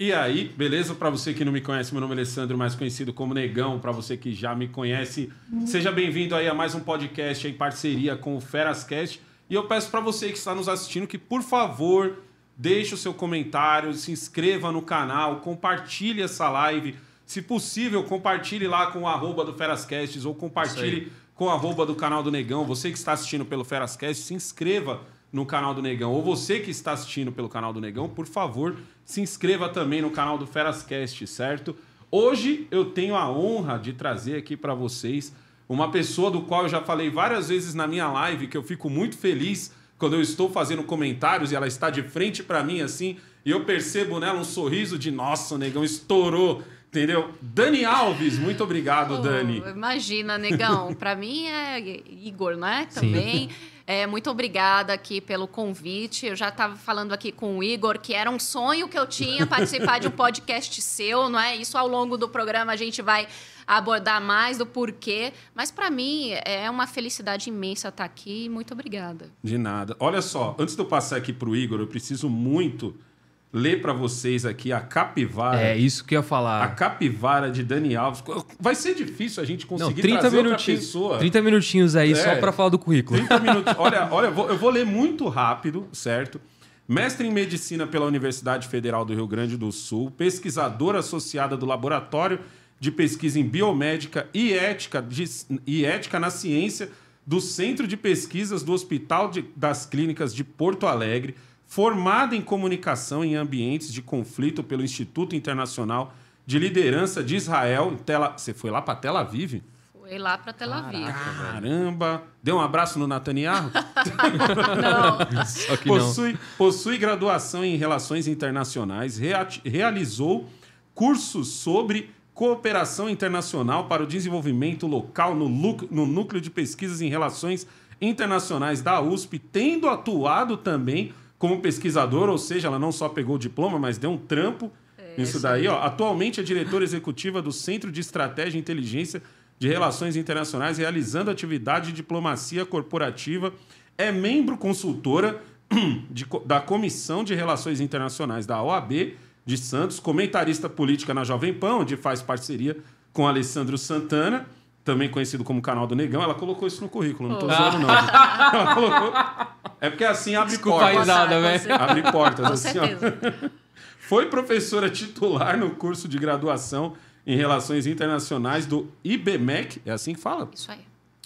E aí, beleza? Para você que não me conhece, meu nome é Alessandro, mais conhecido como Negão. Para você que já me conhece, seja bem-vindo aí a mais um podcast em parceria com o Ferascast. E eu peço para você que está nos assistindo que, por favor, deixe o seu comentário, se inscreva no canal, compartilhe essa live. Se possível, compartilhe lá com o arroba do Ferascast ou compartilhe com o arroba do canal do Negão. Você que está assistindo pelo Ferascast, se inscreva no canal do Negão, ou você que está assistindo pelo canal do Negão, por favor, se inscreva também no canal do Ferascast, certo? Hoje eu tenho a honra de trazer aqui para vocês uma pessoa do qual eu já falei várias vezes na minha live que eu fico muito feliz quando eu estou fazendo comentários e ela está de frente para mim assim, e eu percebo nela um sorriso de nossa, Negão estourou. Entendeu? Dani Alves, muito obrigado, oh, Dani. Imagina, negão. Para mim é Igor, né? Também. Sim. É, muito obrigada aqui pelo convite. Eu já estava falando aqui com o Igor que era um sonho que eu tinha participar de um podcast seu, não é? Isso ao longo do programa a gente vai abordar mais do porquê. Mas para mim é uma felicidade imensa estar tá aqui. Muito obrigada. De nada. Olha só, antes de eu passar aqui para o Igor, eu preciso muito ler para vocês aqui a capivara. É isso que eu ia falar. A capivara de Dani Alves. Vai ser difícil a gente conseguir Não, 30 trazer pessoa. 30 minutinhos aí é, só para falar do currículo. 30 minutos. olha, olha, eu vou ler muito rápido, certo? Mestre em medicina pela Universidade Federal do Rio Grande do Sul, pesquisadora associada do Laboratório de Pesquisa em Biomédica e Ética, de, e ética na Ciência do Centro de Pesquisas do Hospital de, das Clínicas de Porto Alegre formada em comunicação em ambientes de conflito pelo Instituto Internacional de Liderança de Israel. Tela... Você foi lá para Tel Aviv? Foi lá para Tel Aviv. Caramba! Deu um abraço no Netanyahu? não. Só que possui, não. possui graduação em Relações Internacionais, rea realizou cursos sobre cooperação internacional para o desenvolvimento local no, no Núcleo de Pesquisas em Relações Internacionais da USP, tendo atuado também como pesquisadora, ou seja, ela não só pegou o diploma, mas deu um trampo é, nisso daí. Ó. Atualmente é diretora executiva do Centro de Estratégia e Inteligência de Relações Internacionais, realizando atividade de diplomacia corporativa. É membro consultora de, da Comissão de Relações Internacionais da OAB de Santos, comentarista política na Jovem Pan, onde faz parceria com Alessandro Santana também conhecido como canal do Negão, ela colocou isso no currículo, não tô oh. zoando não. Ela colocou... É porque assim abre Desculpa portas. Abre portas, assim, ó. Foi professora titular no curso de graduação em Relações Internacionais do IBMEC, é assim que fala? Isso aí.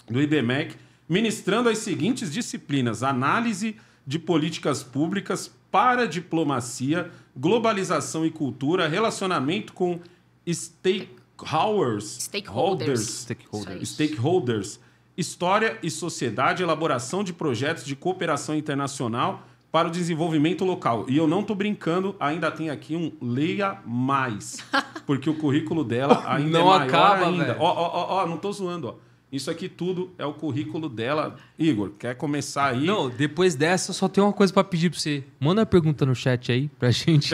Do IBMEC, ministrando as seguintes disciplinas: análise de políticas públicas para diplomacia, globalização e cultura, relacionamento com stakeholders Howers, stakeholders. Stakeholders. stakeholders, história e sociedade, elaboração de projetos de cooperação internacional para o desenvolvimento local. E eu não tô brincando, ainda tem aqui um leia mais, porque o currículo dela ainda não é maior acaba, ainda. Ó, ó, ó, não tô zoando, ó. Isso aqui tudo é o currículo dela. Igor, quer começar aí? Não, depois dessa, só tem uma coisa para pedir para você. Manda a pergunta no chat aí pra gente.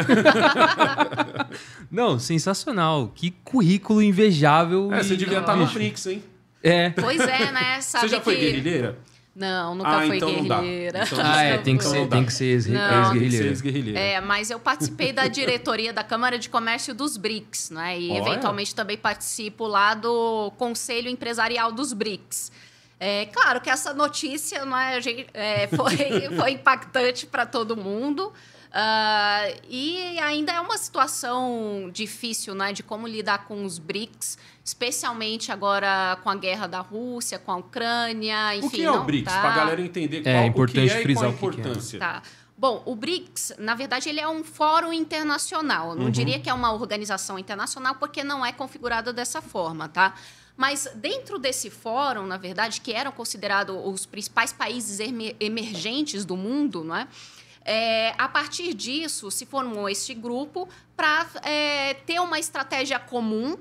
Não, sensacional. Que currículo invejável. É, você devia estar tá no Flix, hein? É. Pois é, né? Sabe você já foi que... guerrilheira? Não, nunca ah, foi então guerrilheira. Então ah, é, tem que, então ser, tem que ser ex-guerrilheira. é, mas eu participei da diretoria da Câmara de Comércio dos BRICS, né? E Olha. eventualmente também participo lá do Conselho Empresarial dos BRICS. É, claro que essa notícia não né, é, foi, foi impactante para todo mundo. Uh, e ainda é uma situação difícil, né, de como lidar com os BRICS, especialmente agora com a guerra da Rússia, com a Ucrânia, enfim. O que é o BRICS? Tá... Para a galera entender é qual, é, é importante o que é e qual a é. importância. É. Tá. Bom, o BRICS, na verdade, ele é um fórum internacional. Eu não uhum. diria que é uma organização internacional, porque não é configurada dessa forma, tá? Mas dentro desse fórum, na verdade, que eram considerados os principais países emergentes do mundo, não é? É, a partir disso, se formou este grupo para é, ter uma estratégia comum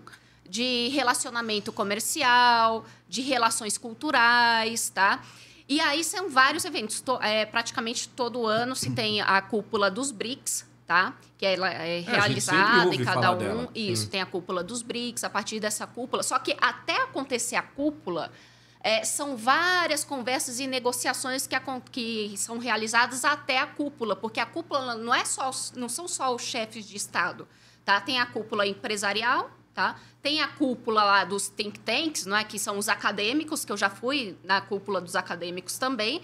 de relacionamento comercial, de relações culturais, tá? E aí são vários eventos. To, é, praticamente todo ano se tem a cúpula dos BRICS, tá? Que ela é, é realizada em cada um. Dela. Isso, hum. tem a cúpula dos BRICS. A partir dessa cúpula, só que até acontecer a cúpula, é, são várias conversas e negociações que, a, que, são realizadas até a cúpula, porque a cúpula não, é só, não são só os chefes de Estado. Tá? Tem a cúpula empresarial, tá? tem a cúpula lá dos think tanks, não é? que são os acadêmicos, que eu já fui na cúpula dos acadêmicos também.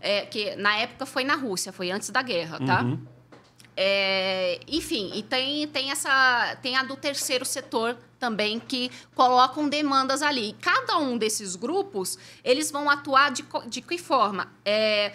É, que na época foi na Rússia, foi antes da guerra. Tá? Uhum. É, enfim, e tem, tem essa tem a do terceiro setor também que colocam demandas ali. E cada um desses grupos eles vão atuar de, de que forma? É,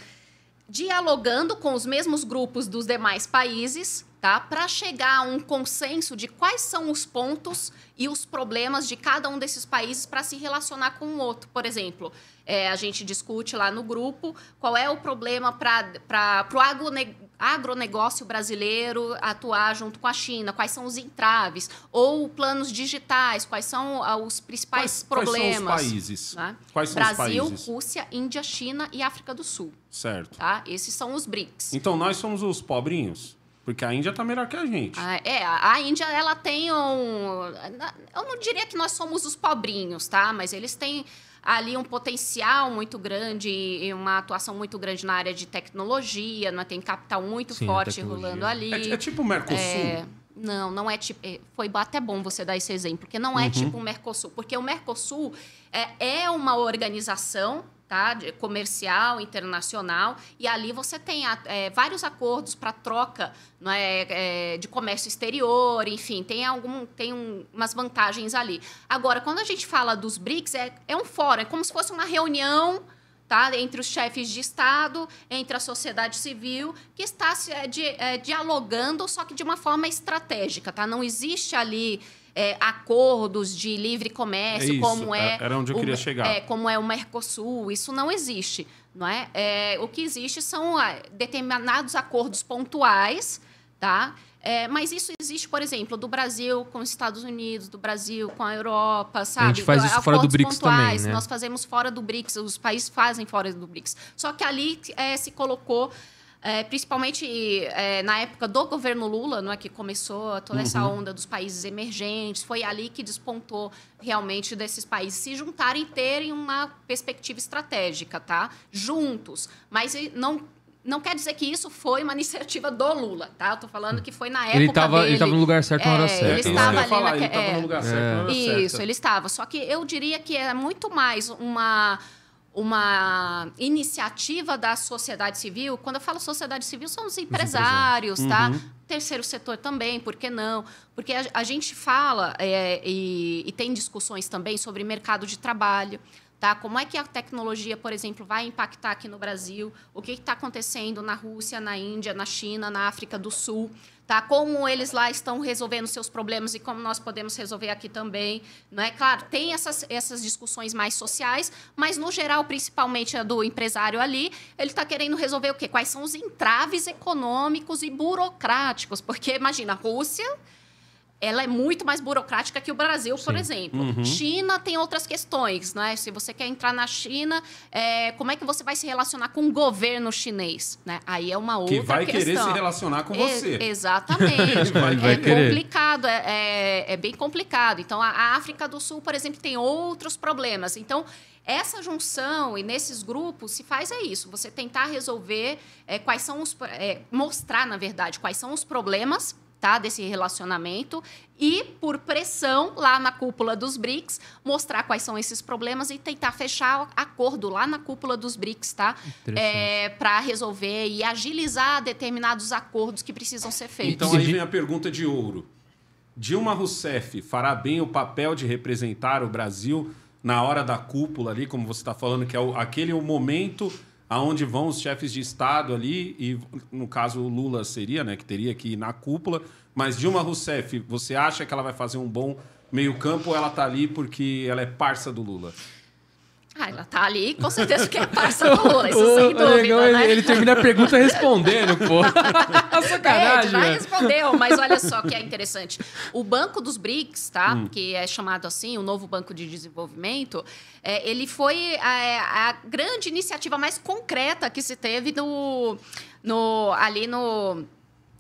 dialogando com os mesmos grupos dos demais países, tá? Para chegar a um consenso de quais são os pontos e os problemas de cada um desses países para se relacionar com o outro. Por exemplo, é, a gente discute lá no grupo qual é o problema para o agronegócio agronegócio brasileiro atuar junto com a China, quais são os entraves, ou planos digitais, quais são ah, os principais quais, problemas. Quais são os países? Né? Quais são Brasil, os países? Rússia, Índia, China e África do Sul. Certo. Tá? Esses são os BRICS. Então, nós somos os pobrinhos? Porque a Índia está melhor que a gente. Ah, é, a Índia ela tem um. Eu não diria que nós somos os pobrinhos, tá? Mas eles têm ali um potencial muito grande e uma atuação muito grande na área de tecnologia, não é? tem capital muito Sim, forte rolando ali. É, é tipo o Mercosul. É, não, não é tipo. Foi até bom você dar esse exemplo, porque não é uhum. tipo o Mercosul. Porque o Mercosul é, é uma organização tá? comercial, internacional, e ali você tem é, vários acordos para troca não é, é, de comércio exterior, enfim, tem, algum, tem um, umas vantagens ali. Agora, quando a gente fala dos BRICS, é, é um fórum, é como se fosse uma reunião Tá? entre os chefes de Estado, entre a sociedade civil, que está é, de, é, dialogando, só que de uma forma estratégica. Tá? Não existe ali é, acordos de livre comércio, é isso, como é, é era onde eu queria o, chegar. É, como é o Mercosul, isso não existe, não é? é o que existe são é, determinados acordos pontuais, tá? É, mas isso existe, por exemplo, do Brasil com os Estados Unidos, do Brasil com a Europa, sabe? A gente faz então, isso fora do BRICS pontuais, também, né? Nós fazemos fora do BRICS, os países fazem fora do BRICS. Só que ali se colocou é, principalmente é, na época do governo Lula, não é que começou toda essa uhum. onda dos países emergentes, foi ali que despontou realmente desses países se juntarem e terem uma perspectiva estratégica, tá? Juntos, mas não não quer dizer que isso foi uma iniciativa do Lula, tá? Eu tô falando que foi na época ele tava, dele. Ele estava no lugar certo na hora é, certa. Ele estava ali falar, naque... ele é, no lugar certo na hora isso, certa. Isso, ele estava. Só que eu diria que é muito mais uma uma iniciativa da sociedade civil. Quando eu falo sociedade civil, são os empresários, os empresários. tá? Uhum. Terceiro setor também, por que não? Porque a, a gente fala é, e, e tem discussões também sobre mercado de trabalho. Tá? Como é que a tecnologia, por exemplo, vai impactar aqui no Brasil? O que está acontecendo na Rússia, na Índia, na China, na África do Sul? tá? Como eles lá estão resolvendo seus problemas e como nós podemos resolver aqui também, não é? Claro, tem essas, essas discussões mais sociais, mas no geral, principalmente a do empresário ali, ele está querendo resolver o quê? Quais são os entraves econômicos e burocráticos? Porque imagina, a Rússia ela é muito mais burocrática que o Brasil, Sim. por exemplo. Uhum. China tem outras questões, né? Se você quer entrar na China, é, como é que você vai se relacionar com o governo chinês? Né? Aí é uma outra questão. Que vai questão. querer se relacionar com você. É, exatamente. vai, vai é querer. complicado, é, é, é, bem complicado. Então, a, a África do Sul, por exemplo, tem outros problemas. Então, essa junção e nesses grupos se faz é isso, você tentar resolver é, quais são os... É, mostrar, na verdade, quais são os problemas tá? Desse relacionamento e, por pressão, lá na cúpula dos BRICS, mostrar quais são esses problemas e tentar fechar acordo lá na cúpula dos BRICS, tá? É, para resolver e agilizar determinados acordos que precisam ser feitos. Então aí vem a pergunta de ouro. Dilma Rousseff fará bem o papel de representar o Brasil na hora da cúpula ali, como você está falando, que é o, aquele é o momento aonde vão os chefes de Estado ali, e no caso o Lula seria, né, que teria que ir na cúpula, mas Dilma Rousseff, você acha que ela vai fazer um bom meio campo ou ela está ali porque ela é parça do Lula? Ah, ela tá ali, com certeza quer é passa rola, isso sem dúvida, né? ele, ele, termina a pergunta respondendo, pô. Sacanagem. É, já né? respondeu, mas olha só que é interessante. O Banco dos BRICS, tá? Hum. Que é chamado assim, o novo Banco de Desenvolvimento, é, ele foi a, é, a, grande iniciativa mais concreta que se teve no, no ali no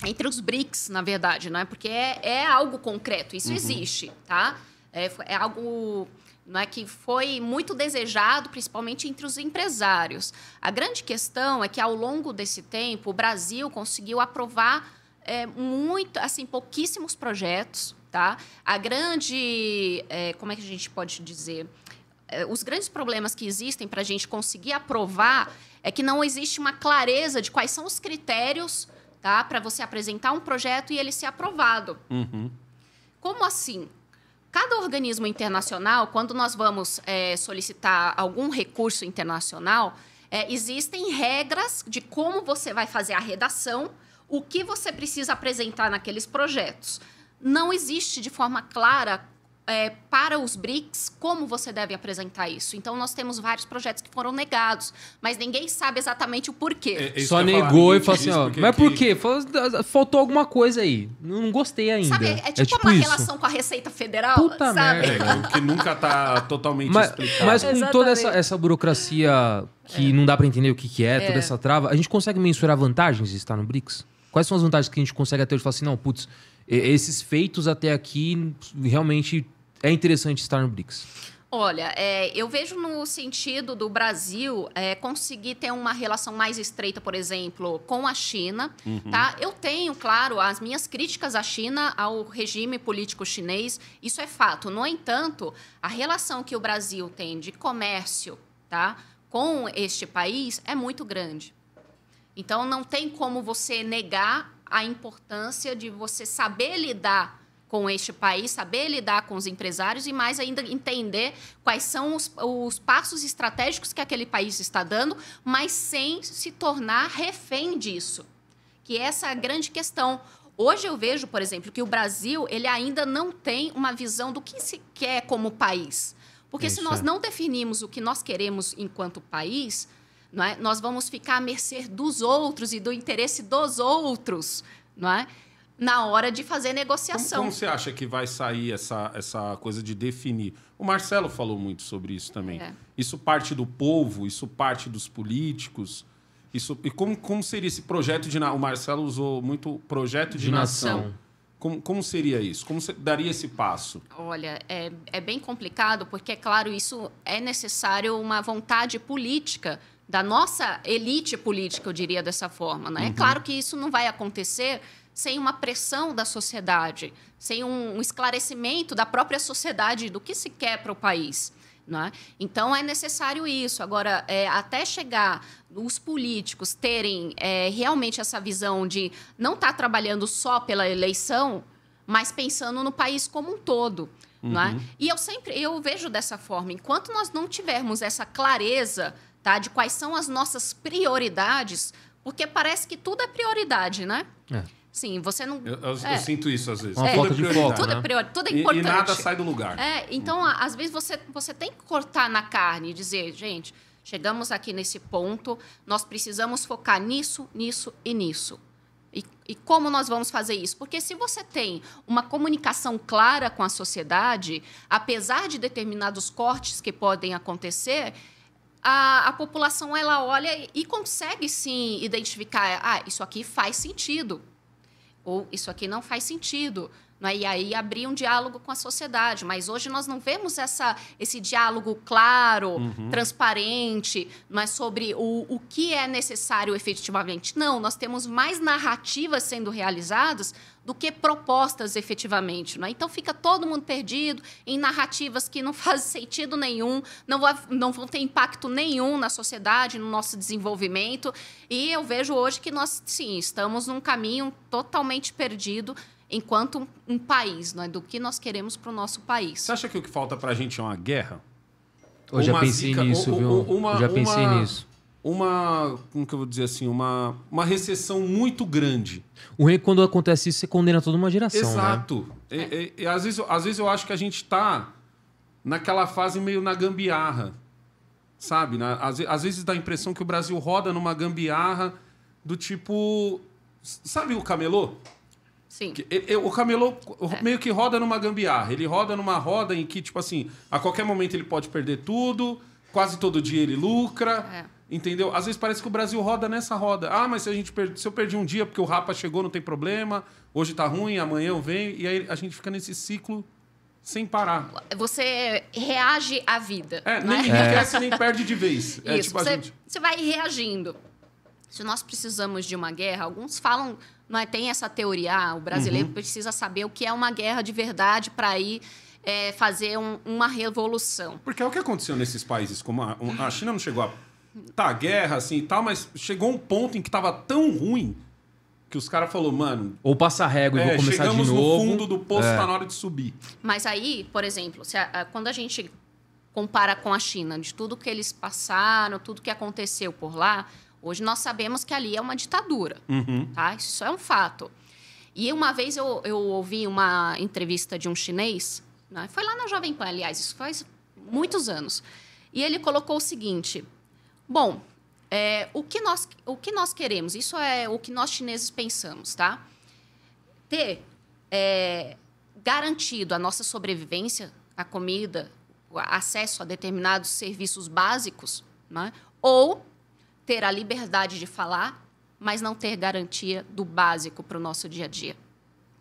entre os BRICS, na verdade, né? Porque é, é algo concreto, isso uhum. existe, tá? é, é algo né, que foi muito desejado, principalmente entre os empresários. A grande questão é que, ao longo desse tempo, o Brasil conseguiu aprovar é, muito, assim, pouquíssimos projetos. Tá? A grande, é, como é que a gente pode dizer? É, os grandes problemas que existem para a gente conseguir aprovar é que não existe uma clareza de quais são os critérios tá? para você apresentar um projeto e ele ser aprovado. Uhum. Como assim? Cada organismo internacional, quando nós vamos é, solicitar algum recurso internacional, é, existem regras de como você vai fazer a redação, o que você precisa apresentar naqueles projetos. Não existe de forma clara é, para os BRICS como você deve apresentar isso. Então, nós temos vários projetos que foram negados, mas ninguém sabe exatamente o porquê. É, é Só negou e falou assim, mas por quê? Que... Faltou alguma coisa aí. Não gostei ainda. Sabe, é, é, é tipo, é tipo uma isso. relação com a Receita Federal, Puta sabe? Merda. É, que nunca está totalmente mas, explicado. Mas com exatamente. toda essa, essa, burocracia que não dá para entender o que, que é, toda essa trava, a gente consegue mensurar vantagens de estar no BRICS? Quais são as vantagens que a gente consegue até hoje falar assim, não, putz, esses feitos até aqui realmente é interessante estar no BRICS? Olha, é, eu vejo no sentido do Brasil é, conseguir ter uma relação mais estreita, por exemplo, com a China. Uhum. Tá? Eu tenho, claro, as minhas críticas à China, ao regime político chinês, isso é fato. No entanto, a relação que o Brasil tem de comércio tá, com este país é muito grande. Então, não tem como você negar a importância de você saber lidar com este país, saber lidar com os empresários e mais ainda entender quais são os, os passos estratégicos que aquele país está dando, mas sem se tornar refém disso. Que é essa é a grande questão. Hoje eu vejo, por exemplo, que o Brasil ele ainda não tem uma visão do que se quer como país. Porque Isso. se nós é. não definimos o que nós queremos enquanto país, não é? Nós vamos ficar à mercê dos outros e do interesse dos outros, não é? Na hora de fazer negociação. Como, como você acha que vai sair essa, essa coisa de definir? O Marcelo falou muito sobre isso também. É. Isso parte do povo, isso parte dos políticos. Isso, e como, como seria esse projeto de O Marcelo usou muito projeto de, de nação. nação. Como, como seria isso? Como daria esse passo? Olha, é, é bem complicado, porque, é claro, isso é necessário uma vontade política da nossa elite política, eu diria dessa forma. Né? Uhum. É claro que isso não vai acontecer sem uma pressão da sociedade, sem um, um esclarecimento da própria sociedade do que se quer para o país. Né? Então é necessário isso. Agora, é, até chegar os políticos terem é, realmente essa visão de não estar tá trabalhando só pela eleição, mas pensando no país como um todo. É? Uhum. Né? E eu sempre eu vejo dessa forma: enquanto nós não tivermos essa clareza tá? De quais são as nossas prioridades, porque parece que tudo é prioridade, né? É. Sim, você não. Eu, eu, é. eu, sinto isso às vezes. Uma é, de Tudo é né? é priori, tudo é importante. E, e, nada sai do lugar. É, então, às vezes, você, você tem que cortar na carne e dizer, gente, chegamos aqui nesse ponto, nós precisamos focar nisso, nisso e nisso. E, e como nós vamos fazer isso? Porque se você tem uma comunicação clara com a sociedade, apesar de determinados cortes que podem acontecer, a, a população ela olha e, e consegue sim identificar, ah, isso aqui faz sentido, ou isso aqui não faz sentido. Né? E aí abrir um diálogo com a sociedade. Mas hoje nós não vemos essa, esse diálogo claro, uhum. transparente, não é sobre o, o que é necessário efetivamente. Não, nós temos mais narrativas sendo realizadas do que propostas efetivamente. Né? Então fica todo mundo perdido em narrativas que não fazem sentido nenhum, não, vai, não vão ter impacto nenhum na sociedade, no nosso desenvolvimento. E eu vejo hoje que nós, sim, estamos num caminho totalmente perdido enquanto um, um país, não é? do que nós queremos para o nosso país. Você acha que o que falta para a gente é uma guerra? Eu já pensei zica, nisso, ou, viu? Uma, já pensei uma... nisso uma, como que eu vou dizer assim, uma, uma recessão muito grande. O rei quando acontece isso, você condena toda uma geração. Né? Exato. Né? É, às, vezes, às vezes eu acho que a gente está naquela fase meio na gambiarra, sabe? Na, às, às vezes dá a impressão que o Brasil roda numa gambiarra do tipo. Sabe o camelô? Sim. O camelô é. meio que roda numa gambiarra. Ele roda numa roda em que, tipo assim, a qualquer momento ele pode perder tudo, quase todo dia ele lucra. É Entendeu? Às vezes parece que o Brasil roda nessa roda. Ah, mas se, a gente per... se eu perdi um dia porque o Rapa chegou, não tem problema. Hoje tá ruim, amanhã eu venho. E aí a gente fica nesse ciclo sem parar. Você reage à vida. É, né? nem enriquece, é? nem perde de vez. É, Isso, é tipo você, gente... você vai reagindo. Se nós precisamos de uma guerra, alguns falam, não é, tem essa teoria, ah, o brasileiro uhum. precisa saber o que é uma guerra de verdade para ir é, fazer um, uma revolução. Porque é o que aconteceu nesses países, como a, a China não chegou a Tá, guerra, assim e tal, mas chegou um ponto em que tava tão ruim que os caras falaram, mano. Ou passa régua e vou é, começar de novo. Chegamos no fundo do poço, é. tá na hora de subir. Mas aí, por exemplo, a, a, quando a gente compara com a China, de tudo que eles passaram, tudo que aconteceu por lá, hoje nós sabemos que ali é uma ditadura. Uhum. Tá? Isso é um fato. E uma vez eu, eu ouvi uma entrevista de um chinês, né? foi lá na Jovem Pan, aliás, isso faz muitos anos. E ele colocou o seguinte: Bom, é, o, que nós, o que nós queremos? Isso é o que nós chineses pensamos, tá? Ter é, garantido a nossa sobrevivência, a comida, o acesso a determinados serviços básicos, né? ou ter a liberdade de falar, mas não ter garantia do básico para o nosso dia a dia.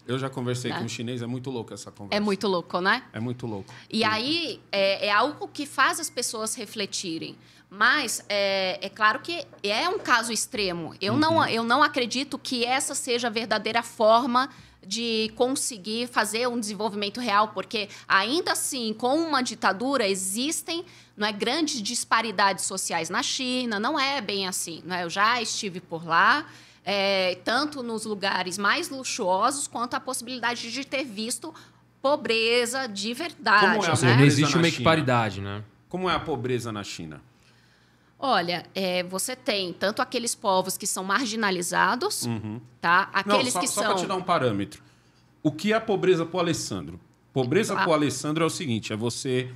Eu já conversei né? com um chinês, é muito louco essa conversa. É muito louco, né? É muito louco. E aí é, é, algo que faz as pessoas refletirem. Mas é, é, claro que é um caso extremo. Eu, uhum. não, eu não acredito que essa seja a verdadeira forma de conseguir fazer um desenvolvimento real, porque ainda assim, com uma ditadura, existem não é, grandes disparidades sociais na China. Não é bem assim. Não é? Eu já estive por lá. É, tanto nos lugares mais luxuosos quanto a possibilidade de ter visto pobreza de verdade. Como é a né? Não existe uma equiparidade, né? Como é a pobreza na China? Olha, é, você tem tanto aqueles povos que são marginalizados, uhum. tá? Aqueles Não, só, que só são. Só para te dar um parâmetro. O que é pobreza para o Alessandro? Pobreza ah. para o Alessandro é o seguinte: é você,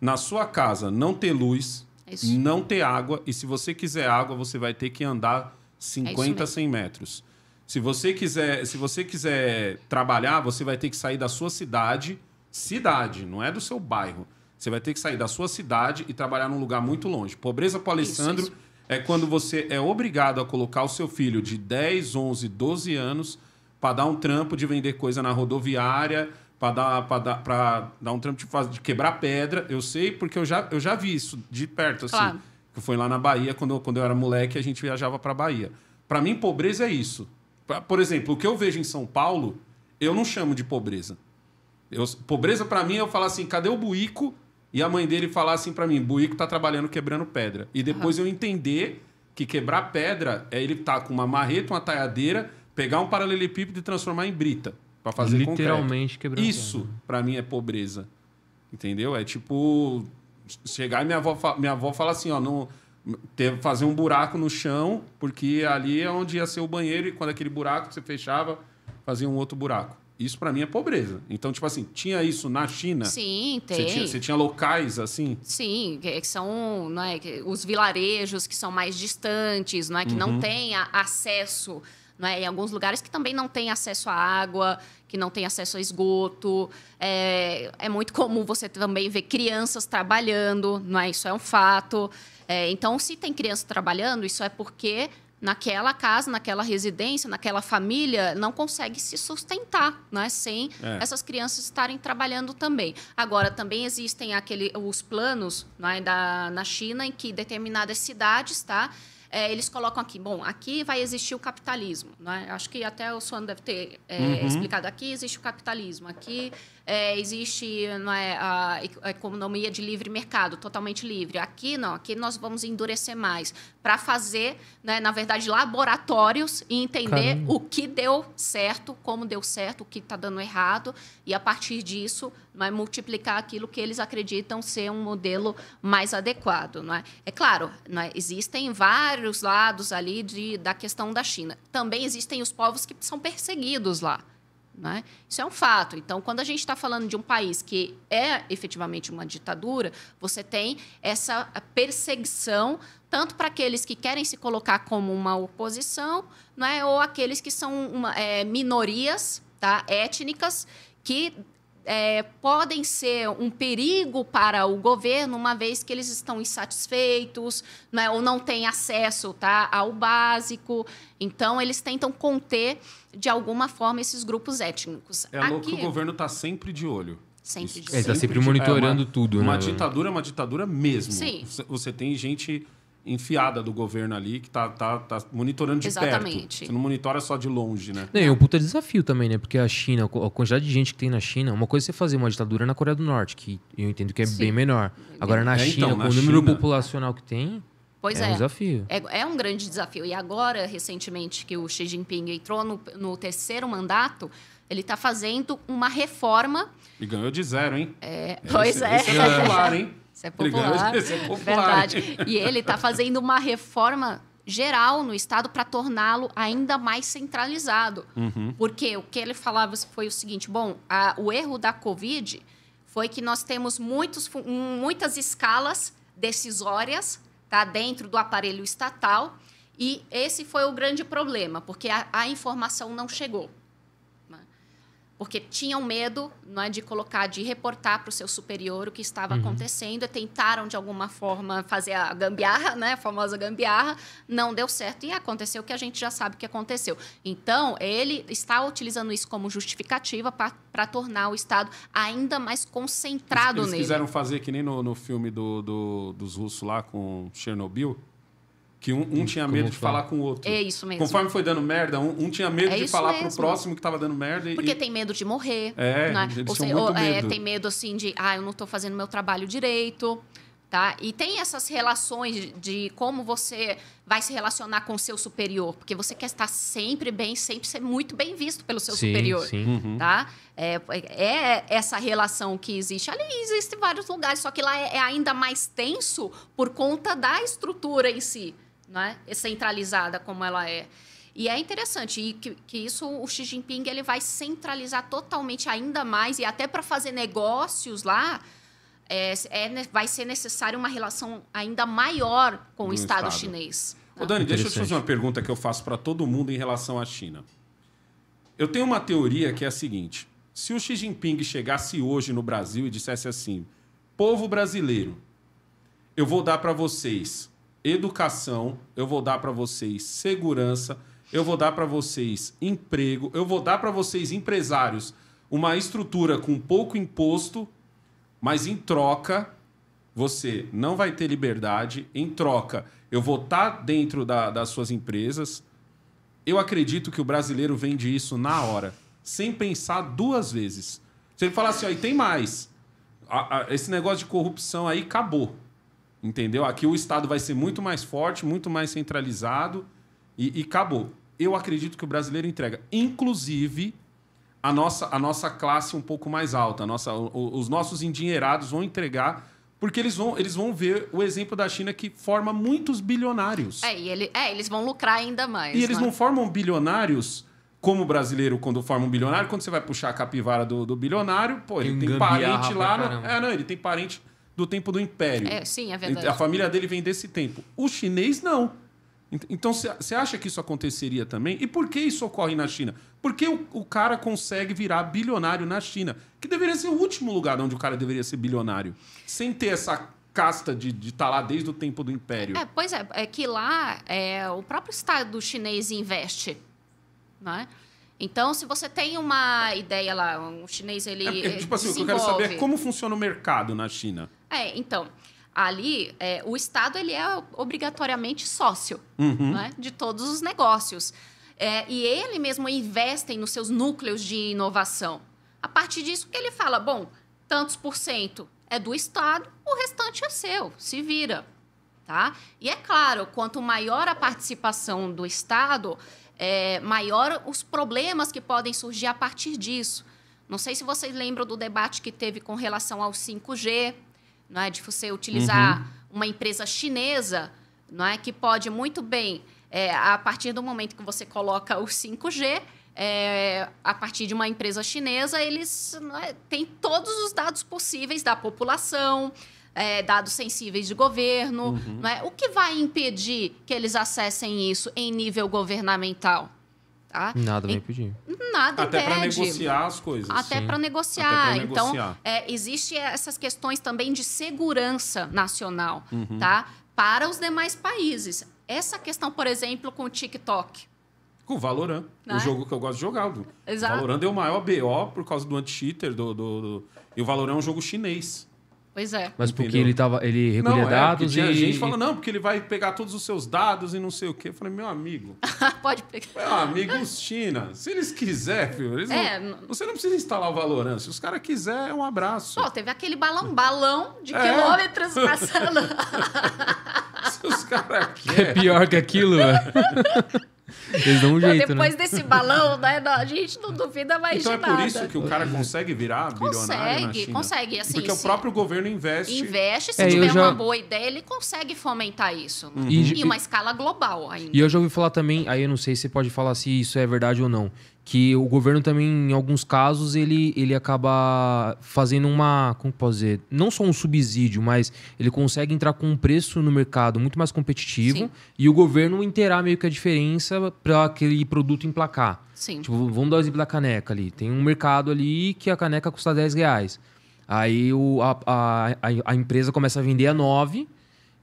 na sua casa, não ter luz, não ter água, e se você quiser água, você vai ter que andar 50, é 100 metros. Se você quiser, se você quiser trabalhar, você vai ter que sair da sua cidade, cidade, não é do seu bairro. Você vai ter que sair da sua cidade e trabalhar num lugar muito longe. Pobreza para o Alessandro isso, isso. é quando você é obrigado a colocar o seu filho de 10, 11, 12 anos para dar um trampo de vender coisa na rodoviária, para dar, dar, dar um trampo de, de, quebrar pedra. Eu sei porque eu já, eu já vi isso de perto, assim. Claro. Que foi lá na Bahia, quando eu, quando eu era moleque, a gente viajava para Bahia. Para mim, pobreza é isso. Pra, por exemplo, o que eu vejo em São Paulo, eu não chamo de pobreza. Eu, pobreza, para mim, é eu falar assim, cadê o buico e a mãe dele falar assim para mim: Buico tá trabalhando quebrando pedra. E depois uhum. eu entender que quebrar pedra é ele tá com uma marreta, uma taiadeira, pegar um paralelepípedo e transformar em brita para fazer Literalmente concreto. quebrando Isso para mim é pobreza. Entendeu? É tipo chegar e minha avó, minha avó fala assim, ó, não ter fazer um buraco no chão, porque ali é onde ia ser o banheiro e quando aquele buraco você fechava, fazia um outro buraco. Isso para mim é pobreza. Então, tipo assim, tinha isso na China? Sim, tem. Você tinha, você tinha locais assim? Sim, que são não é, os vilarejos que são mais distantes, não é, que uhum. não têm acesso. Não é, em alguns lugares que também não tem acesso à água, que não tem acesso a esgoto. É, é muito comum você também ver crianças trabalhando, não é? isso é um fato. É, então, se tem criança trabalhando, isso é porque naquela casa, naquela residência, naquela família, não consegue se sustentar, né? Sem é. essas crianças estarem trabalhando também. Agora, também existem aquele, os planos né, da, na China em que determinadas cidades, tá? É, eles colocam aqui, bom, aqui vai existir o capitalismo, né? Acho que até o Suano deve ter é, uhum. explicado aqui existe o capitalismo, aqui é, existe não é, a, economia de livre mercado, totalmente livre. Aqui não, aqui nós vamos endurecer mais para fazer, né, na verdade, laboratórios e entender Caramba. o que deu certo, como deu certo, o que está dando errado e a partir disso é, multiplicar aquilo que eles acreditam ser um modelo mais adequado. Não é? é claro, não é? existem vários lados ali de, da questão da China. Também existem os povos que são perseguidos lá. Né? Isso é um fato. Então, quando a gente está falando de um país que é efetivamente uma ditadura, você tem essa perseguição tanto para aqueles que querem se colocar como uma oposição, né? ou aqueles que são uma, é, minorias tá? étnicas que é, podem ser um perigo para o governo, uma vez que eles estão insatisfeitos né, ou não têm acesso tá, ao básico. Então, eles tentam conter, de alguma forma, esses grupos étnicos. É louco Aqui, que o governo está sempre de olho. Sempre de tá olho. Ele está sempre, sempre monitorando é uma, tudo. Né? Uma né? ditadura é uma ditadura mesmo. Sim. Você tem gente enfiada do governo ali, que tá, tá, tá monitorando de Exatamente. perto. Você não monitora só de longe, né? É um puta desafio também, né? Porque a China, a quantidade de gente que tem na China, uma coisa é você fazer uma ditadura na Coreia do Norte, que eu entendo que é Sim. bem menor. Agora, na é, então, China, então, na com China... o número populacional que tem... Pois é. É um desafio. É, é, um grande desafio. E agora, recentemente, que o Xi Jinping entrou no, no terceiro mandato, ele está fazendo uma reforma. E ganhou de zero, hein? É, pois esse, é. Esse é tá popular, hein? Isso é popular. Isso é popular. Verdade. E ele está fazendo uma reforma geral no Estado para torná-lo ainda mais centralizado. Uhum. Porque o que ele falava foi o seguinte: bom, a, o erro da Covid foi que nós temos muitos, muitas escalas decisórias tá, dentro do aparelho estatal. E esse foi o grande problema, porque a, a informação não chegou porque tinham medo não é, de colocar, de reportar para o seu superior o que estava uhum. acontecendo, tentaram de alguma forma fazer a gambiarra, né, a famosa gambiarra, não deu certo e aconteceu o que a gente já sabe que aconteceu. Então, ele está utilizando isso como justificativa para tornar o Estado ainda mais concentrado eles, eles nele. Eles quiseram fazer que nem no, no filme do, do, dos russos lá com Chernobyl, que um, um hum, tinha medo de falar com o outro. É isso mesmo. Conforme foi dando merda, um, um tinha medo é de falar mesmo. pro próximo que tava dando merda. E, Porque e... tem medo de morrer. É, né? ou, é, tem medo assim de, ah, eu não tô fazendo meu trabalho direito. Tá? E tem essas relações de, como você vai se relacionar com o seu superior, porque você quer estar sempre bem, sempre ser muito bem visto pelo seu sim, superior, sim. Uhum. tá? É, é, é essa relação que existe. Ali existe vários lugares, só que lá é, é ainda mais tenso por conta da estrutura em si né? centralizada como ela é. E é interessante e que, que isso o Xi Jinping ele vai centralizar totalmente ainda mais e até para fazer negócios lá é, é, né, vai ser necessário uma relação ainda maior com o Estado, Estado. chinês. Ô, Dani, deixa eu te fazer uma pergunta que eu faço para todo mundo em relação à China. Eu tenho uma teoria que é a seguinte: se o Xi Jinping chegasse hoje no Brasil e dissesse assim, povo brasileiro, eu vou dar para vocês educação, eu vou dar para vocês segurança, eu vou dar para vocês emprego, eu vou dar para vocês empresários uma estrutura com pouco imposto, mas em troca você não vai ter liberdade. Em troca, eu vou estar tá dentro da, das suas empresas. Eu acredito que o brasileiro vende isso na hora, sem pensar duas vezes. Se ele falar assim, ó, e tem mais. esse negócio de corrupção aí acabou. Entendeu? Aqui o Estado vai ser muito mais forte, muito mais centralizado e, e acabou. Eu acredito que o brasileiro entrega. Inclusive, a nossa, a nossa classe um pouco mais alta, nossa, os nossos endinheirados vão entregar porque eles vão, eles vão ver o exemplo da China que forma muitos bilionários. É, e ele, é eles vão lucrar ainda mais. E eles né? não formam bilionários como o brasileiro, quando forma um bilionário, quando você vai puxar a capivara do, do bilionário, pô, ele tem, tem parente lá. No, é, não, ele tem parente do tempo do Império. É, sim, é verdade. A família dele vem desse tempo. O chinês, não. Então, você acha que isso aconteceria também? E por que isso ocorre na China? Por que o, o, cara consegue virar bilionário na China? Que deveria ser o último lugar onde o cara deveria ser bilionário. Sem ter essa casta de estar tá lá desde o tempo do Império. É, pois é, é que lá é, o próprio Estado chinês investe. Não é? Então, se você tem uma ideia lá, um chinês ele. É tipo assim, o que eu quero saber é como funciona o mercado na China. É, então. Ali, é, o Estado ele é obrigatoriamente sócio uhum. né, de todos os negócios. É, e ele mesmo investe nos seus núcleos de inovação. A partir disso que ele fala, bom, tantos por cento é do Estado, o restante é seu, se vira. Tá? E é claro, quanto maior a participação do Estado, é, maior os problemas que podem surgir a partir disso. Não sei se vocês lembram do debate que teve com relação ao 5G, não é? de você utilizar uhum. uma empresa chinesa, não é? que pode muito bem, é, a partir do momento que você coloca o 5G, é, a partir de uma empresa chinesa, eles é, têm todos os dados possíveis da população, é, dados sensíveis de governo. Uhum. é? O que vai impedir que eles acessem isso em nível governamental? Tá? Nada vai impedir. Nada Até para negociar as coisas. Até para negociar. negociar. Então, é, existe essas questões também de segurança nacional, uhum. tá? Para os demais países. Essa questão, por exemplo, com o TikTok. Com o Valorant, né? o é? jogo que eu gosto de jogar. Exato. Valorant é o maior BO por causa do anti-cheater. Do, do, do, E o Valorant é um jogo chinês. Pois é. Mas porque Entendeu? ele, tava, ele recolhia não, é, dados e... gente falando, não, porque ele vai pegar todos os seus dados e não sei o quê. Eu falei, meu amigo... Pode pegar. Meu amigo, China, se eles quiserem, filho, eles é, não, você não precisa instalar o Valorant. Se os caras quiserem, é um abraço. Ó, teve aquele balão, balão de é. quilômetros passando. se os caras querem... É pior que aquilo, velho. Eles dão um jeito, né? Depois né? desse balão, né? a gente não duvida mais então de nada. Então é por isso que o cara consegue virar bilionário Consegue, consegue. Assim, Porque o próprio governo investe. Investe, se é, tiver já... uma boa ideia, ele consegue fomentar isso. Uhum. E, e, uma escala global ainda. E eu já ouvi falar também, aí eu não sei se pode falar se isso é verdade ou não, que o governo também, em alguns casos, ele, ele acaba fazendo uma, como posso dizer, não só um subsídio, mas ele consegue entrar com um preço no mercado muito mais competitivo Sim. e o governo interar meio que a diferença para aquele produto emplacar. Sim. Tipo, vamos dar o exemplo da caneca ali. Tem um mercado ali que a caneca custa 10 reais. Aí o, a, a, a empresa começa a vender a 9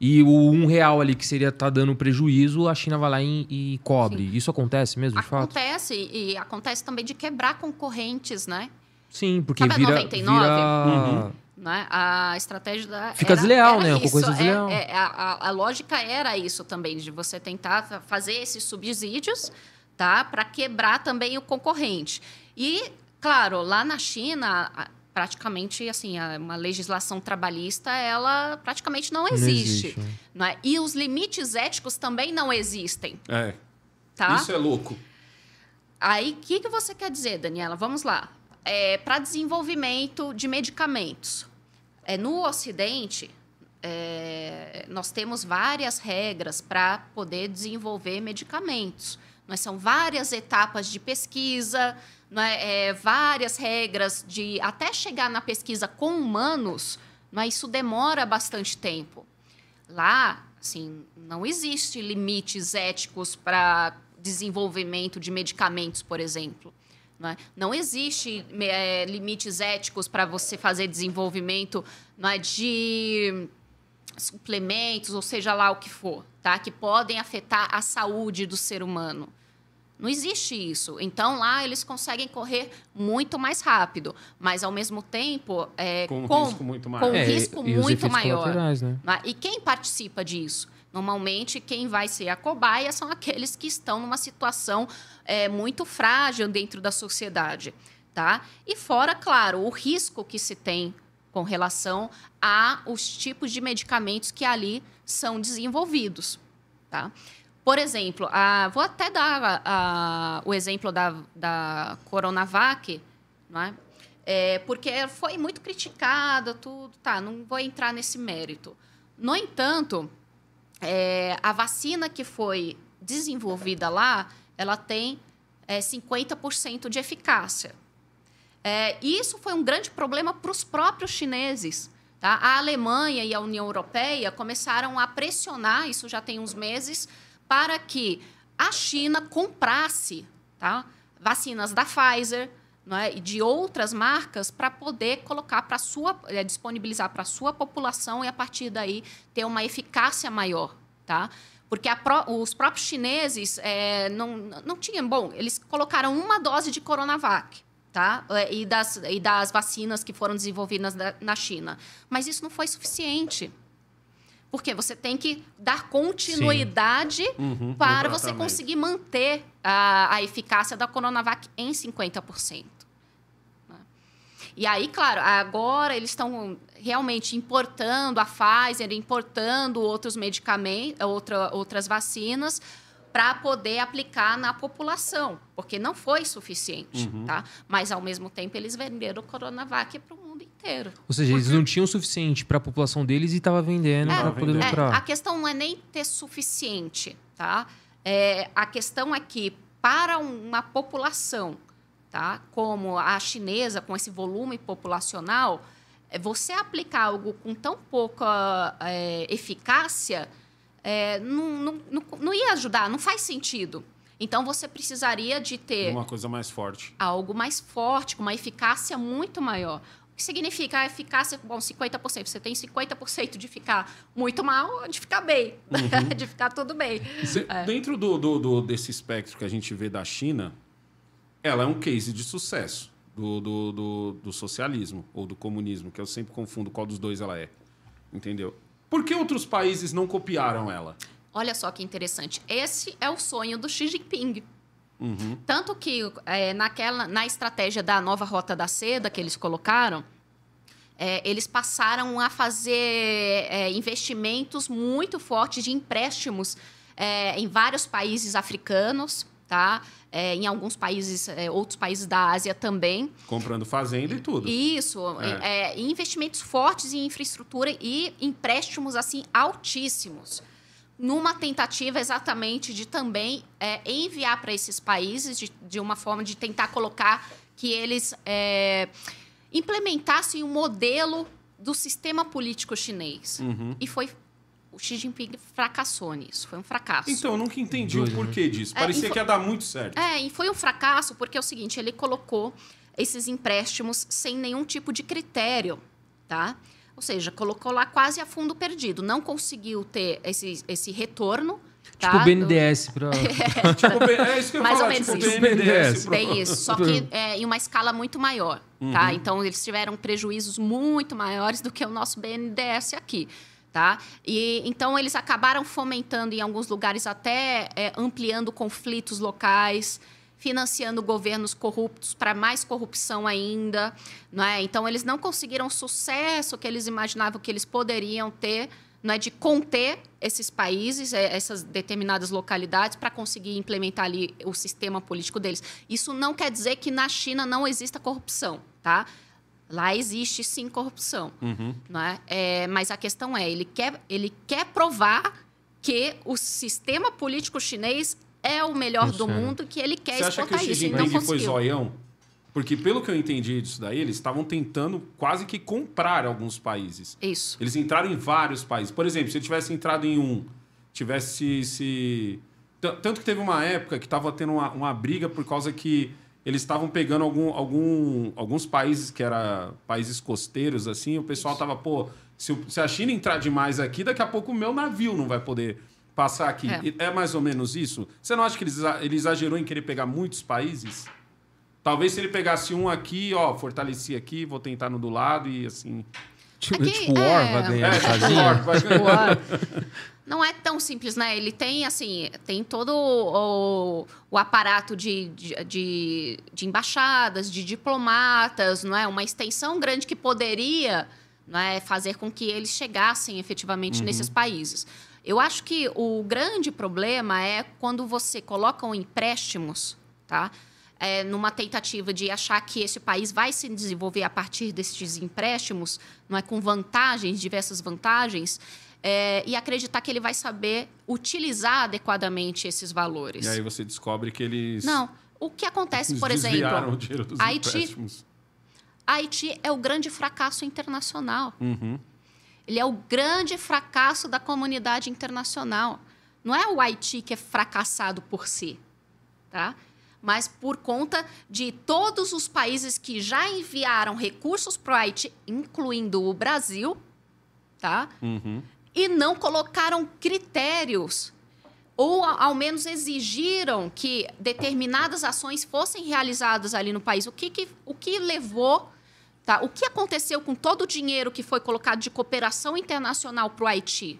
e o um real ali que seria tá dando prejuízo, a China vai lá e, e cobre. Sim. Isso acontece mesmo, de acontece, fato? Acontece, e acontece também de quebrar concorrentes, né? Sim, porque Sabe vira... 99? Vira... Uhum. Né? A estratégia da. Fica era, desleal, era né? Isso, coisa é, desleal. É, é, a, a, lógica era isso também, de você tentar fazer esses subsídios tá? para quebrar também o concorrente. E, claro, lá na China, praticamente assim uma legislação trabalhista ela praticamente não existe, não existe né? é? e os limites éticos também não existem é. tá isso é louco aí o que, que você quer dizer Daniela vamos lá é, para desenvolvimento de medicamentos é, no Ocidente é, nós temos várias regras para poder desenvolver medicamentos mas são várias etapas de pesquisa né, é, várias regras de até chegar na pesquisa com humanos, né, isso demora bastante tempo. Lá, assim, não existe limites éticos para desenvolvimento de medicamentos, por exemplo. Né. Não existe é, limites éticos para você fazer desenvolvimento de suplementos, ou seja lá o que for, tá? que podem afetar a saúde do ser humano. Não existe isso. Então, lá eles conseguem correr muito mais rápido, mas ao mesmo tempo. É, com, com risco muito maior. Com é, risco e, muito e maior. Né? né? E quem participa disso? Normalmente, quem vai ser a cobaia são aqueles que estão numa situação é, muito frágil dentro da sociedade. Tá? E fora, claro, o risco que se tem com relação a os tipos de medicamentos que ali são desenvolvidos. Tá? Por exemplo, a, vou até dar a, o exemplo da, da Coronavac, não é? É, porque foi muito criticada, tudo, tá, não vou entrar nesse mérito. No entanto, é, a vacina que foi desenvolvida lá, ela tem é, 50% de eficácia. e é, isso foi um grande problema para os próprios chineses. Tá? A Alemanha e a União Europeia começaram a pressionar, isso já tem uns meses, para que a China comprasse tá, vacinas da Pfizer não é, e de outras marcas para poder colocar para sua é, disponibilizar para a sua população e a partir daí ter uma eficácia maior, tá? Porque pro, os próprios chineses é, não, não tinham. Bom, eles colocaram uma dose de Coronavac, tá? Eh, e das, e das vacinas que foram desenvolvidas na China. Mas isso não foi suficiente. Porque você tem que dar continuidade uhum, para exatamente. você conseguir manter a, a eficácia da Coronavac em 50%. Né? E aí, claro, agora eles estão realmente importando a Pfizer, importando outros medicamentos, outra, outras vacinas para poder aplicar na população, porque não foi suficiente, uhum. tá? Mas ao mesmo tempo eles venderam o Coronavac para o mundo inteiro. Ou seja, eles não tinham suficiente para a população deles e estava vendendo é, para poder vendendo. lucrar. É, a questão não é nem ter suficiente, tá? É, a questão é que para uma população, tá? Como a chinesa, com esse volume populacional, é, você aplicar algo com tão pouca é, eficácia é, não, não, não, não ia ajudar, não faz sentido. Então você precisaria de ter uma coisa mais forte, algo mais forte, com uma eficácia muito maior que significa a é eficácia, bom, 50%. Você tem 50% de ficar muito mal, de ficar bem, né? uhum. de ficar tudo bem. é. Dentro do, do, do, desse espectro que a gente vê da China, ela é um case de sucesso do, do, do, do socialismo ou do comunismo, que eu sempre confundo qual dos dois ela é. Entendeu? Por que outros países não copiaram ela? Olha só que interessante. Esse é o sonho do Xi Jinping. Uhum. Tanto que é, naquela, na estratégia da nova rota da seda que eles colocaram, é, eles passaram a fazer é, investimentos muito fortes de empréstimos é, em vários países africanos, tá? É, em alguns países, é, outros países da Ásia também. Comprando fazenda e tudo. Isso, é. é, é investimentos fortes em infraestrutura e empréstimos assim altíssimos numa tentativa exatamente de também é, enviar para esses países, de, de, uma forma de tentar colocar que eles é, implementassem o um modelo do sistema político chinês. Uhum. E foi o Xi Jinping fracassou nisso. Foi um fracasso. Então, eu nunca entendi o né? porquê disso. É, Parecia é, foi, que ia dar muito certo. É, e foi um fracasso porque é o seguinte: ele colocou esses empréstimos sem nenhum tipo de critério, tá? Ou seja, colocou lá quase a fundo perdido, não conseguiu ter esse, esse retorno. Tá? Tipo BNDES para. é, tipo, tipo é isso que eu Mais falar, ou menos tipo isso. BNDES. Bem tipo isso. Só que tipo- é, em uma escala muito maior. Tá? Uhum. Tá? Então, eles tiveram prejuízos muito maiores do que o nosso BNDES aqui. Tá? E então eles acabaram fomentando em alguns lugares até é, ampliando conflitos locais, financiando governos corruptos para mais corrupção ainda. Não é? Então, eles não conseguiram o sucesso que eles imaginavam que eles poderiam ter não é, de conter esses países, é, essas determinadas localidades, para conseguir implementar ali o sistema político deles. Isso não quer dizer que na China não exista corrupção, tá? Lá existe sim corrupção, uhum. não é? é? Mas a questão é, ele quer, ele quer provar que o sistema político chinês é o melhor isso do é. mundo que ele quer Você exportar acha que o isso. Então foi zoião? Porque, pelo que eu entendi disso daí, eles estavam tentando quase que comprar alguns países. Isso. Eles entraram em vários países. Por exemplo, se ele tivesse entrado em um, tivesse se. Tanto que teve uma época que estava tendo uma, uma briga por causa que eles estavam pegando algum, algum, alguns países que eram países costeiros, assim, o pessoal estava, pô, se, se, a China entrar demais aqui, daqui a pouco o meu navio não vai poder passar aqui. É. é. mais ou menos isso? Você não acha que ele exagerou em querer pegar muitos países? Talvez se ele pegasse um aqui, ó, fortaleci aqui, vou tentar no do lado e assim. Tipo, aqui, tipo War é vai ganhar. É, tipo War vai ganhar. Não é tão simples, né? Ele tem, assim, tem todo o, o aparato de, de, de, de embaixadas, de diplomatas, não é? Uma extensão grande que poderia não é, fazer com que eles chegassem efetivamente uhum. nesses países. Eu acho que o grande problema é quando você coloca um empréstimos, tá? É, numa tentativa de achar que esse país vai se desenvolver a partir destes empréstimos, não é com vantagens, diversas vantagens, é, e acreditar que ele vai saber utilizar adequadamente esses valores. E aí você descobre que eles não. O que acontece, por exemplo, o dinheiro dos Haiti, Haiti é o grande fracasso internacional. Uhum. Ele é o grande fracasso da comunidade internacional. Não é o Haiti que é fracassado por si, tá? mas por conta de todos os países que já enviaram recursos para o Haiti, incluindo o Brasil, tá? Uhum. e não colocaram critérios ou ao menos exigiram que determinadas ações fossem realizadas ali no país. O que, que o que levou Tá? O que aconteceu com todo o dinheiro que foi colocado de cooperação internacional para o Haiti?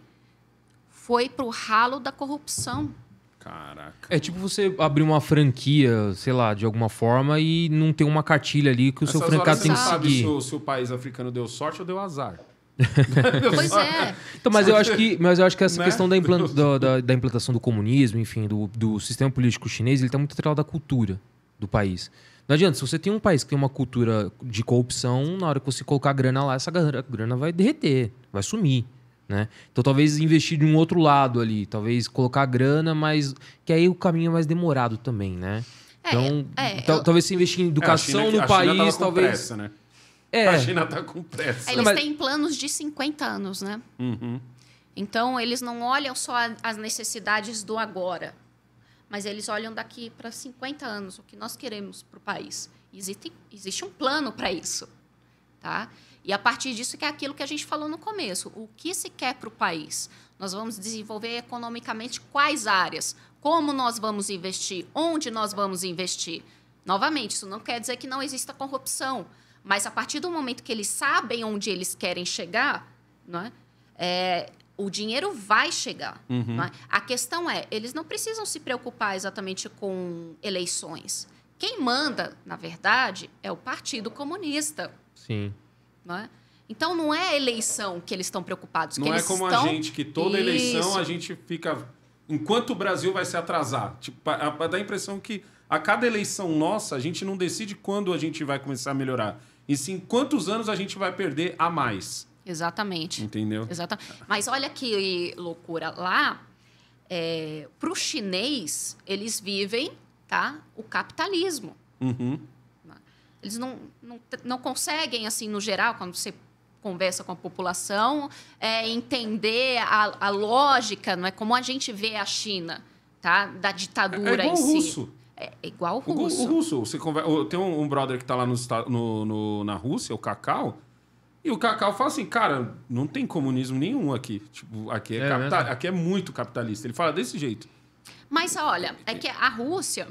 Foi para o ralo da corrupção. Caraca. É tipo você abrir uma franquia, sei lá, de alguma forma e não ter uma cartilha ali que o Essas seu franqueado tem que seguir. Sabe se, o país africano deu sorte ou deu azar. pois é. Então, mas eu acho que, mas eu acho que essa né? questão da, da, da, da, implantação do comunismo, enfim, do, do sistema político chinês, ele está muito atrelado da cultura do país. Não adianta, se você tem um país que tem uma cultura de corrupção, na hora que você colocar grana lá, essa grana vai derreter, vai sumir. Né? Então talvez investir de um outro lado ali, talvez colocar grana, mas que aí o caminho é mais demorado também, né? É, então, é, então, eu... talvez se investir em é, educação China, no país, talvez. Pressa, né? é. A China está com pressa. É, eles mas... têm planos de 50 anos, né? Uhum. Então eles não olham só as necessidades do agora mas eles olham daqui para 50 anos o que nós queremos para o país. Existe, existe um plano para isso. Tá? E a partir disso que é aquilo que a gente falou no começo, o que se quer para o país? Nós vamos desenvolver economicamente quais áreas? Como nós vamos investir? Onde nós vamos investir? Novamente, isso não quer dizer que não exista corrupção, mas a partir do momento que eles sabem onde eles querem chegar, não é? É, o dinheiro vai chegar. Uhum. é? A questão é, eles não precisam se preocupar exatamente com eleições. Quem manda, na verdade, é o Partido Comunista. Sim. é? Então não é a eleição que eles estão preocupados. Não é como estão... a gente, que toda eleição a gente fica. Enquanto o Brasil vai se atrasar. Tipo, dá a impressão que a cada eleição nossa, a gente não decide quando a gente vai começar a melhorar. E sim quantos anos a gente vai perder a mais. Exatamente. Entendeu? Exatamente. Mas olha que loucura. Lá, é, para o chinês, eles vivem tá, o capitalismo. Uhum. Eles não, não, não conseguem, assim, no geral, quando você conversa com a população, é, entender a, a, lógica, não é como a gente vê a China, tá? Da ditadura é, é igual em si. Russo. É, é igual o russo. O, o russo, você conversa, tem um, um brother que está lá no, no, no, na Rússia, o Cacau, e o Cacau fala assim, cara, não tem comunismo nenhum aqui. Tipo, aqui é, é capital, aqui é muito capitalista. Ele fala desse jeito. Mas olha, é que a Rússia.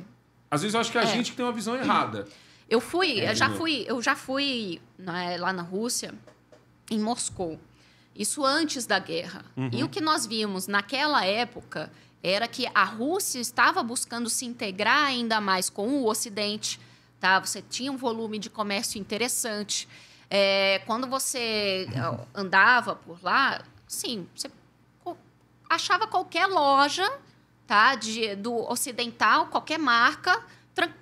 Às vezes eu acho que é a é. gente tem uma visão errada. Eu fui, é, eu já é? fui, eu já fui né, lá na Rússia, em Moscou. Isso antes da guerra. Uhum. E o que nós vimos naquela época era que a Rússia estava buscando se integrar ainda mais com o Ocidente. Tá? Você tinha um volume de comércio interessante. É, quando você andava por lá, sim, você achava qualquer loja tá, de, do ocidental, qualquer marca.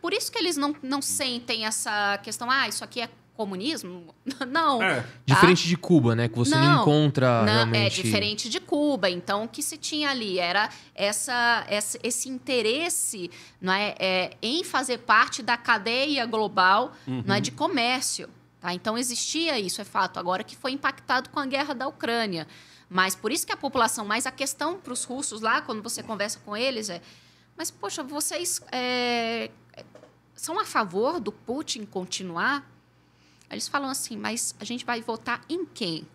Por isso que eles não, não sentem essa questão, ah, isso aqui é comunismo? Não. É. Tá? Diferente de Cuba, né? Que você não, não encontra não, é realmente... É diferente de Cuba. Então, o que se tinha ali era essa, essa esse interesse não é, é em fazer parte da cadeia global uhum. não é, uhum. de comércio. Tá? Então existia isso, é fato. Agora que foi impactado com a guerra da Ucrânia. Mas por isso que a população, mas a questão para os russos lá, quando você conversa com eles, é: mas poxa, vocês é, são a favor do Putin continuar? Eles falam assim: mas a gente vai votar em quem?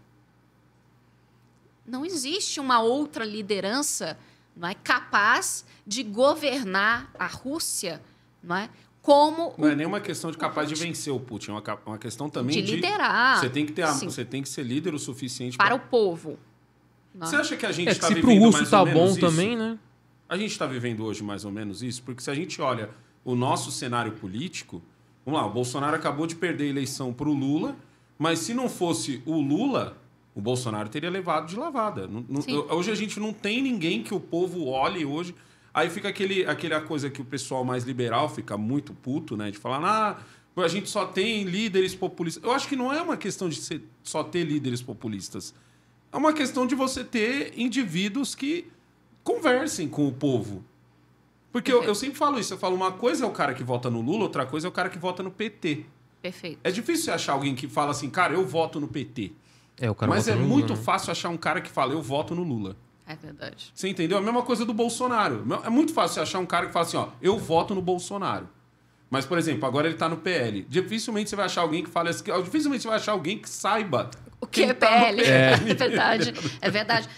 Não existe uma outra liderança não é capaz de governar a Rússia, não é? como. Não é o... é uma questão de capaz de vencer o Putin, é uma, uma questão também de. De liderar. Você tem que, ter, Sim. você tem que ser líder o suficiente para. Pra... o povo. Não. Né? Você acha que a gente está é tá vivendo. Se o urso tá bom isso? também, né? A gente está vivendo hoje mais ou menos isso, porque se a gente olha o nosso cenário político. Vamos lá, o Bolsonaro acabou de perder a eleição para o Lula, mas se não fosse o Lula, o Bolsonaro teria levado de lavada. Hoje a gente não tem ninguém que o povo olhe hoje Aí fica aquele, aquela coisa que o pessoal mais liberal fica muito puto, né? De falar, ah, a gente só tem líderes populistas. Eu acho que não é uma questão de ser, só ter líderes populistas. É uma questão de você ter indivíduos que conversem com o povo. Porque eu, eu, sempre falo isso. Eu falo, uma coisa é o cara que vota no Lula, outra coisa é o cara que vota no PT. Perfeito. É difícil você achar alguém que fala assim, cara, eu voto no PT. É, o cara Mas é Lula, muito né? fácil achar um cara que fala, eu voto no Lula. É verdade. Você entendeu? A mesma coisa do Bolsonaro. É muito fácil você achar um cara que fala assim, ó, eu voto no Bolsonaro. Mas, por exemplo, agora ele está no PL. Dificilmente você vai achar alguém que fale assim. Dificilmente você vai achar alguém que saiba. O que é PL. Tá PL. É verdade. É verdade.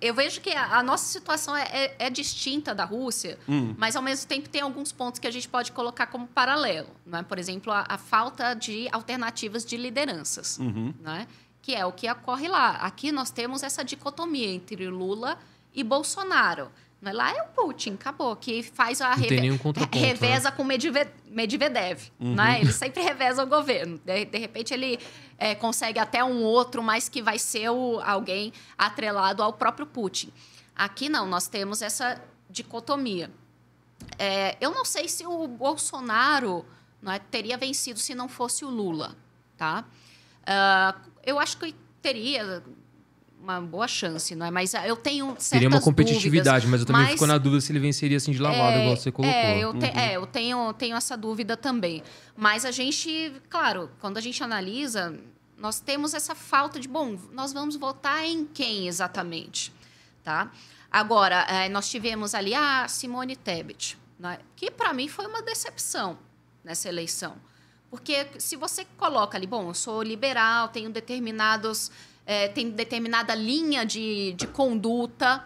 Eu vejo que a nossa situação é, é, é distinta da Rússia, hum. mas ao mesmo tempo tem alguns pontos que a gente pode colocar como paralelo. Né? Por exemplo, a, a falta de alternativas de lideranças. Uhum. Né? que é o que ocorre lá. Aqui nós temos essa dicotomia entre Lula e Bolsonaro. É? lá é o Putin, acabou, que faz a reve... Né? reveza né? com Medvedev, Medvedev uhum. né? Ele sempre reveza o governo. De, de repente ele é, consegue até um outro, mas que vai ser o, alguém atrelado ao próprio Putin. Aqui não, nós temos essa dicotomia. É, eu não sei se o Bolsonaro né, teria vencido se não fosse o Lula, tá? Uh, eu acho que eu teria uma boa chance, não é? Mas eu tenho certas Seria uma competitividade, dúvidas, mas eu também mas, fico na dúvida se ele venceria assim de lavada, é, igual você é, colocou. É, eu, te, uhum. é, eu tenho, tenho essa dúvida também. Mas a gente, claro, quando a gente analisa, nós temos essa falta de, bom, nós vamos votar em quem exatamente, tá? Agora, é, nós tivemos ali a ah, Simone Tebet, né? que para mim foi uma decepção nessa eleição. Porque se você coloca ali, bom, eu sou liberal, tenho determinados. É, tem determinada linha de, de conduta,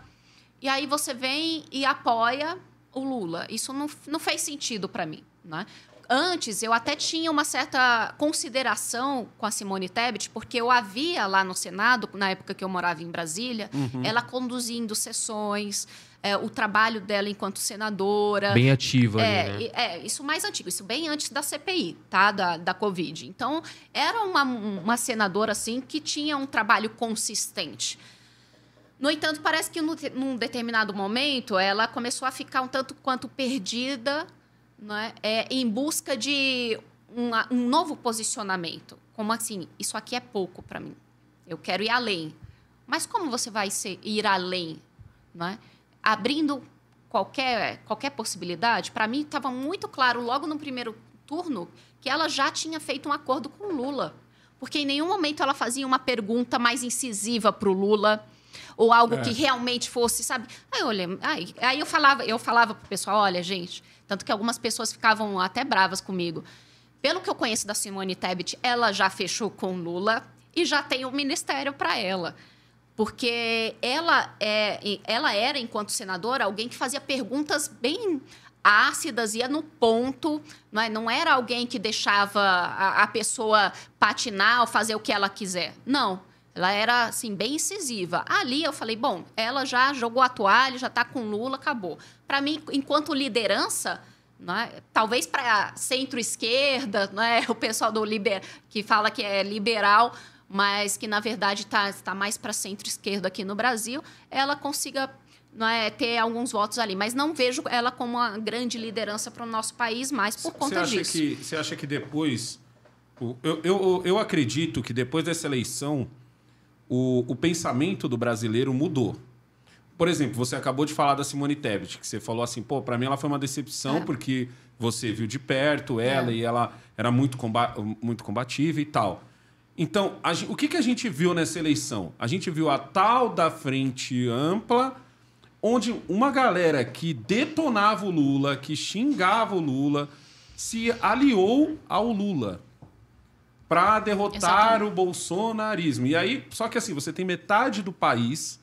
e aí você vem e apoia o Lula. Isso não, não fez sentido para mim. Né? Antes, eu até tinha uma certa consideração com a Simone Tebet, porque eu havia lá no Senado, na época que eu morava em Brasília, uhum. ela conduzindo sessões é, o trabalho dela enquanto senadora. Bem ativa, é, ali, né? É, isso mais antigo, isso bem antes da CPI, tá? Da, da Covid. Então, era uma, uma senadora, assim, que tinha um trabalho consistente. No entanto, parece que num determinado momento ela começou a ficar um tanto quanto perdida, né? É, em busca de uma, um novo posicionamento. Como assim? Isso aqui é pouco para mim. Eu quero ir além. Mas como você vai ser, ir além? Né? abrindo qualquer, qualquer possibilidade, para mim estava muito claro logo no primeiro turno que ela já tinha feito um acordo com o Lula. Porque em nenhum momento ela fazia uma pergunta mais incisiva para o Lula ou algo é. que realmente fosse, sabe? Aí eu, aí, aí eu falava, eu falava pro pessoal, olha, gente, tanto que algumas pessoas ficavam até bravas comigo. Pelo que eu conheço da Simone Tebet, ela já fechou com Lula e já tem um ministério para ela porque ela, é, ela era, enquanto senadora, alguém que fazia perguntas bem ácidas, ia no ponto, não, é? não era alguém que deixava a, a pessoa patinar ou fazer o que ela quiser. Não, ela era assim bem incisiva. Ali eu falei, bom, ela já jogou a toalha, já está com Lula, acabou. Para mim, enquanto liderança, é? talvez para centro-esquerda, é? o pessoal do liber... que fala que é liberal, mas que na verdade tá, está tá mais para centro-esquerda aqui no Brasil, ela consiga é, ter alguns votos ali. Mas não vejo ela como uma grande liderança para o nosso país mais por cê conta disso. Que, você acha que depois. Eu, eu, eu acredito que depois dessa eleição o, o pensamento do brasileiro mudou. Por exemplo, você acabou de falar da Simone Tebet, que você falou assim, pô, para mim ela foi uma decepção é. porque você viu de perto ela é. e ela era muito, comba muito combativa e tal. Então, a, o que, que a gente viu nessa eleição? A gente viu a tal da frente ampla, onde uma galera que detonava o Lula, que xingava o Lula, se aliou ao Lula para derrotar o bolsonarismo. E aí, só que assim, você tem metade do país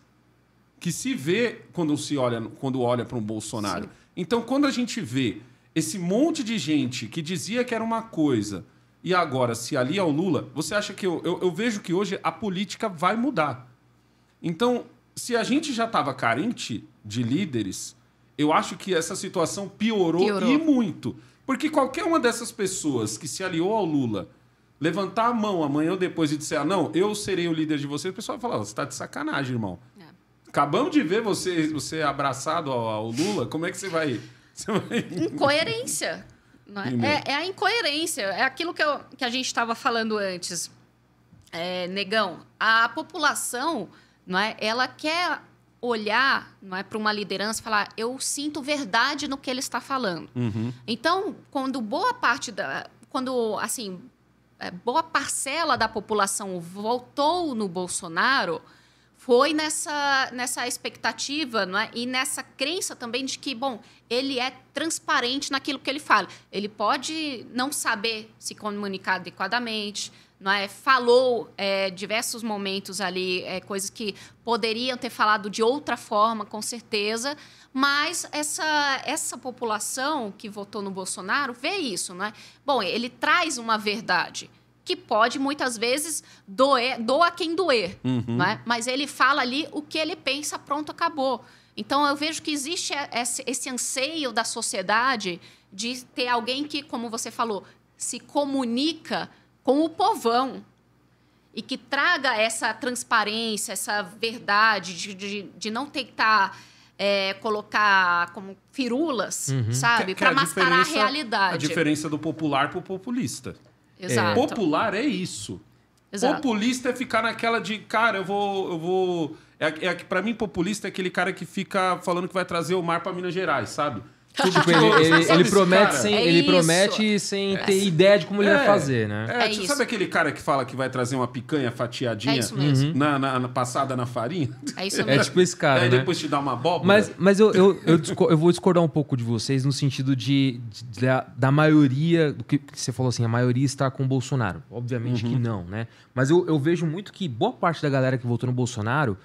que se vê quando se olha quando olha para um Bolsonaro. Sim. Então, quando a gente vê esse monte de gente que dizia que era uma coisa e agora, se ali ao é Lula, você acha que eu, eu, eu vejo que hoje a política vai mudar. Então, se a gente já estava carente de líderes, eu acho que essa situação piorou, piorou, e muito. Porque qualquer uma dessas pessoas que se aliou ao Lula levantar a mão amanhã ou depois e disser, ah, não, eu serei o líder de vocês, o pessoal vai falar, você está de sacanagem, irmão. É. Acabamos de ver você, você abraçado ao, ao Lula, como é que você vai. Você vai... Incoerência. É? É, é, a incoerência, é aquilo que, eu, que a gente estava falando antes. É, negão, a população, não é, ela quer olhar não é, para uma liderança e falar, eu sinto verdade no que ele está falando. Uhum. Então, quando boa parte da. Quando, assim, é, boa parcela da população voltou no Bolsonaro, foi nessa, nessa expectativa não é? e nessa crença também de que, bom, ele é transparente naquilo que ele fala. Ele pode não saber se comunicar adequadamente, não é? falou é, diversos momentos ali, é, coisas que poderiam ter falado de outra forma, com certeza, mas essa, essa população que votou no Bolsonaro vê isso. Não é? Bom, ele traz uma verdade que pode muitas vezes doer, doa quem doer, uhum. né? Mas ele fala ali o que ele pensa, pronto, acabou. Então eu vejo que existe esse anseio da sociedade de ter alguém que, como você falou, se comunica com o povão e que traga essa transparência, essa verdade de, de, de não tentar é, colocar como firulas, uhum. sabe, para é mascarar a realidade. A diferença do popular para o populista. É, Exato. Popular é isso. Exato. Populista é ficar naquela de, cara, eu vou. Eu vou... É, é, para mim, populista é aquele cara que fica falando que vai trazer o mar para Minas Gerais, sabe? Tipo, tipo, ele, ele, ele promete, sem, é ele promete sem é. ter ideia de como ele é, vai fazer, né? É, é tipo, sabe aquele cara que fala que vai trazer uma picanha fatiadinha é uhum. na, na, na, passada na farinha? É isso mesmo. É tipo esse cara. Aí né? depois te dá uma abóbora. Mas, mas eu, eu, eu, eu, vou discordar um pouco de vocês no sentido de, de da, da, maioria, do que, você falou assim, a maioria está com o Bolsonaro. Obviamente uhum. que não, né? Mas eu, eu vejo muito que boa parte da galera que votou no Bolsonaro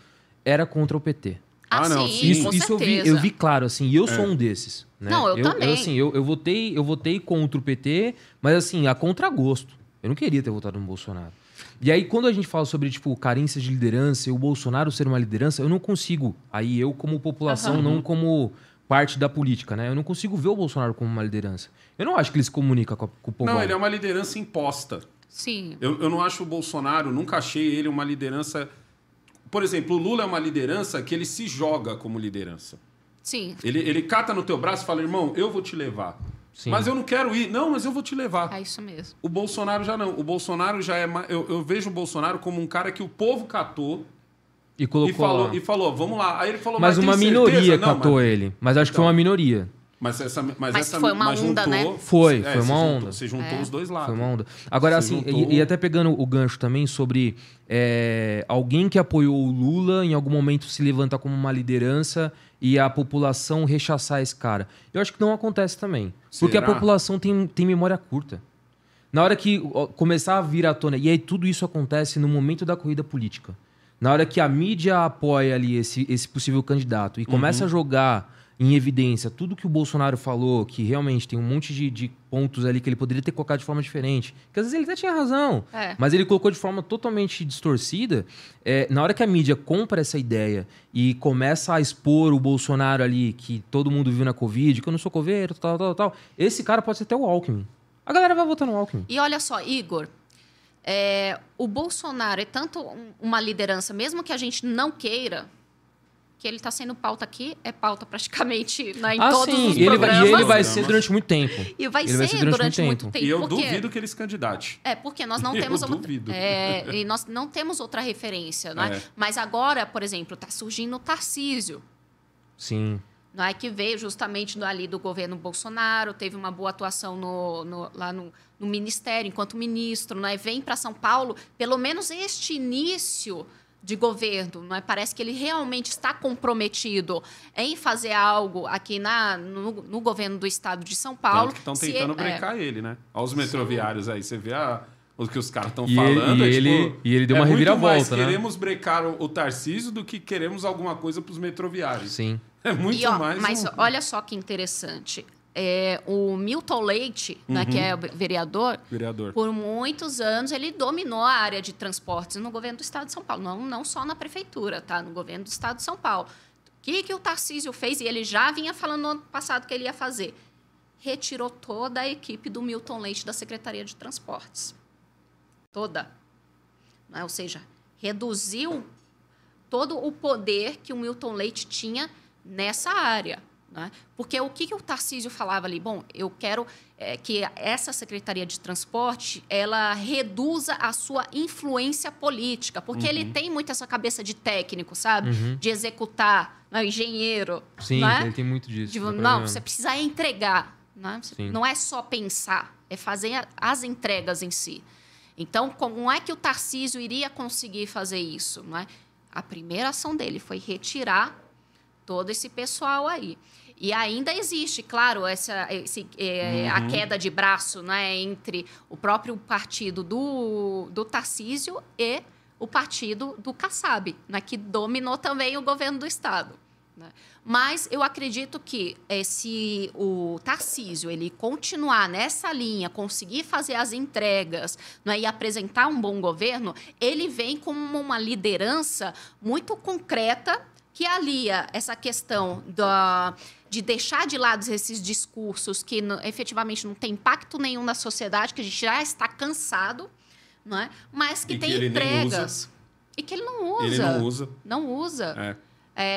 era contra o PT. Ah, ah, não. Sim, isso, isso eu vi, eu vi claro, assim, e eu sou um desses. Né? Não, eu, eu também. Eu, assim, eu, eu, votei, eu votei contra o PT, mas assim, a contragosto. Eu não queria ter votado no Bolsonaro. E aí, quando a gente fala sobre, tipo, carência de liderança e o Bolsonaro ser uma liderança, eu não consigo. Aí eu, como população, uhum. não como parte da política, né? Eu não consigo ver o Bolsonaro como uma liderança. Eu não acho que ele se comunica com, a, com o povo. Não, ele é uma liderança imposta. Sim. Eu, eu não acho o Bolsonaro, nunca achei ele uma liderança. Por exemplo, o Lula é uma liderança que ele se joga como liderança. Sim. Ele, ele cata no teu braço e fala, irmão, eu vou te levar. Sim. Mas eu não quero ir. Não, mas eu vou te levar. É isso mesmo. O Bolsonaro já não. O Bolsonaro já é. Eu, eu vejo o Bolsonaro como um cara que o povo catou. E colocou. E falou, lá. E falou vamos lá. Aí ele falou, mas, mas uma minoria catou mas... ele. Mas acho que foi uma então. minoria. Mas essa, mas, mas essa, foi uma mas onda, juntou, né? Foi, é, foi uma onda. Juntou, se juntou é. os dois lados. Foi uma onda. Agora, se assim, juntou... e, e, até pegando o gancho também sobre é, alguém que apoiou o Lula, em algum momento se levanta como uma liderança e a população rechaçar esse cara. Eu acho que não acontece também. Será? Porque a população tem, tem memória curta. Na hora que começar a vir à tona, e aí tudo isso acontece no momento da corrida política. Na hora que a mídia apoia ali esse, esse possível candidato e começa uhum. a jogar em evidência tudo que o Bolsonaro falou, que realmente tem um monte de, de, pontos ali que ele poderia ter colocado de forma diferente, que às vezes ele até tinha razão, é. mas ele colocou de forma totalmente distorcida. É, na hora que a mídia compra essa ideia e começa a expor o Bolsonaro ali, que todo mundo viu na Covid, que eu não sou coveiro, tal, tal, tal, esse cara pode ser até o Alckmin. A galera vai votar no Alckmin. E olha só, Igor, é, o Bolsonaro é tanto uma liderança, mesmo que a gente não queira, que ele está sendo pauta aqui, é pauta praticamente né, em ah, todos sim. os e ele, vai, e ele vai ser durante muito tempo. E vai, ser, vai ser, durante, durante muito, tempo. tempo. E eu porque... duvido que ele se candidate. É, porque nós não eu temos duvido. outra... É, e nós não temos outra referência, né? É. Mas agora, por exemplo, está surgindo o Tarcísio. Sim. Não é que veio justamente do, ali do governo Bolsonaro, teve uma boa atuação no, no lá no, no, ministério, enquanto ministro, não é? vem para São Paulo, pelo menos este início de governo, não é? parece que ele realmente está comprometido em fazer algo aqui na, no, no governo do estado de São Paulo. que estão tentando ele, é. brecar é... ele, né? Olha os metroviários aí, você vê a, o que os caras estão falando. E, ele, é tipo, e ele deu uma é reviravolta. Muito mais né? queremos brecar o, o Tarcísio do que queremos alguma coisa para os metroviários. Sim. É muito e, ó, mais. Mas um... olha só que interessante é, o Milton Leite, uhum. né, que uhum. é vereador, vereador, por muitos anos ele dominou a área de transportes no governo do Estado de São Paulo, não, não só na prefeitura, tá? No governo do Estado de São Paulo. O que, que o Tarcísio fez? E ele já vinha falando no ano passado que ele ia fazer. Retirou toda a equipe do Milton Leite da Secretaria de Transportes. Toda. Né? Ou seja, reduziu todo o poder que o Milton Leite tinha nessa área. Né? Porque o que, que, o Tarcísio falava ali? Bom, eu quero é, que essa Secretaria de Transporte ela reduza a sua influência política, porque uhum. ele tem muito essa cabeça de técnico, sabe? Uhum. De executar, né? engenheiro. Sim, né? ele tem muito disso. De, não, você precisa entregar. Né? Não é só pensar, é fazer as entregas em si. Então, como é que o Tarcísio iria conseguir fazer isso? Né? A primeira ação dele foi retirar todo esse pessoal aí. E ainda existe, claro, essa esse, é, uhum. a queda de braço né, entre o próprio partido do, do Tarcísio e o partido do Kassab, né, que dominou também o governo do Estado. Né? Mas eu acredito que é, se o Tarcísio ele continuar nessa linha, conseguir fazer as entregas né, e apresentar um bom governo, ele vem como uma liderança muito concreta que alia essa questão da de deixar de lado esses discursos que efetivamente não tem impacto nenhum na sociedade, que a gente já está cansado, não é? mas que e tem que entregas. E que ele não usa. Ele não usa. Não usa. É.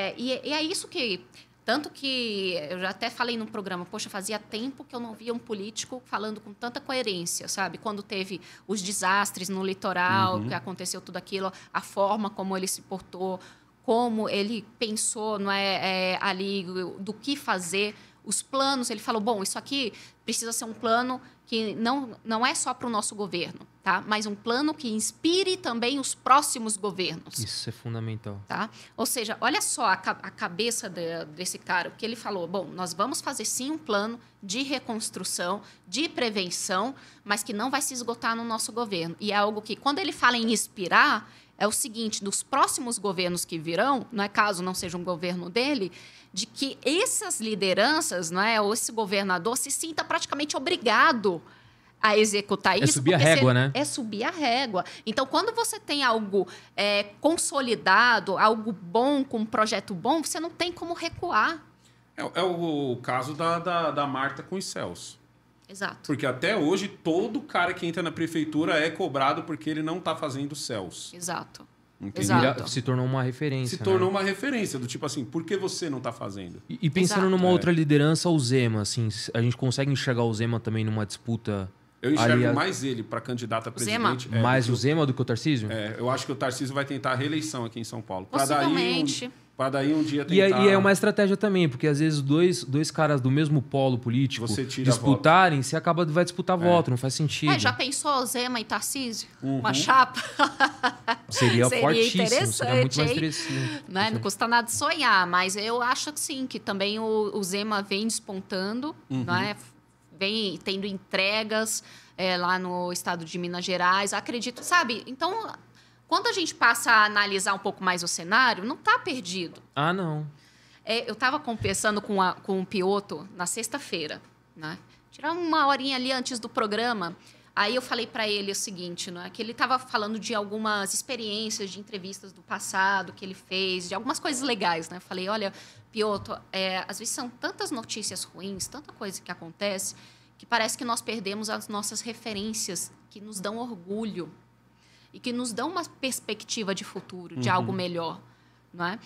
É, e, e, é isso que. Tanto que eu já até falei num programa, poxa, fazia tempo que eu não via um político falando com tanta coerência, sabe? Quando teve os desastres no litoral, uhum. que aconteceu tudo aquilo, a forma como ele se portou, como ele pensou não é, é, ali do que fazer, os planos. Ele falou: bom, isso aqui precisa ser um plano que não, não é só para o nosso governo, tá? mas um plano que inspire também os próximos governos. Isso é fundamental. Tá? Ou seja, olha só a, a cabeça de, desse cara, que ele falou: bom, nós vamos fazer sim um plano de reconstrução, de prevenção, mas que não vai se esgotar no nosso governo. E é algo que, quando ele fala em inspirar, é o seguinte: dos próximos governos que virão, não é caso não seja um governo dele, de que essas lideranças, não é, ou esse governador se sinta praticamente obrigado a executar é isso. É subir a régua, você, né? É subir a régua. Então, quando você tem algo é, consolidado, algo bom, com um projeto bom, você não tem como recuar. É, é o, o caso da, da, da Marta com os Celso. Exato. Porque até hoje todo cara que entra na prefeitura é cobrado porque ele não está fazendo céus. Exato. Exato. Se tornou uma referência. Se tornou né? uma referência, do tipo assim, por que você não está fazendo? E, e pensando Exato. numa é. outra liderança, o Zema, assim, a gente consegue enxergar o Zema também numa disputa. Eu enxergo mais ele para candidato a presidente. Zema. É, mais o Zema do que o Tarcísio? É, eu acho que o Tarcísio vai tentar a reeleição aqui em São Paulo. Possivelmente. Pra daí um para daí um dia tentar... E é, e é, uma estratégia também, porque às vezes dois, dois caras do mesmo polo político disputarem, voto. você acaba vai disputar é. voto, não faz sentido. É, já pensou Zema e Tarcísio? Uhum. Uma chapa? Seria, seria fortíssimo, interessante, seria muito mais interessante. Né? Não custa nada sonhar, mas eu acho que sim, que também o, o Zema vem despontando, uhum. é vem tendo entregas é, lá no estado de Minas Gerais. Acredito, sabe? Então quando a gente passa a analisar um pouco mais o cenário, não está perdido. Ah, não. É, eu estava conversando com, a, com o Pioto na sexta-feira, né? Tirar uma horinha ali antes do programa. Aí eu falei para ele o seguinte, né? Que ele estava falando de algumas experiências de entrevistas do passado que ele fez, de algumas coisas legais, né? Eu falei, olha, Pioto, é, às vezes são tantas notícias ruins, tanta coisa que acontece, que parece que nós perdemos as nossas referências que nos dão orgulho, e que nos dão uma perspectiva de futuro, de uhum. algo melhor, não é?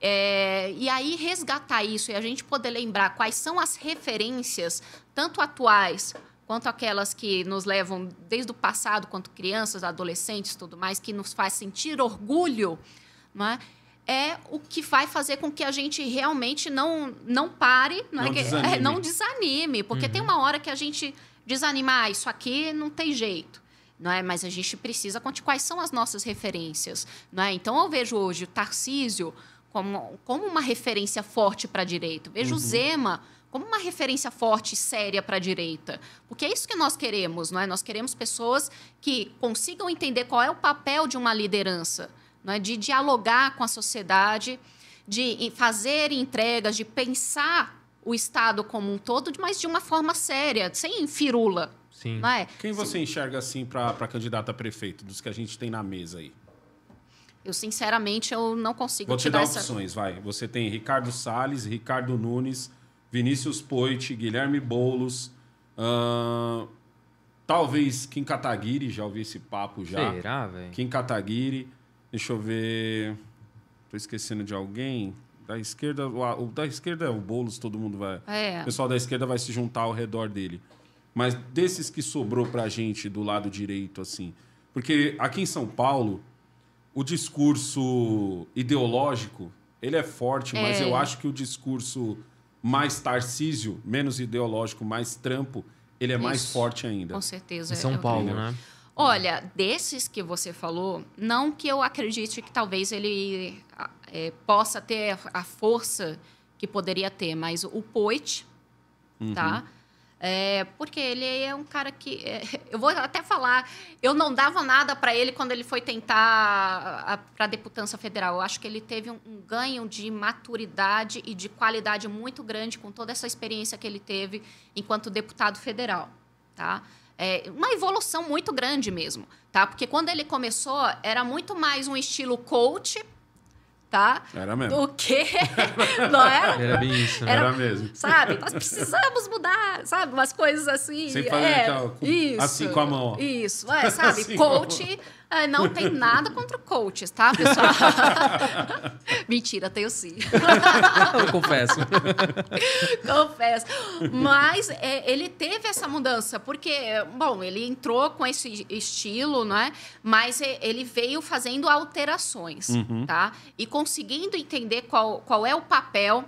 É, e aí resgatar isso e a gente poder lembrar quais são as referências, tanto atuais quanto aquelas que nos levam desde o passado, quanto crianças, adolescentes, tudo mais, que nos faz sentir orgulho, não é? é o que vai fazer com que a gente realmente não não pare, não, é não, é desanime. não desanime. porque uhum. tem uma hora que a gente desanimar ah, isso aqui não tem jeito não é? Mas a gente precisa quais são as nossas referências, não é? Então eu vejo hoje o Tarcísio como, como uma referência forte para a direita, vejo uhum. o Zema como uma referência forte e séria para a direita. Porque é isso que nós queremos, não é? Nós queremos pessoas que consigam entender qual é o papel de uma liderança, não é? De dialogar com a sociedade, de fazer entregas, de pensar o Estado como um todo, mas de uma forma séria, sem firula, Sim. Não é? Quem você Sim. enxerga assim para candidata a prefeito, dos que a gente tem na mesa aí? Eu, sinceramente, eu não consigo Vou te dar essa... opções, vai. Você tem Ricardo Salles, Ricardo Nunes, Vinícius Poit, Guilherme Boulos, uh, talvez Kim Kataguiri, já ouvi esse papo já. Será, velho? Kim Kataguiri, deixa eu ver... Tô esquecendo de alguém. Da esquerda, o, da esquerda é o Boulos, todo mundo vai... É. O pessoal da esquerda vai se juntar ao redor dele. Mas desses que sobrou para a gente do lado direito, assim. Porque aqui em São Paulo, o discurso ideológico, ele é forte, é. mas eu é. acho que o discurso mais Tarcísio, menos ideológico, mais trampo, ele é Isso. mais forte ainda. Com certeza. Em São Paulo, né? Olha, desses que você falou, não que eu acredite que talvez ele ah, é, possa ter a força que poderia ter, mas o Poit, tá? uhum. tá? É, porque ele é um cara que. É, eu vou até falar, eu não dava nada para ele quando ele foi tentar para a Deputança Federal. Eu acho que ele teve um, um, ganho de maturidade e de qualidade muito grande com toda essa experiência que ele teve enquanto deputado federal. Tá? É, uma evolução muito grande mesmo. Tá? Porque quando ele começou, era muito mais um estilo coach tá? Era mesmo. O quê? Não era? Era bem isso. Né? Era, era mesmo. Sabe? Nós precisamos mudar, sabe? Umas coisas assim. Sem fazer é, com, assim isso, é, assim com a mão. Isso, é, sabe? Assim, coach é, não tem nada contra coaches, tá, pessoal? Mentira, tenho sim. Eu confesso. confesso. Mas é, ele teve essa mudança, porque, bom, ele entrou com esse estilo, né? Mas ele veio fazendo alterações, uhum. tá? E conseguindo entender qual, qual é o papel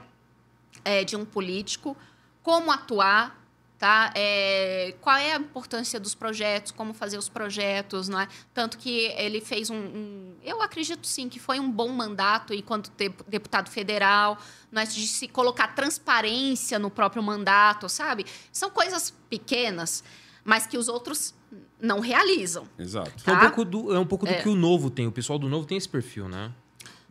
é, de um político, como atuar, tá? É, qual é a importância dos projetos, como fazer os projetos, não é? Tanto que ele fez um, um eu acredito sim que foi um bom mandato enquanto deputado federal, mas é? de se colocar transparência no próprio mandato, sabe? São coisas pequenas, mas que os outros não realizam. Exato. Tá? É um tá? pouco do, é um pouco do é. que o novo tem. O pessoal do novo tem esse perfil, né?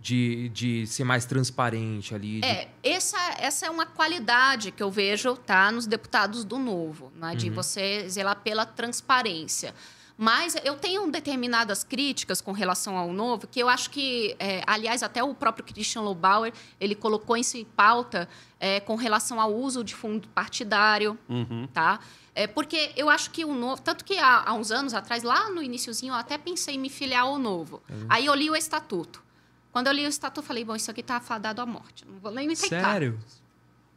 de, de ser mais transparente ali. De... É, essa, essa é uma qualidade que eu vejo tá, nos deputados do Novo, né, de uhum. você zelar pela transparência. Mas eu tenho determinadas críticas com relação ao novo, que eu acho que, é, aliás, até o próprio Christian Lobauer, ele colocou isso em pauta é, com relação ao uso de fundo partidário, uhum. tá? É, porque eu acho que o novo... Tanto que há, há uns anos atrás, lá no iníciozinho, eu até pensei em me filiar ao novo. Uhum. Aí eu li o estatuto. Quando eu li o estatuto, eu falei, bom, isso aqui tá fadado à morte. Não vou nem me tentar. Sério?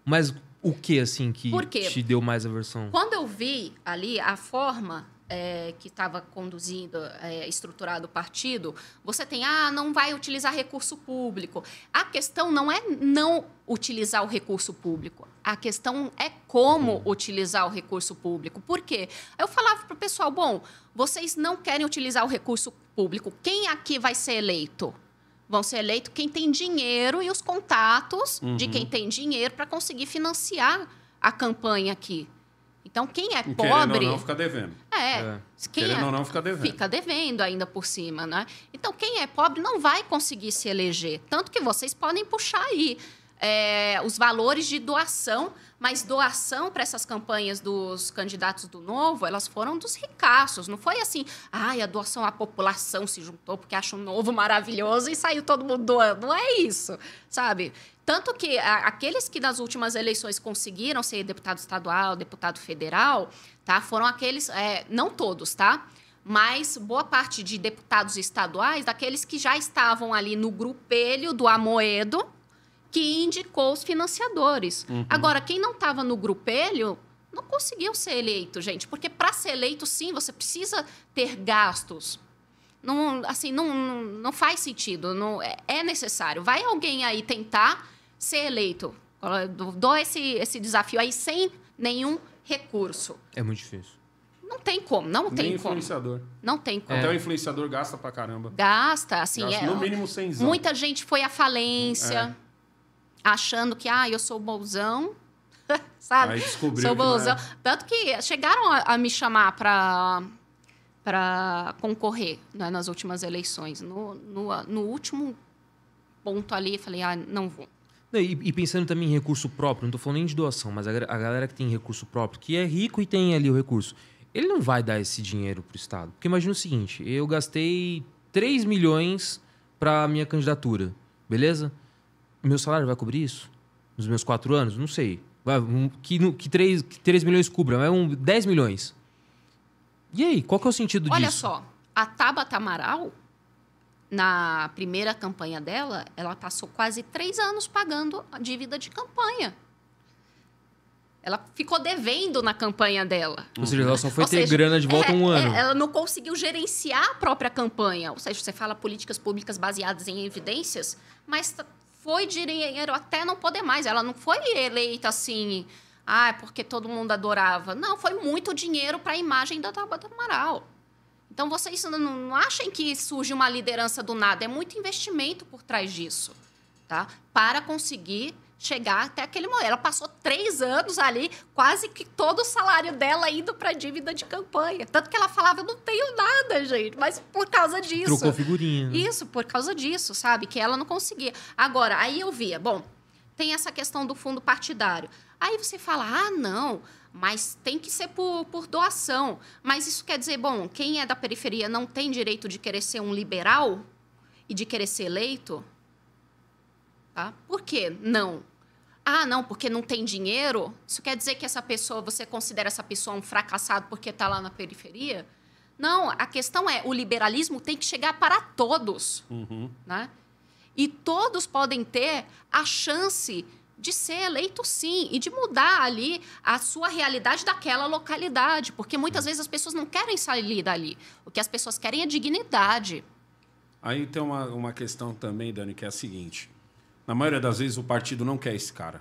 Mas o que, assim, que te deu mais aversão? Quando eu vi ali a forma é, que estava conduzindo, é, estruturado o partido, você tem, ah, não vai utilizar recurso público. A questão não é não utilizar o recurso público. A questão é como hum. utilizar o recurso público. Por quê? Eu falava para o pessoal, bom, vocês não querem utilizar o recurso público. Quem aqui vai ser eleito? vão ser eleitos quem tem dinheiro e os contatos uhum. de quem uhum. tem dinheiro para conseguir financiar a campanha aqui. Então, quem é pobre. ou não, fica devendo. É. é. Quem é, ou não, fica devendo. Fica devendo ainda por cima, né? Então, quem é pobre não vai conseguir se eleger. Tanto que vocês podem puxar aí é, os valores de doação, mas doação para essas campanhas dos candidatos do Novo, elas foram dos ricaços. Não foi assim, ai, a doação, a população se juntou porque acha o Novo maravilhoso e saiu todo mundo doando. Não é isso, sabe? Tanto que a, aqueles que nas últimas eleições conseguiram ser deputado estadual, deputado federal, tá? foram aqueles, é, não todos, tá? mas boa parte de deputados estaduais, daqueles que já estavam ali no grupelho do Amoedo, que indicou os financiadores. Uhum. Agora, quem não estava no grupelho não conseguiu ser eleito, gente, porque para ser eleito, sim, você precisa ter gastos. Não, assim, não, não, faz sentido, não é, é, necessário. Vai alguém aí tentar ser eleito. Eu dou esse, esse desafio aí sem nenhum recurso. É muito difícil. Não tem como, não Nem tem influenciador. como. influenciador. Não tem como. É. Até o influenciador gasta pra caramba. Gasta, assim. Gasta, é, no mínimo 100 anos. Muita gente foi à falência. É achando que, ah, eu sou bonzão, sabe? Aí descobriu. Sou é. bonzão. É. Tanto que chegaram a, a me chamar para para concorrer né, nas últimas eleições. No, no, no, último ponto ali, falei, ah, não vou. E, e, pensando também em recurso próprio, não estou falando nem de doação, mas a, a, galera que tem recurso próprio, que é rico e tem ali o recurso, ele não vai dar esse dinheiro para o Estado. Porque imagina o seguinte, eu gastei 3 milhões para minha candidatura, beleza? meu salário vai cobrir isso? Nos meus quatro anos? Não sei. Vai, um, que, que, 3, que milhões cubra, é um 10 milhões. E aí, qual que é o sentido Olha disso? Olha só, a Tabata Amaral, na primeira campanha dela, ela passou quase três anos pagando a dívida de campanha. Ela ficou devendo na campanha dela. Ou seja, ela só foi Ou ter seja, grana de volta é, um é, ano. É, ela não conseguiu gerenciar a própria campanha. Ou seja, você fala políticas públicas baseadas em evidências, mas foi dinheiro até não poder mais. Ela não foi eleita assim, ah, é porque todo mundo adorava. Não, foi muito dinheiro para a imagem da Tabata Amaral. Então vocês não, não achem que surge uma liderança do nada, é muito investimento por trás disso, tá? Para conseguir chegar até aquele momento. Ela passou três anos ali, quase que todo o salário dela indo para dívida de campanha. Tanto que ela falava: Eu não tenho nada, gente, mas por causa disso. Trocou figurinha. Isso, por causa disso, sabe? Que ela não conseguia. Agora, aí eu via: bom, tem essa questão do fundo partidário. Aí você fala: ah, não, mas tem que ser por, por, doação. Mas isso quer dizer, bom, quem é da periferia não tem direito de querer ser um liberal e de querer ser eleito? Tá? Por quê? Não ah, não, porque não tem dinheiro, isso quer dizer que essa pessoa, você considera essa pessoa um fracassado porque está lá na periferia? Não, a questão é, o liberalismo tem que chegar para todos, uhum. né? E todos podem ter a chance de ser eleito sim e de mudar ali a sua realidade daquela localidade, porque muitas vezes as pessoas não querem sair dali. O que as pessoas querem é dignidade. Aí tem uma, uma questão também, Dani, que é a seguinte: na maioria das vezes o partido não quer esse cara.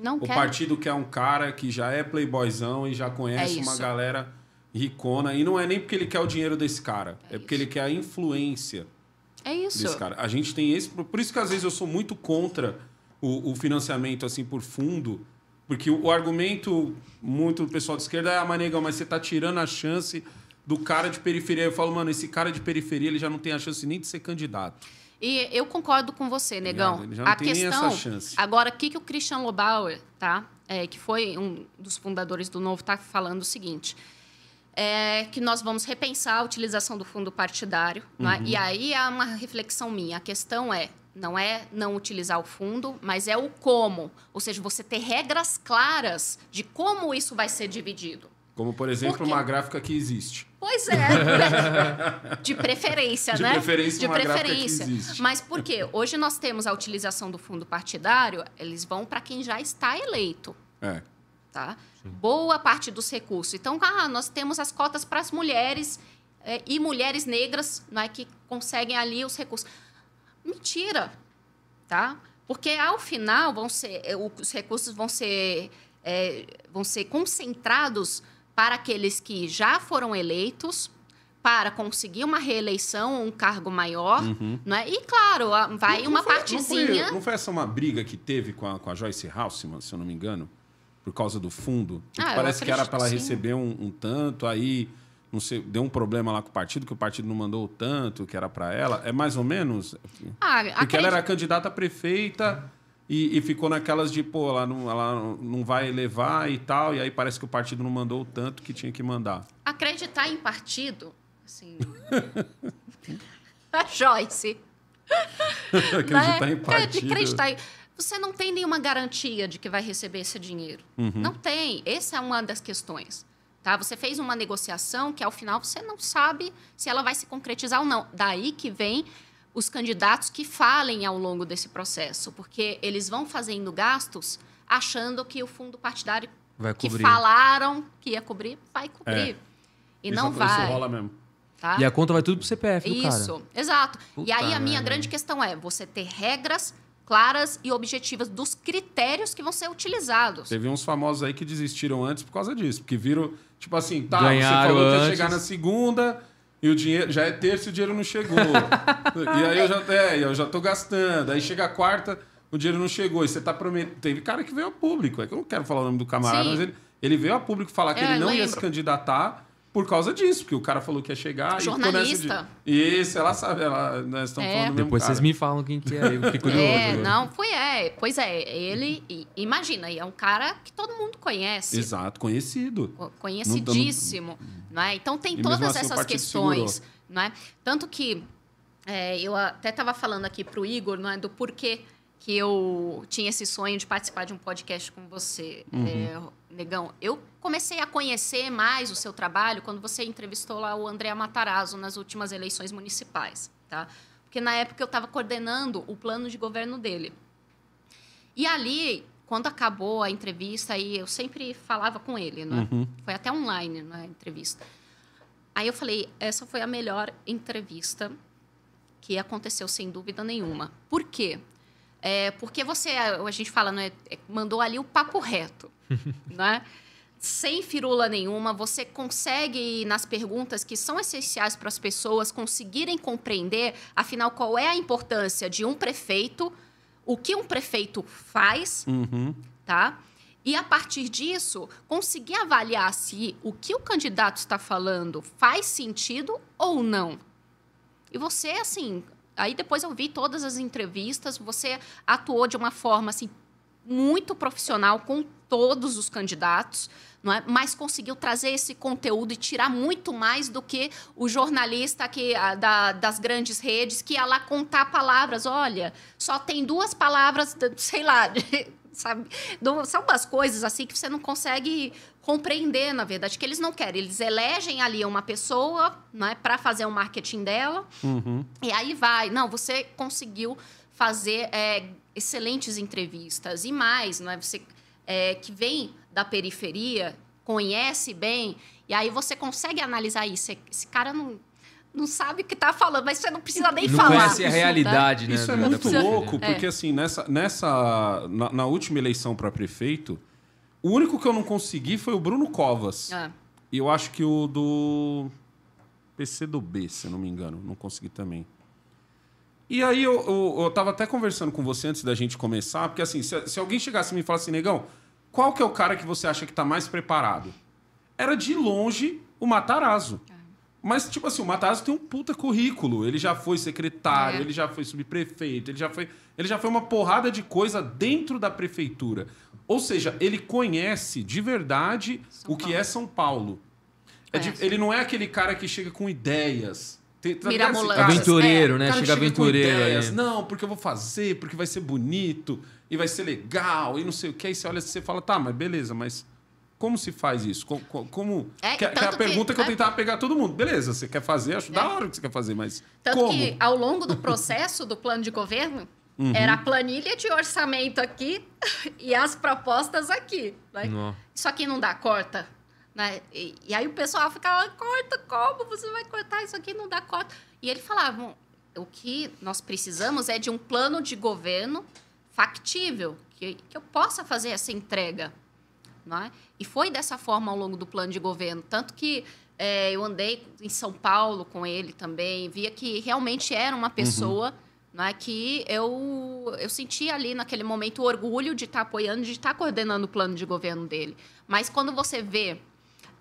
Não o quer. O partido quer um cara que já é playboyzão e já conhece é uma galera ricona. E não é nem porque ele quer o dinheiro desse cara, é, é porque ele quer a influência é isso. desse cara. A gente tem esse. Por isso que às vezes eu sou muito contra o, o financiamento assim por fundo. Porque o, o argumento muito do pessoal de esquerda é, ah, mas mas você tá tirando a chance do cara de periferia. Eu falo, mano, esse cara de periferia ele já não tem a chance nem de ser candidato. E eu concordo com você, Negão. Já, já a questão. Agora, o que, que o Christian Lobauer, tá? É, que foi um dos fundadores do Novo, está falando o seguinte. É que nós vamos repensar a utilização do fundo partidário. É? Uhum. É? E aí é uma reflexão minha. A questão é, não é não utilizar o fundo, mas é o como. Ou seja, você ter regras claras de como isso vai ser dividido. Como, por exemplo, Porque... uma gráfica que existe. Pois é. De preferência, de né? Preferência de preferência. Mas por quê? Hoje nós temos a utilização do fundo partidário, eles vão para quem já está eleito. É. Tá? Boa parte dos recursos. Então, ah, nós temos as cotas para as mulheres é, e mulheres negras né, que conseguem ali os recursos. Mentira, tá? Porque ao final vão ser, é, os recursos vão ser, é, vão ser concentrados para aqueles que já foram eleitos para conseguir uma reeleição ou um cargo maior, uhum. é E claro, vai não, uma não foi, partezinha. Não foi, não foi, essa uma briga que teve com a, com a Joyce Houseman, se eu não me engano, por causa do fundo? Ah, parece que era para ela receber um, um, tanto, aí não sei, deu um problema lá com o partido, que o partido não mandou o tanto que era para ela. É mais ou menos? Ah, Porque acredito... ela era candidata a prefeita e, e, ficou naquelas de, pô, ela não, ela não vai levar e tal, e aí parece que o partido não mandou o tanto que tinha que mandar. Acreditar em partido, assim. a Joyce. acreditar né? em partido. Acreditar em... Você não tem nenhuma garantia de que vai receber esse dinheiro. Uhum. Não tem. Essa é uma das questões. Tá? Você fez uma negociação que, ao final, você não sabe se ela vai se concretizar ou não. Daí que vem os candidatos que falem ao longo desse processo, porque eles vão fazendo gastos achando que o fundo partidário que falaram que ia cobrir vai cobrir. É. E isso, não vai. Isso rola mesmo. Tá? E a conta vai tudo pro CPF do Isso, cara. exato. Puta e aí a minha grande questão é você ter regras claras e objetivas dos critérios que vão ser utilizados. Teve uns famosos aí que desistiram antes por causa disso, porque viram, tipo assim, tá, Ganharam você falou antes. que ia chegar na segunda, e o dinheiro já é terça e o dinheiro não chegou. e aí eu já, é, eu já tô gastando. Aí chega a quarta, o dinheiro não chegou. E você tá prometendo. Teve cara que veio a público, é que eu não quero falar o nome do camarada, Sim. mas ele, ele veio a público falar que é, ele não lembro. ia se candidatar por causa disso, porque o cara falou que ia chegar. Jornalista. E de... Isso, ela sabe, ela, nós né, estamos é. falando mesmo Depois cara. vocês me falam quem que é, eu fico é, curioso. É, não, foi, é. Pois é, ele, e, imagina, é um cara que todo mundo conhece. Exato, conhecido. Conhecidíssimo. Não, não, é? Então tem todas assim, essas questões. Não é? Tanto que é, eu até estava falando aqui para o Igor não é, do porquê que eu tinha esse sonho de participar de um podcast com você, uhum. é, Negão. Eu comecei a conhecer mais o seu trabalho quando você entrevistou lá o André Matarazzo nas últimas eleições municipais, tá? Porque na época eu estava coordenando o plano de governo dele. E ali, quando acabou a entrevista, aí eu sempre falava com ele, né? Uhum. Foi até online na né, entrevista. Aí eu falei, essa foi a melhor entrevista que aconteceu sem dúvida nenhuma. Por quê? É, porque você, a gente fala, né, é, mandou ali o papo reto, né? Sem firula nenhuma, você consegue, nas perguntas que são essenciais para as pessoas conseguirem compreender, afinal, qual é a importância de um prefeito, o que um prefeito faz, uhum. tá? E a partir disso, conseguir avaliar se o que o candidato está falando faz sentido ou não. E você, assim, Aí depois eu vi todas as entrevistas, você atuou de uma forma assim muito profissional com todos os candidatos, não é? mas conseguiu trazer esse conteúdo e tirar muito mais do que o jornalista que, a, da, das grandes redes que ia lá contar palavras. Olha, só tem duas palavras, sei lá, sabe? São umas coisas assim que você não consegue compreender, na verdade, que eles não querem. Eles elegem ali uma pessoa, né, para fazer o um marketing dela. Uhum. E aí vai, não, você conseguiu fazer é, excelentes entrevistas e mais, não é? Você é, que vem da periferia conhece bem e aí você consegue analisar isso. Esse cara não não sabe o que está falando, mas você não precisa nem não falar. Conhece a é realidade, né? né? Isso é muito precisa... louco, é. porque é. assim, nessa, nessa na, na, última eleição para prefeito, o único que eu não consegui foi o Bruno Covas. É. E eu acho que o do PC do B, se eu não me engano, não consegui também. E aí eu, eu, eu tava até conversando com você antes da gente começar, porque assim, se, se alguém chegasse e me falasse, assim, negão, qual que é o cara que você acha que está mais preparado? Era de longe o Matarazzo. Ah. Mas, tipo assim, o Matarazzo tem um puta currículo. Ele já foi secretário, é. ele já foi subprefeito, ele já foi, ele já foi uma porrada de coisa dentro da prefeitura. Ou seja, ele conhece de verdade São o que Paulo. é São Paulo. É de, ele não é aquele cara que chega com ideias. Tem, tá aventureiro, é, né? Chega, chega aventureiro. Ideias, não, porque eu vou fazer, porque vai ser bonito, e vai ser legal, e não sei o que. Aí você olha e você fala, tá, mas beleza, mas como se faz isso? Como. como é, que, é, que é a pergunta que, que eu tentava pegar todo mundo. Beleza, você quer fazer, acho é. da hora que você quer fazer, mas. Tanto como? que ao longo do processo do plano de governo, uhum. era a planilha de orçamento aqui e as propostas aqui. Né? Isso aqui não dá, corta. Né? E, e, aí o pessoal ficava, ah, corta, como? Você vai cortar isso aqui, não dá corta. E ele falava, o que nós precisamos é de um plano de governo factível, que, que eu possa fazer essa entrega. Né? E foi dessa forma ao longo do plano de governo. Tanto que é, eu andei em São Paulo com ele também, via que realmente era uma uhum. pessoa uhum. né, que eu, eu sentia ali naquele momento o orgulho de estar tá apoiando, de estar tá coordenando o plano de governo dele. Mas quando você vê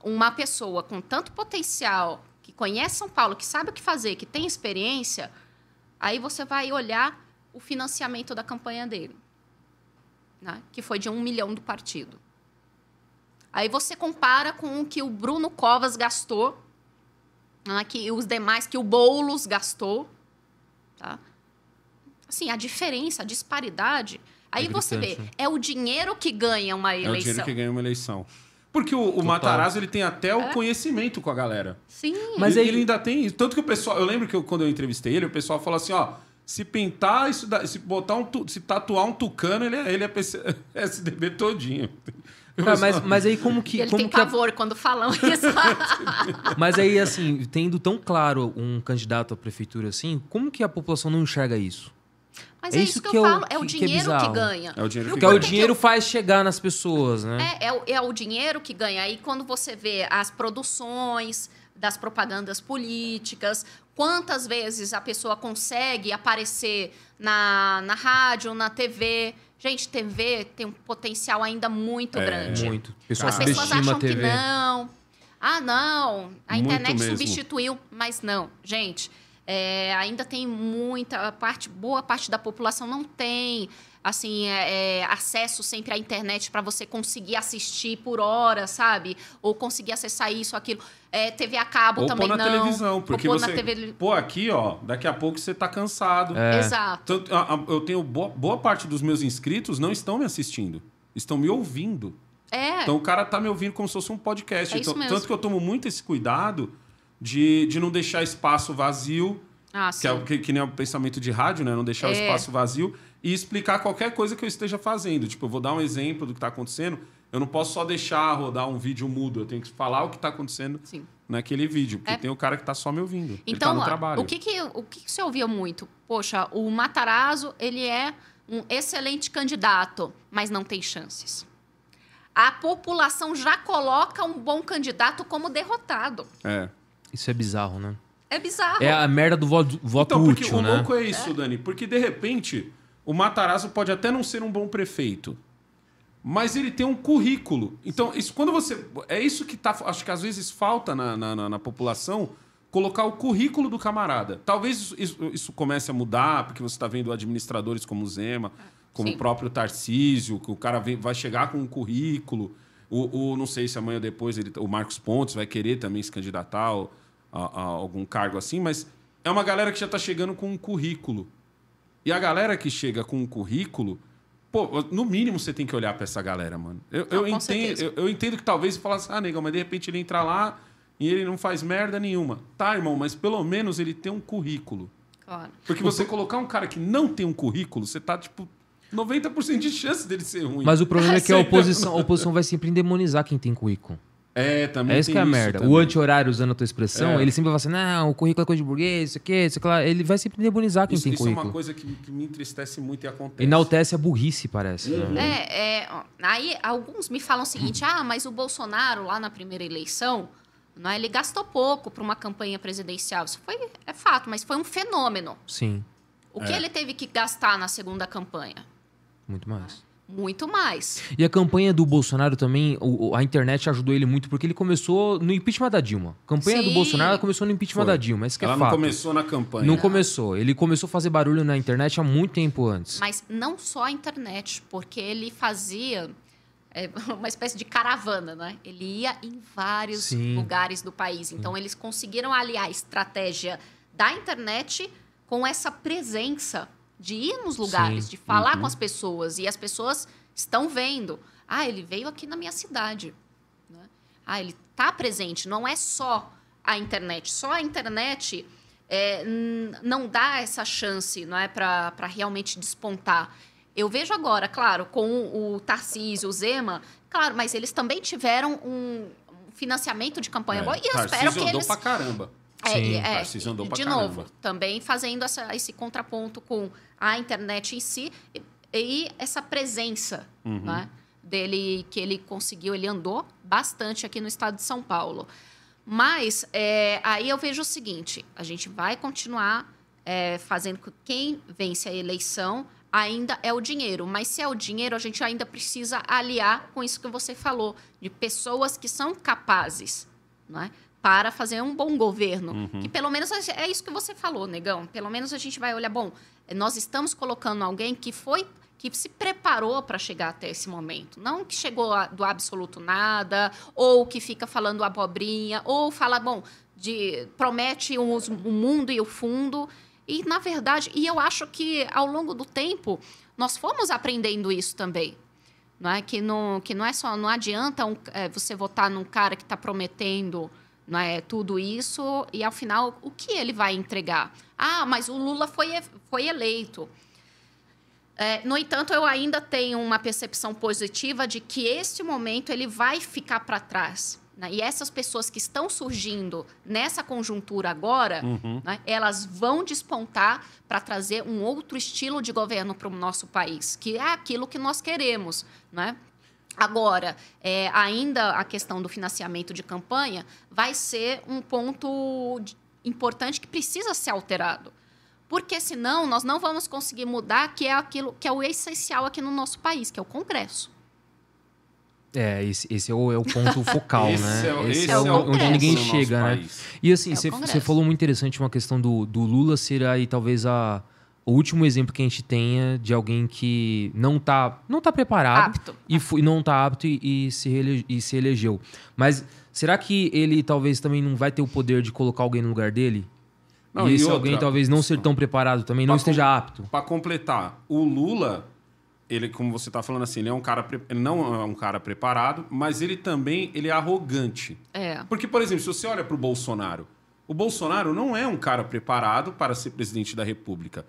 uma pessoa com tanto potencial, que conhece São Paulo, que sabe o que fazer, que tem experiência, aí você vai olhar o financiamento da campanha dele, né? que foi de um milhão do partido. Aí você compara com o que o Bruno Covas gastou, né, que os demais que o Boulos gastou, tá? Assim, a diferença, a disparidade. Aí é você vê, né? é o dinheiro que ganha uma eleição. É o dinheiro que ganha uma eleição. Porque o, o Matarazzo, ele tem até o é. conhecimento com a galera. Sim. Mas ele, aí... ele ainda tem... Tanto que o pessoal... Eu lembro que eu, quando eu entrevistei ele, o pessoal falou assim, ó... Se pintar, isso se botar um... Se tatuar um tucano, ele é, ele é SDB todinho. Cara, tá, mas, mas aí como que. Ele como tem pavor quando falam isso. mas aí, assim, tendo tão claro um candidato à prefeitura assim, como que a população não enxerga isso? Mas é, é isso que, que eu é falo, é o é dinheiro que, que ganha. É o dinheiro que, ganha. o dinheiro faz chegar nas pessoas, né? É, é, o, é o dinheiro que ganha. Aí quando você vê as produções das propagandas políticas, quantas vezes a pessoa consegue aparecer na, na rádio, na TV, Gente, TV tem um potencial ainda muito é, grande. Muito. Pessoas As pessoas acham que não. Ah, não, a muito internet mesmo. substituiu, mas não. Gente, é, ainda tem muita parte, boa parte da população não tem assim, é, é, acesso sempre à internet para você conseguir assistir por hora, sabe? Ou conseguir acessar isso, aquilo. É, TV a cabo Ou também pôr na não. televisão, porque Ou você... Na TV... Pô, aqui, ó, daqui a pouco você tá cansado. É. Exato. eu tenho... Boa, boa parte dos meus inscritos não estão me assistindo. Estão me ouvindo. É. Então o cara tá me ouvindo como se fosse um podcast. É então, Tanto que eu tomo muito esse cuidado de, de não deixar espaço vazio... Ah, que, é, que, que, nem o pensamento de rádio, né? Não deixar o é. espaço vazio e explicar qualquer coisa que eu esteja fazendo. Tipo, eu vou dar um exemplo do que está acontecendo. Eu não posso só deixar rodar um vídeo mudo, eu tenho que falar o que está acontecendo Sim. naquele vídeo, porque é. tem o cara que está só me ouvindo. Tá então, tá trabalho. o que, que o que, que você ouvia muito? Poxa, o Matarazzo, ele é um excelente candidato, mas não tem chances. A população já coloca um bom candidato como derrotado. É. Isso é bizarro, né? É bizarro. É a merda do voto, voto então, útil, né? O louco é isso, é. Dani, porque de repente o Matarazzo pode até não ser um bom prefeito, mas ele tem um currículo. Então, isso, quando você. É isso que tá. Acho que às vezes falta na, na, na população colocar o currículo do camarada. Talvez isso, isso comece a mudar, porque você está vendo administradores como o Zema, como Sim. o próprio Tarcísio, que o cara vem, vai chegar com um currículo. O, o, não sei se amanhã ou depois ele, o Marcos Pontes vai querer também se candidatar a, a, a algum cargo assim, mas é uma galera que já está chegando com um currículo. E a galera que chega com um currículo, pô, no mínimo você tem que olhar para essa galera, mano. Eu, não, eu, entendo, eu, eu, entendo que talvez você falasse, ah, negão, mas de repente ele entra lá e ele não faz merda nenhuma. Tá, irmão, mas pelo menos ele tem um currículo. Claro. Porque você colocar um cara que não tem um currículo, você tá, tipo, 90% de chance dele ser ruim. Mas o problema é que a oposição, a oposição vai sempre endemonizar quem tem currículo. É, também. É isso que é a merda. Também. O anti-horário, usando a tua expressão, é. ele sempre vai falar assim: não, o currículo é coisa de burguês, isso aqui, isso aqui. Ele vai sempre demonizar quem isso, tem isso currículo. Isso é uma coisa que, que, me entristece muito e acontece. Enaltece a burrice, parece. Uhum. É, é, aí alguns me falam o seguinte: ah, mas o Bolsonaro lá na primeira eleição. Não, né, ele gastou pouco para uma campanha presidencial. Isso foi é fato, mas foi um fenômeno. Sim. O que é. ele teve que gastar na segunda campanha? Muito mais. Muito mais. E a campanha do Bolsonaro também, a internet ajudou ele muito, porque ele começou no impeachment da Dilma. A campanha Sim. do Bolsonaro começou no impeachment Foi. da Dilma. Isso que é Ela é fato. não começou na campanha. Não, não começou. Ele começou a fazer barulho na internet há muito tempo antes. Mas não só a internet, porque ele fazia é, uma espécie de caravana, né? Ele ia em vários Sim. lugares do país. Então, eles conseguiram aliar a estratégia da internet com essa presença de ir nos lugares, Sim. de falar uhum. com as pessoas. E as pessoas estão vendo. Ah, ele veio aqui na minha cidade. Né? Ah, ele está presente. Não é só a internet. Só a internet é, não dá essa chance não é, para realmente despontar. Eu vejo agora, claro, com o Tarcísio, o Zema, claro, mas eles também tiveram um financiamento de campanha é, boa e eu espero que eles... pra caramba. É, Sim, é, andou pra De caramba. novo, também fazendo essa, esse contraponto com a internet em si e, e essa presença uhum. né, dele que ele conseguiu, ele andou bastante aqui no estado de São Paulo. Mas é, aí eu vejo o seguinte: a gente vai continuar é, fazendo com que quem vence a eleição ainda é o dinheiro. Mas se é o dinheiro, a gente ainda precisa aliar com isso que você falou, de pessoas que são capazes. Não é? para fazer um bom governo. Uhum. Que pelo menos é isso que você falou, negão. Pelo menos a gente vai olhar, bom, nós estamos colocando alguém que foi que se preparou para chegar até esse momento, não que chegou do absoluto nada, ou que fica falando abobrinha, ou fala, bom, de promete o um, um mundo e o fundo. E na verdade, e eu acho que ao longo do tempo nós fomos aprendendo isso também. Não é que não, que não é só não adianta um, é, você votar num cara que está prometendo não é tudo isso e ao final o que ele vai entregar? Ah, mas o Lula foi foi eleito. É, no entanto, eu ainda tenho uma percepção positiva de que este momento ele vai ficar para trás. Né? E essas pessoas que estão surgindo nessa conjuntura agora, uhum. né, elas vão despontar para trazer um outro estilo de governo para o nosso país, que é aquilo que nós queremos. Né? Agora, é, ainda a questão do financiamento de campanha vai ser um ponto importante que precisa ser alterado. Porque senão nós não vamos conseguir mudar que é aquilo que é o essencial aqui no nosso país, que é o Congresso. É, esse, esse é, o, é o ponto focal, esse né? É, esse, esse é, é o, onde ninguém chega, né? País. E assim, você é falou muito interessante uma questão do, do Lula ser aí talvez a, o último exemplo que a gente tenha de alguém que não está não tá preparado apto. e foi, não está apto e, e se e se elegeu. Mas será que ele talvez também não vai ter o poder de colocar alguém no lugar dele? Não, e, e esse outra, alguém talvez não ser tão preparado também, não esteja apto. Para completar, o Lula, ele como você está falando assim, ele é um cara não é um cara preparado, mas ele também ele é arrogante. É. Porque por exemplo, se você olha para o Bolsonaro, o Bolsonaro não é um cara preparado para ser presidente da República.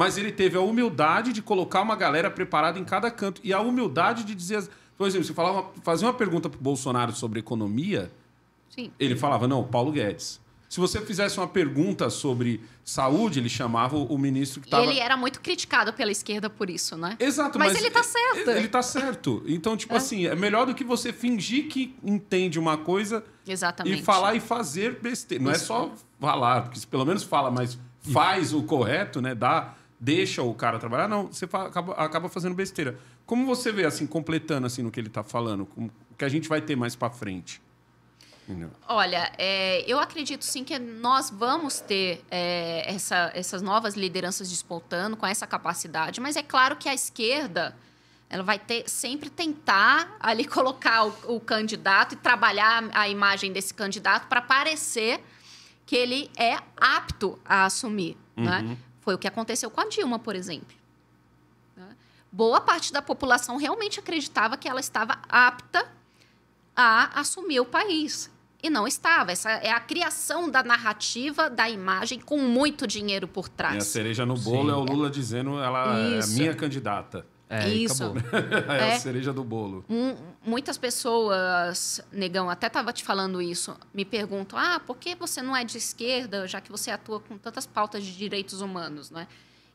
Mas ele teve a humildade de colocar uma galera preparada em cada canto e a humildade de dizer. Por exemplo, se falava, fazia uma pergunta para Bolsonaro sobre economia, Sim. ele falava, não, Paulo Guedes. Se você fizesse uma pergunta sobre saúde, ele chamava o ministro que estava. Ele era muito criticado pela esquerda por isso, né? Exato, mas, mas ele está é, certo. Ele está certo. Então, tipo é. assim, é melhor do que você fingir que entende uma coisa Exatamente. e falar e fazer besteira. Não é isso. é só falar, porque pelo menos fala, mas faz o correto, né? Dá deixa o cara trabalhar, não, você acaba, acaba fazendo besteira. Como você vê, assim, completando assim no que ele está falando, o que a gente vai ter mais para frente? Olha, é, eu acredito sim que nós vamos ter é, essa, essas novas lideranças despontando com essa capacidade, mas é claro que a esquerda ela vai ter, sempre tentar ali colocar o, o candidato e trabalhar a imagem desse candidato para parecer que ele é apto a assumir. Né? Uhum. Né? Foi o que aconteceu com a Dilma, por exemplo. Né? Boa parte da população realmente acreditava que ela estava apta a assumir o país. E não estava. Essa é a criação da narrativa, da imagem, com muito dinheiro por trás. E a cereja no bolo Sim. é o Lula dizendo ela é Isso. é minha candidata. É, Isso. é a é. cereja do bolo. Um, muitas pessoas, Negão, até estava te falando isso, me perguntam: ah, por que você não é de esquerda, já que você atua com tantas pautas de direitos humanos? Né?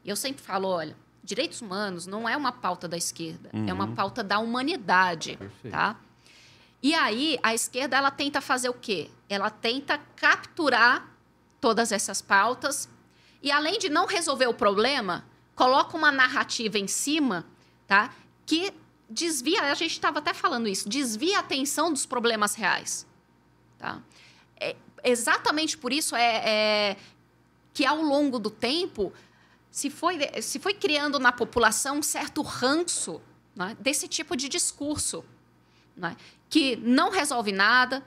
E eu sempre falo: olha, direitos humanos não é uma pauta da esquerda, uhum. é uma uhum. pauta da humanidade. Perfeito. Tá? E aí, a esquerda ela tenta fazer o quê? Ela tenta capturar todas essas pautas e, além de não resolver o problema, coloca uma narrativa em cima tá? que desvia, a gente estava até falando isso, desvia a atenção dos problemas reais. Tá? É, exatamente por isso é, é, que, ao longo do tempo, se foi, se foi criando na população um certo ranço né, desse tipo de discurso, né, que não resolve nada,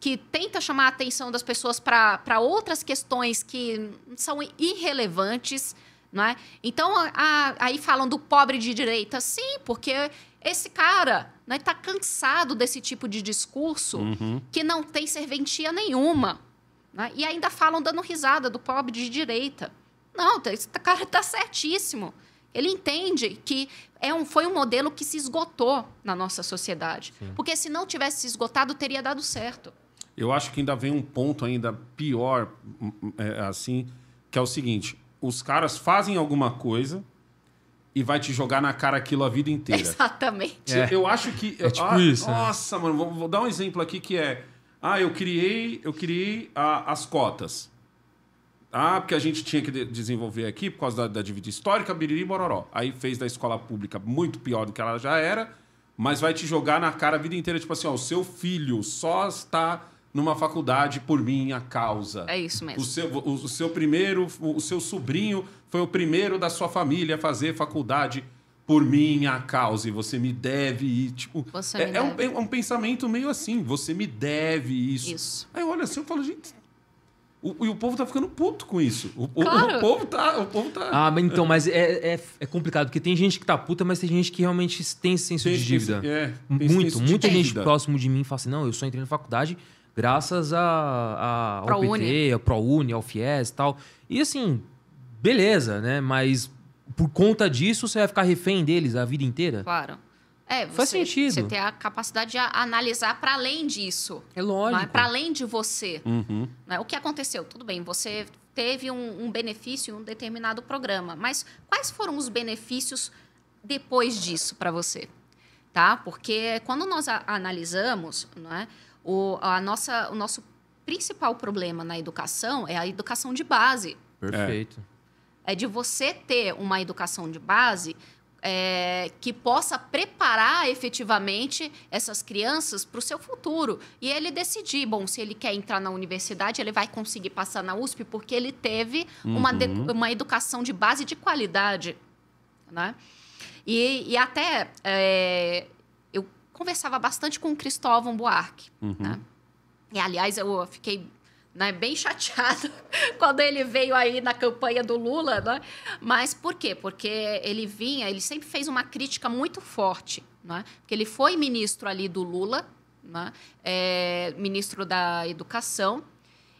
que tenta chamar a atenção das pessoas para outras questões que são irrelevantes não é? Então, a, a, aí falam do pobre de direita. Sim, porque esse cara né, tá cansado desse tipo de discurso uhum. que não tem serventia nenhuma. Né? E ainda falam dando risada do pobre de direita. Não, tá, esse cara está certíssimo. Ele entende que é um, foi um modelo que se esgotou na nossa sociedade. Sim. Porque se não tivesse se esgotado, teria dado certo. Eu acho que ainda vem um ponto ainda pior, hum, hum, é, assim, que é o seguinte: os caras fazem alguma coisa e vai te jogar na cara aquilo a vida inteira. Exatamente. É. Eu acho que. É tipo ah, isso. É. Nossa, mano, vou, vou, dar um exemplo aqui que é. Ah, eu criei, eu criei a, as cotas. Ah, porque a gente tinha que de desenvolver aqui por causa da, da dívida histórica, biriri bororó. Aí fez da escola pública muito pior do que ela já era, mas vai te jogar na cara a vida inteira, tipo assim, ó, o seu filho só está numa faculdade por minha causa. É isso mesmo. O seu, o, o seu primeiro, o, o seu sobrinho foi o primeiro da sua família a fazer faculdade por minha causa e você me deve ir. tipo você é, é deve. Um, é, Um, pensamento meio assim você me deve isso, isso. aí olha assim eu falo gente e o povo tá ficando puto com isso. O, claro. o, o, povo tá. O povo tá. Ah, então, mas é, é, é, complicado, porque tem gente que tá puta, mas tem gente que realmente tem senso tem, de dívida. É, tem, é, muito, muita gente dívida. próximo de mim fala assim: não, eu só entrei na faculdade graças a, a, ao ProUni. PT, ao ProUni, ao FIES e tal. E assim, beleza, né? Mas por conta disso, você vai ficar refém deles a vida inteira? Claro. É, você, Faz sentido. Você tem a capacidade de analisar para além disso. É lógico. Né? Para além de você. Uhum. Né? O que aconteceu? Tudo bem, você teve um, um benefício em um determinado programa, mas quais foram os benefícios depois disso para você? Tá? Porque quando nós analisamos, não é? O, a nossa, o nosso principal problema na educação é a educação de base. Perfeito. É, é de você ter uma educação de base é, que possa preparar efetivamente essas crianças para o seu futuro. E ele decidir, bom, se ele quer entrar na universidade, ele vai conseguir passar na USP porque ele teve uhum. uma, de, uhum. uma educação de base de qualidade. Né? E, e até é, conversava bastante com o Cristóvão Buarque. Uhum. Né? E, aliás, eu fiquei né, bem chateado quando ele veio aí na campanha do Lula, né? Mas por quê? Porque ele vinha, ele sempre fez uma crítica muito forte, né? Porque ele foi ministro ali do Lula, né? É, ministro da Educação.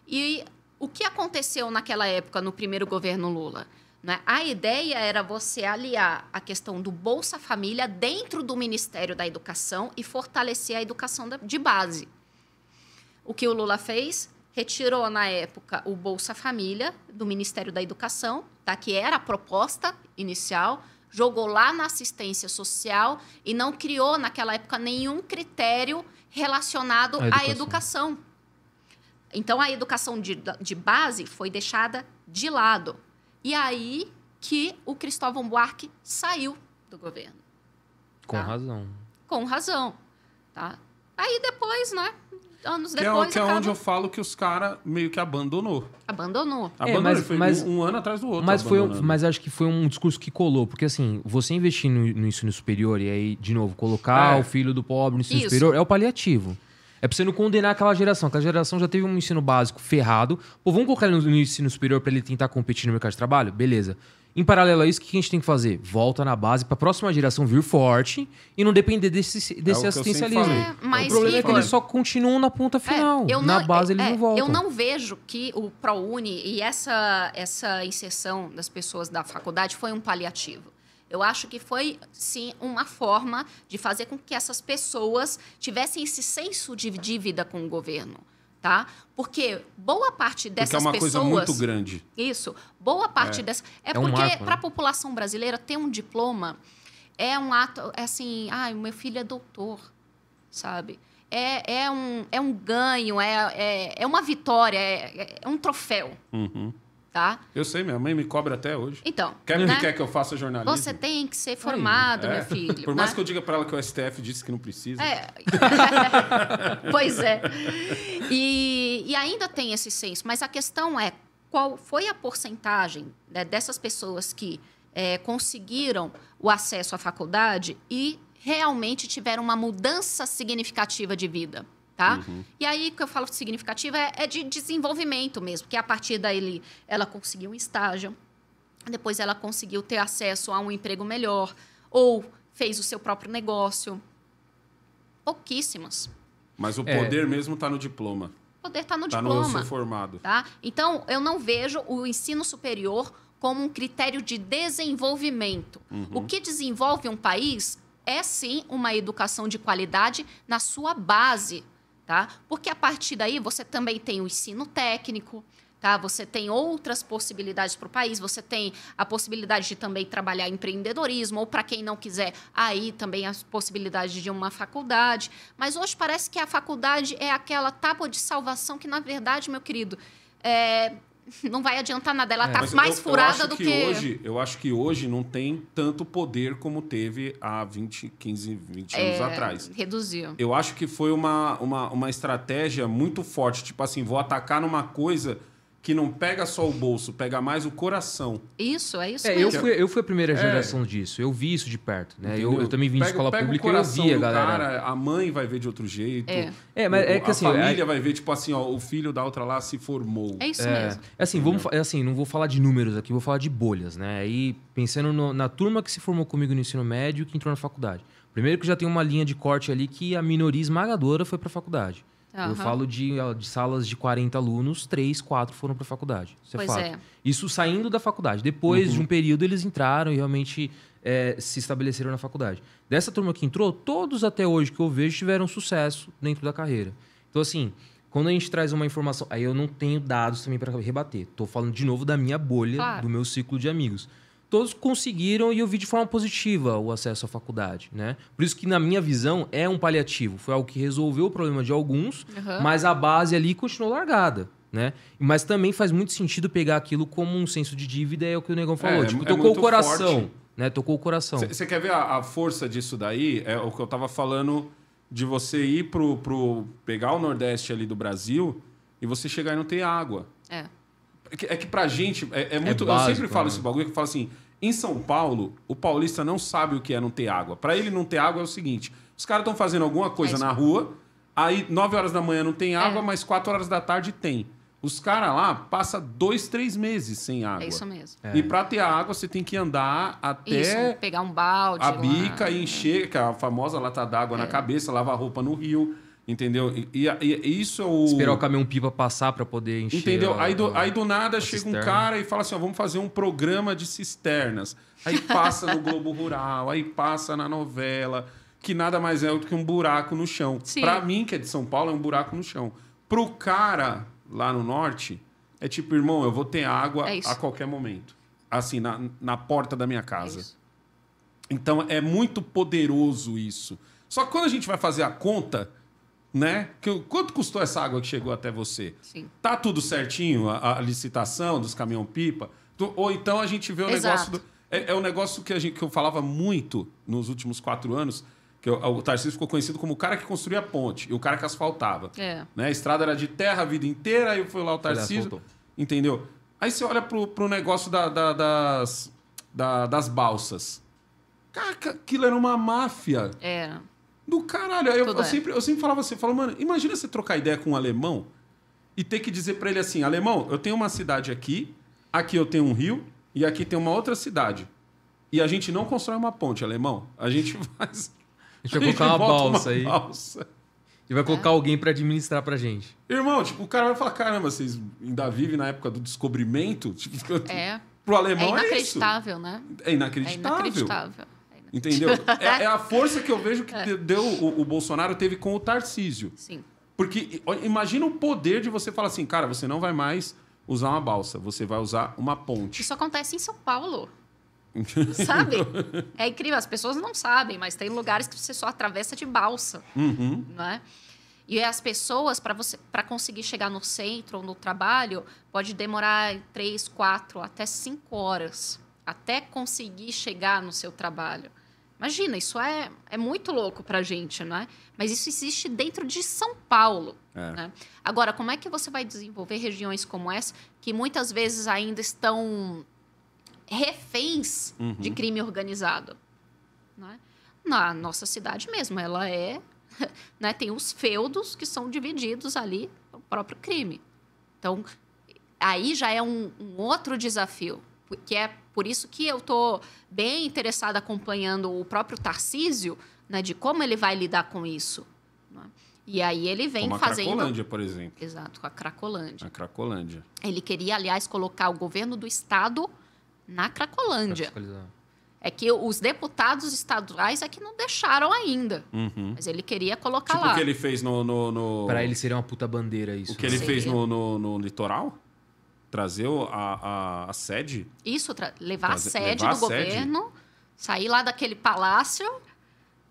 E o que aconteceu naquela época no primeiro governo Lula? Né? A ideia era você aliar a questão do Bolsa Família dentro do Ministério da Educação e fortalecer a educação de base. O que o Lula fez? Retirou, na época, o Bolsa Família do Ministério da Educação, tá? que era a proposta inicial, jogou lá na assistência social e não criou, naquela época, nenhum critério relacionado educação. à educação. Então, a educação de, de base foi deixada de lado. E aí que o Cristóvão Buarque saiu do governo. Com tá? razão. Com razão. Tá? Aí depois, né? Anos que é depois. É, que é onde eu falo que os caras meio que abandonou. Abandonou. É, é Mas, foi mas, um, um, ano atrás do outro. Mas, foi, mas acho que foi um discurso que colou, porque assim, você investir no, no ensino superior e aí, de novo, colocar é. o filho do pobre no ensino Isso. superior é o paliativo. É pra você não condenar aquela geração. Aquela geração já teve um ensino básico ferrado. Pô, vamos colocar ele no ensino superior para ele tentar competir no mercado de trabalho? Beleza. Em paralelo a isso, o que a gente tem que fazer? Volta na base para a próxima geração vir forte e não depender desse, é desse é assistencialismo. É, o problema é que eles só continuam na ponta é, final. É, na não, base, eles é, não voltam. Eu não vejo que o ProUni e essa, essa inserção das pessoas da faculdade foi um paliativo. Eu acho que foi, sim, uma forma de fazer com que essas pessoas tivessem esse senso de dívida com o governo. Tá? Porque boa parte é dessas pessoas. é uma pessoas, coisa muito grande. Isso. Boa parte é. dessa. É, é porque, um né? para a população brasileira, ter um diploma é um ato. É assim, ah, meu filho é doutor, sabe? É, é, um, é um ganho, é, é, é uma vitória, é, é, é um troféu. Uhum tá? Eu sei, minha mãe me cobra até hoje. Então. Quer, né? quer que eu faça jornalismo? Você tem que ser formado, Aí, é. meu filho. Por né? mais que eu diga para ela que o STF disse que não precisa. É. pois é. E, e, ainda tem esse senso, mas a questão é qual foi a porcentagem né, dessas pessoas que é, conseguiram o acesso à faculdade e realmente tiveram uma mudança significativa de vida. Tá? Uhum. E aí, o que eu falo significativa é, é, de desenvolvimento mesmo, que a partir daí ela conseguiu um estágio, depois ela conseguiu ter acesso a um emprego melhor, ou fez o seu próprio negócio. Pouquíssimas. Mas o é. poder é. mesmo está no diploma. O poder está no tá diploma. Está no seu formado. Tá? Então, eu não vejo o ensino superior como um critério de desenvolvimento. Uhum. O que desenvolve um país é, sim, uma educação de qualidade na sua base tá? Porque a partir daí você também tem o ensino técnico, tá? Você tem outras possibilidades para o país, você tem a possibilidade de também trabalhar empreendedorismo, ou para quem não quiser, aí também as possibilidades de uma faculdade. Mas hoje parece que a faculdade é aquela tábua de salvação que, na verdade, meu querido, é, não vai adiantar nada. Ela é. tá mais eu, furada eu do que, que, hoje. Eu acho que hoje não tem tanto poder como teve há 20, 15, 20 é, anos atrás. Reduziu. Eu acho que foi uma, uma, uma estratégia muito forte. Tipo assim, vou atacar numa coisa que não pega só o bolso, pega mais o coração. Isso, é isso é, mesmo. Eu fui, eu fui a primeira é. geração é. disso, eu vi isso de perto, né? Eu, eu, também vim pega, de escola pública e eu via, galera. Cara, a mãe vai ver de outro jeito. É, é mas é que a assim... A família é- vai ver, tipo assim, ó, o filho da outra lá se formou. É isso é, mesmo. É assim, vamos, assim, não vou falar de números aqui, vou falar de bolhas, né? Aí, pensando no, na turma que se formou comigo no ensino médio que entrou na faculdade. Primeiro que já tem uma linha de corte ali que a minoria esmagadora foi para a faculdade. Uhum. Eu falo de, de, salas de 40 alunos, três, quatro foram para a faculdade. Isso é pois fato. É. Isso saindo da faculdade. Depois uhum. de um período, eles entraram e realmente é, se estabeleceram na faculdade. Dessa turma que entrou, todos até hoje que eu vejo tiveram sucesso dentro da carreira. Então, assim, quando a gente traz uma informação. Aí eu não tenho dados também para rebater. Estou falando de novo da minha bolha, claro. do meu ciclo de amigos todos conseguiram e eu vi de forma positiva o acesso à faculdade, né? Por isso que na minha visão é um paliativo, foi algo que resolveu o problema de alguns, uhum. mas a base ali continuou largada. Né? Mas também faz muito sentido pegar aquilo como um senso de dívida, é o que o Negão falou. É, tipo, é, é tocou o coração. Né? Tocou o coração. Você quer ver a, a, força disso daí? É o que eu tava falando de você ir pro, pro pegar o Nordeste ali do Brasil e você chegar e não ter água. É. É que pra gente é, é, é muito. Básico, eu sempre falo né? esse bagulho que eu falo assim: em São Paulo, o paulista não sabe o que é não ter água. Para ele não ter água é o seguinte: os caras estão fazendo alguma coisa é na rua, aí 9 horas da manhã não tem é. água, mas 4 horas da tarde tem. Os caras lá passam dois, três meses sem é água. É isso mesmo. É. E para ter água, você tem que andar até. Isso, pegar um balde. A bica lá. e encher, que é a famosa lata d'água é. na cabeça, lavar roupa no rio. Entendeu? E, e, e, isso é o. Esperar o caminhão pipa passar para poder encher. Entendeu? A, aí do, aí do nada chega cisterna. um cara e fala assim: ó, vamos fazer um programa de cisternas. Aí passa no Globo Rural, aí passa na novela, que nada mais é do que um buraco no chão. Para mim, que é de São Paulo, é um buraco no chão. Pro cara lá no norte, é tipo, irmão, eu vou ter água é a qualquer momento. Assim, na, na porta da minha casa. É então é muito poderoso isso. Só que quando a gente vai fazer a conta né? Que, quanto custou essa água que chegou até você? Sim. Tá tudo certinho a, a licitação dos caminhão-pipa? Ou então a gente vê o Exato. negócio do. É, é um negócio que, a gente, que eu falava muito nos últimos quatro anos, que eu, o Tarcísio ficou conhecido como o cara que construía a ponte e o cara que asfaltava. É. Né? A estrada era de terra a vida inteira, aí foi lá o Tarcísio. Entendeu? Aí você olha pro, pro negócio da, da, das, da, das balsas. Cara, aquilo era uma máfia. Era. É do caralho. Eu, eu, é. sempre, eu sempre falava assim, falo, mano, imagina você trocar ideia com um alemão e ter que dizer para ele assim, alemão, eu tenho uma cidade aqui, aqui eu tenho um rio e aqui tem uma outra cidade. E a gente não constrói uma ponte, alemão. A gente faz... A gente vai colocar uma balsa uma aí. Balsa. E vai colocar é. alguém para administrar pra gente. Irmão, tipo, o cara vai falar, caramba, vocês ainda vivem na época do descobrimento? Tipo, é. Pro alemão é, é inacreditável, é né? É inacreditável. É inacreditável. Entendeu? é, é, a força que eu vejo que é. deu o, o, Bolsonaro teve com o Tarcísio. Sim. Porque imagina o poder de você falar assim, cara, você não vai mais usar uma balsa, você vai usar uma ponte. Isso acontece em São Paulo. Sabe? É incrível, as pessoas não sabem, mas tem lugares que você só atravessa de balsa. Uhum. Né? E as pessoas, para você para conseguir chegar no centro ou no trabalho, pode demorar três, quatro, até cinco horas até conseguir chegar no seu trabalho. Imagina, isso é, é muito louco para a gente, é? Mas isso existe dentro de São Paulo. É. Né? Agora, como é que você vai desenvolver regiões como essa, que muitas vezes ainda estão reféns uhum. de crime organizado? É? Na nossa cidade mesmo, ela é. Né, tem os feudos que são divididos ali pelo próprio crime. Então, aí já é um, um outro desafio, que é por isso que eu estou bem interessada acompanhando o próprio Tarcísio, né, de como ele vai lidar com isso. Né? E aí ele vem Como a fazendo. A Cracolândia, por exemplo. Exato, com a Cracolândia. A Cracolândia. Ele queria, aliás, colocar o governo do estado na Cracolândia. É que os deputados estaduais é que não deixaram ainda. Uhum. Mas ele queria colocar tipo lá. O que ele fez no. no, no... Para ele seria uma puta bandeira isso. O que né? ele Sim. fez no, no, no litoral? trazer a, a, a sede. Isso, levar trazer, a sede levar do a governo, sede. sair lá daquele palácio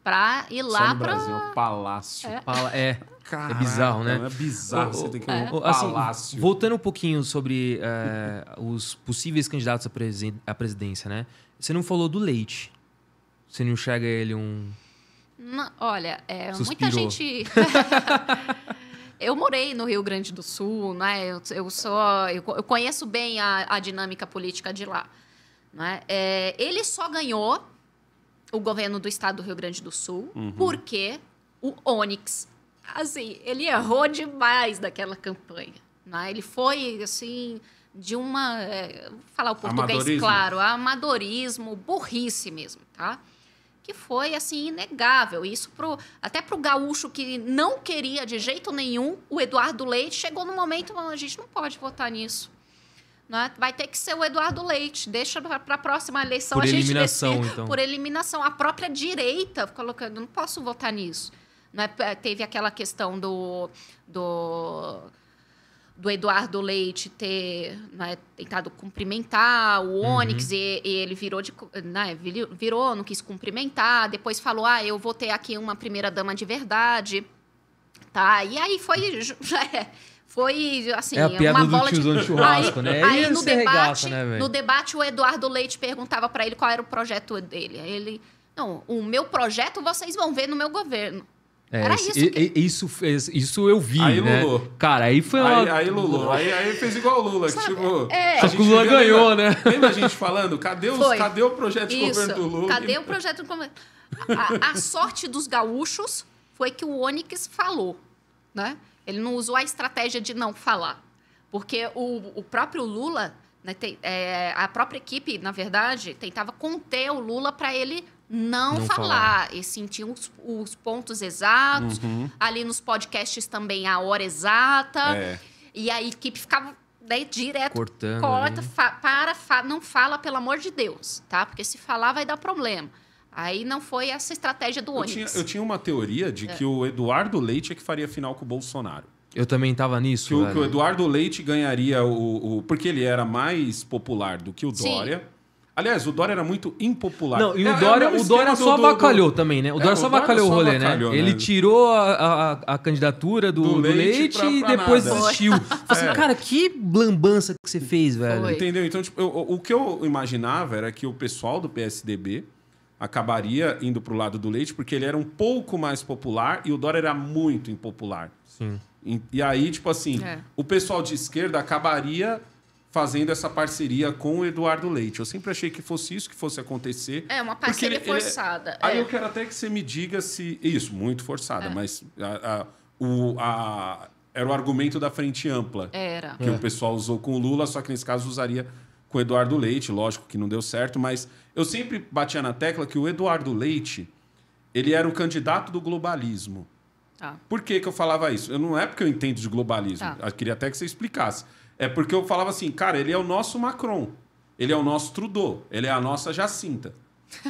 para ir lá para. É palácio. É. Pala... é. Caraca, é bizarro, né? É bizarro, você tem que é. um assim, palácio. voltando um pouquinho sobre é, os possíveis candidatos à, presen... à presidência, né? Você não falou do Leite. Você não enxerga ele um... Não, olha, é, muita gente... Eu morei no Rio Grande do Sul, né? Eu, eu sou, eu, eu, conheço bem a, a, dinâmica política de lá. Né? É, ele só ganhou o governo do estado do Rio Grande do Sul uhum. porque o Onyx, assim, ele errou demais daquela campanha. Né? Ele foi, assim, de uma... É, vou falar o português, amadorismo. claro. Amadorismo, burrice mesmo, tá? que foi assim inegável. Isso pro, até para o gaúcho que não queria de jeito nenhum, o Eduardo Leite chegou no momento a gente não pode votar nisso. Né? Vai ter que ser o Eduardo Leite. Deixa para a próxima eleição por a gente eliminação, decide, então. Por eliminação. A própria direita colocando, não posso votar nisso. Né? Teve aquela questão do, do do Eduardo Leite ter né, tentado cumprimentar o uhum. Onyx uhum. e, e, ele virou de né, virou, não quis cumprimentar, depois falou: "Ah, eu vou ter aqui uma primeira dama de verdade". Tá? E aí foi é, foi assim, é a piada uma do bola de churrasco, aí, né? Aí, aí no debate, regaça, né, no debate o Eduardo Leite perguntava para ele qual era o projeto dele. ele: "Não, o meu projeto vocês vão ver no meu governo". É, Era isso, que... isso, fez, isso eu vi, aí, né? Cara, aí foi uma... Aí, Lulu Aí, aí fez igual o Lula. que, tipo, é... Só que o Lula ganhou, lembra, né? Lembra a gente falando? Cadê, os, cadê o projeto isso. de governo do Lula? Cadê o projeto de governo? A, a sorte dos gaúchos foi que o Onyx falou, né? Ele não usou a estratégia de não falar. Porque o, o próprio Lula, né, tem, é, a própria equipe, na verdade, tentava conter o Lula para ele não, não falar, falar, e sentir os, os pontos exatos. Uhum. Ali nos podcasts também a hora exata. É. E a equipe ficava daí né, direto Cortando, corta, fa, para, fa, não fala, pelo amor de Deus, tá? Porque se falar vai dar problema. Aí não foi essa estratégia do ônibus. Eu tinha, eu tinha uma teoria de é. que o Eduardo Leite é que faria final com o Bolsonaro. Eu também estava nisso. Que o, que o, Eduardo Leite ganharia o, o, Porque ele era mais popular do que o Dória. Aliás, o Dória era muito impopular. Não, e o é, é Dória, é o Dória só abacalhou do, também, né? O é, Dória é, só abacalhou o rolê, né? Ele né? tirou a, a, a candidatura do, do Leite, pra e depois nada. desistiu. É. Assim, cara, que lambança que você fez, velho. Foi. Entendeu? Então, tipo, eu, o que eu imaginava era que o pessoal do PSDB acabaria indo pro lado do Leite, porque ele era um pouco mais popular e o Dória era muito impopular. Sim. E, e aí, tipo assim, o pessoal de esquerda acabaria fazendo essa parceria com o Eduardo Leite. Eu sempre achei que fosse isso que fosse acontecer. É, uma parceria ele, forçada. Ele... É. Aí é. eu quero até que você me diga se. Isso, muito forçada, é. mas a, a, o, a, era o argumento da frente ampla. Era. Que é. o pessoal usou com o Lula, só que nesse caso usaria com o Eduardo Leite, lógico que não deu certo, mas eu sempre batia na tecla que o Eduardo Leite ele era o candidato do globalismo. Tá. Por que, que eu falava isso? Eu, não é porque eu entendo de globalismo. Tá. Eu queria até que você explicasse. É porque eu falava assim, cara, ele é o nosso Macron, ele é o nosso Trudeau, ele é a nossa Jacinta.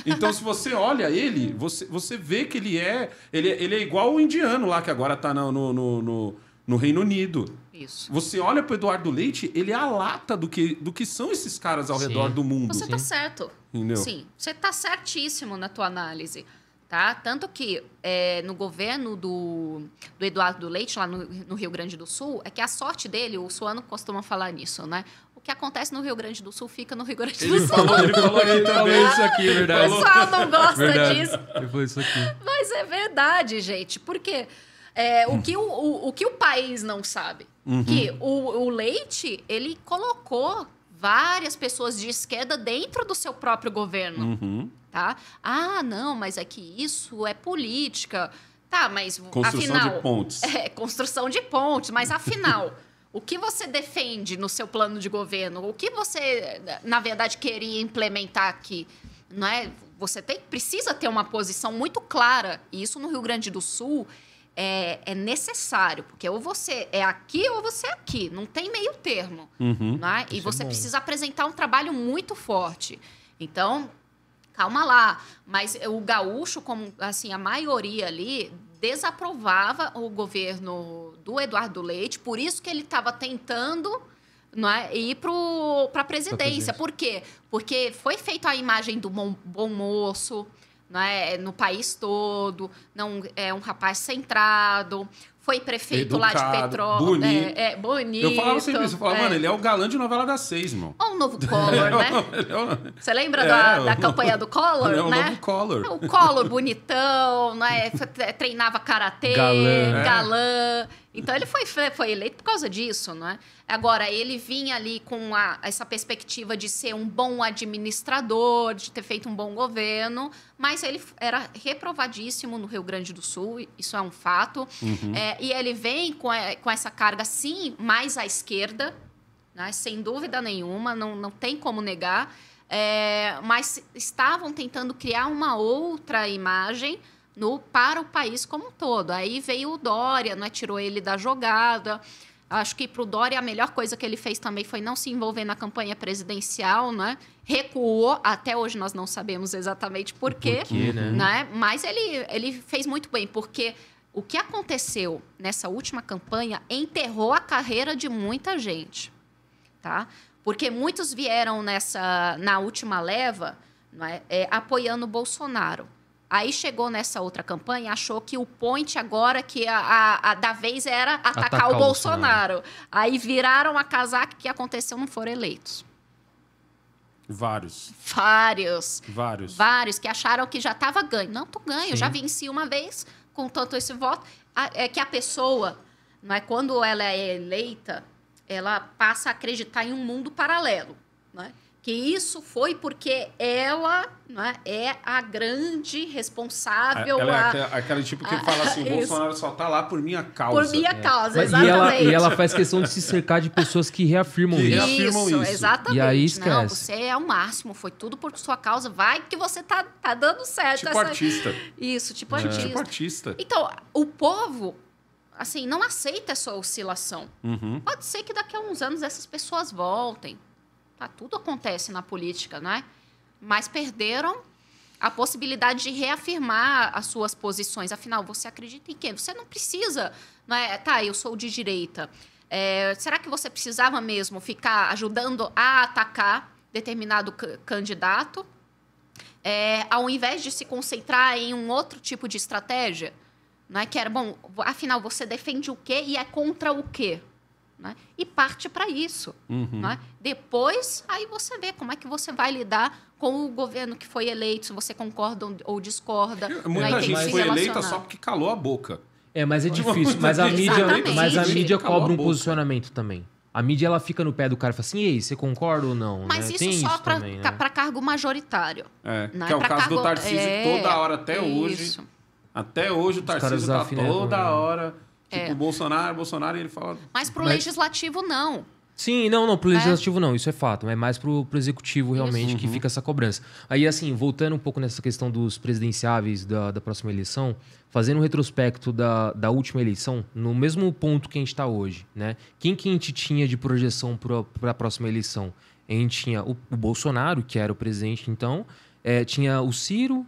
Então, se você olha ele, você, você vê que ele é, ele, é, ele é igual o indiano lá que agora está no, no, no, no, Reino Unido. Isso. Você olha para Eduardo Leite, ele é a lata do que, do que são esses caras ao Sim. redor do mundo. Você está certo. Entendeu? Sim, você está certíssimo na tua análise. Tá? Tanto que é, no governo do, do Eduardo Leite, lá no, no, Rio Grande do Sul, é que a sorte dele, o Suano costuma falar nisso, né? O que acontece no Rio Grande do Sul fica no Rio Grande do ele Sul. Falou, ele falou também isso aqui, é verdade. O pessoal não gosta verdade. disso. Ele falou isso aqui. Mas é verdade, gente. Porque é, o, hum. que o, o, o, que o país não sabe? Uhum. Que o, o Leite, ele colocou várias pessoas de esquerda dentro do seu próprio governo. Uhum tá? Ah, não, mas é que isso é política. Tá, mas construção afinal. Construção de pontes. É, construção de pontes, mas afinal. o que você defende no seu plano de governo? O que você, na verdade, queria implementar aqui? Não é? Você tem, precisa ter uma posição muito clara. E isso no Rio Grande do Sul é, é, necessário, porque ou você é aqui ou você é aqui, não tem meio termo. Uhum. Né? E é você é precisa apresentar um trabalho muito forte. Então, calma lá. Mas o gaúcho, como assim a maioria ali, desaprovava o governo do Eduardo Leite, por isso que ele estava tentando não é, ir para a presidência. Por quê? Porque foi feita a imagem do bom, bom moço, não é, no país todo, não é um rapaz centrado, foi prefeito Educado, lá de Petrópolis. É, bonito. É, é, bonito. Eu falava sempre isso. Eu falava, é. mano, ele é o galã de novela das seis, mano. Ou um novo Collor, é, né? É Você lembra é, da, da campanha do Collor, é, né? O novo Collor. O Collor bonitão, né? Treinava karatê, galã. galã. Então ele foi, foi eleito por causa disso, não é? Agora, ele vinha ali com a, essa perspectiva de ser um bom administrador, de ter feito um bom governo, mas ele era reprovadíssimo no Rio Grande do Sul, isso é um fato. Uhum. É, e ele vem com, a, com essa carga, sim, mais à esquerda, né? sem dúvida nenhuma, não, não tem como negar. É, mas estavam tentando criar uma outra imagem no para o país como um todo. Aí veio o Dória, né, tirou ele da jogada. Acho que para o Dória a melhor coisa que ele fez também foi não se envolver na campanha presidencial, né? Recuou, até hoje nós não sabemos exatamente porquê, por quê, né? né? Mas ele, ele fez muito bem, porque o que aconteceu nessa última campanha enterrou a carreira de muita gente, tá? Porque muitos vieram nessa na última leva é, é, apoiando o Bolsonaro. Aí chegou nessa outra campanha, achou que o point agora, que a, a, a da vez era atacar, atacar o, Bolsonaro. o, Bolsonaro. Aí viraram a casaca que aconteceu, não foram eleitos. Vários. Vários. Vários. Vários que acharam que já estava ganho. Não, tu ganho, Sim. já venci uma vez com tanto esse voto. É que a pessoa, não é quando ela é eleita, ela passa a acreditar em um mundo paralelo, né? que isso foi porque ela né, é a grande responsável. Ela é a... é aquela, aquela tipo que a... fala assim: o Bolsonaro só tá lá por minha causa. Por minha é. causa, exatamente. E ela, e ela, faz questão de se cercar de pessoas que reafirmam que isso. Reafirmam isso, exatamente. E aí esquece. Não, você é o máximo, foi tudo por sua causa, vai que você tá, tá dando certo. Tipo essa... artista. Isso, tipo é. artista. Tipo artista. Então, o povo assim, não aceita essa oscilação. Uhum. Pode ser que daqui a uns anos essas pessoas voltem. Tá, tudo acontece na política, é? Mas perderam a possibilidade de reafirmar as suas posições. Afinal, você acredita em quê? Você não precisa, é? Tá, eu sou de direita. É, será que você precisava mesmo ficar ajudando a atacar determinado candidato, é, ao invés de se concentrar em um outro tipo de estratégia, não é que era bom. Afinal, você defende o quê e é contra o quê? Né? E parte para isso. Uhum. Né? Depois, aí você vê como é que você vai lidar com o governo que foi eleito, se você concorda ou discorda. Né? Muita gente foi eleita só porque calou a boca. É, mas é difícil. Mas a mídia, mas a mídia cobra a um posicionamento também. A mídia ela fica no pé do cara e fala assim: ei, você concorda ou não? Mas né? isso Tem só isso para né? cargo majoritário. É, né? que é o pra caso cargo... do Tarcísio é, toda hora até é hoje. Até hoje o Tarcísio está toda hora Tipo, é. Bolsonaro, Bolsonaro, ele fala. Mas pro mas... legislativo, não. Sim, não, não, pro né? legislativo é. não, isso é fato. É mais pro, pro executivo realmente que fica essa cobrança. Aí, assim, voltando um pouco nessa questão dos presidenciáveis da, da próxima eleição, fazendo um retrospecto da, da última eleição, no mesmo ponto que a gente está hoje, né? Quem que a gente tinha de projeção para a próxima eleição? A gente tinha o, o Bolsonaro, que era o presidente então, é, tinha o Ciro,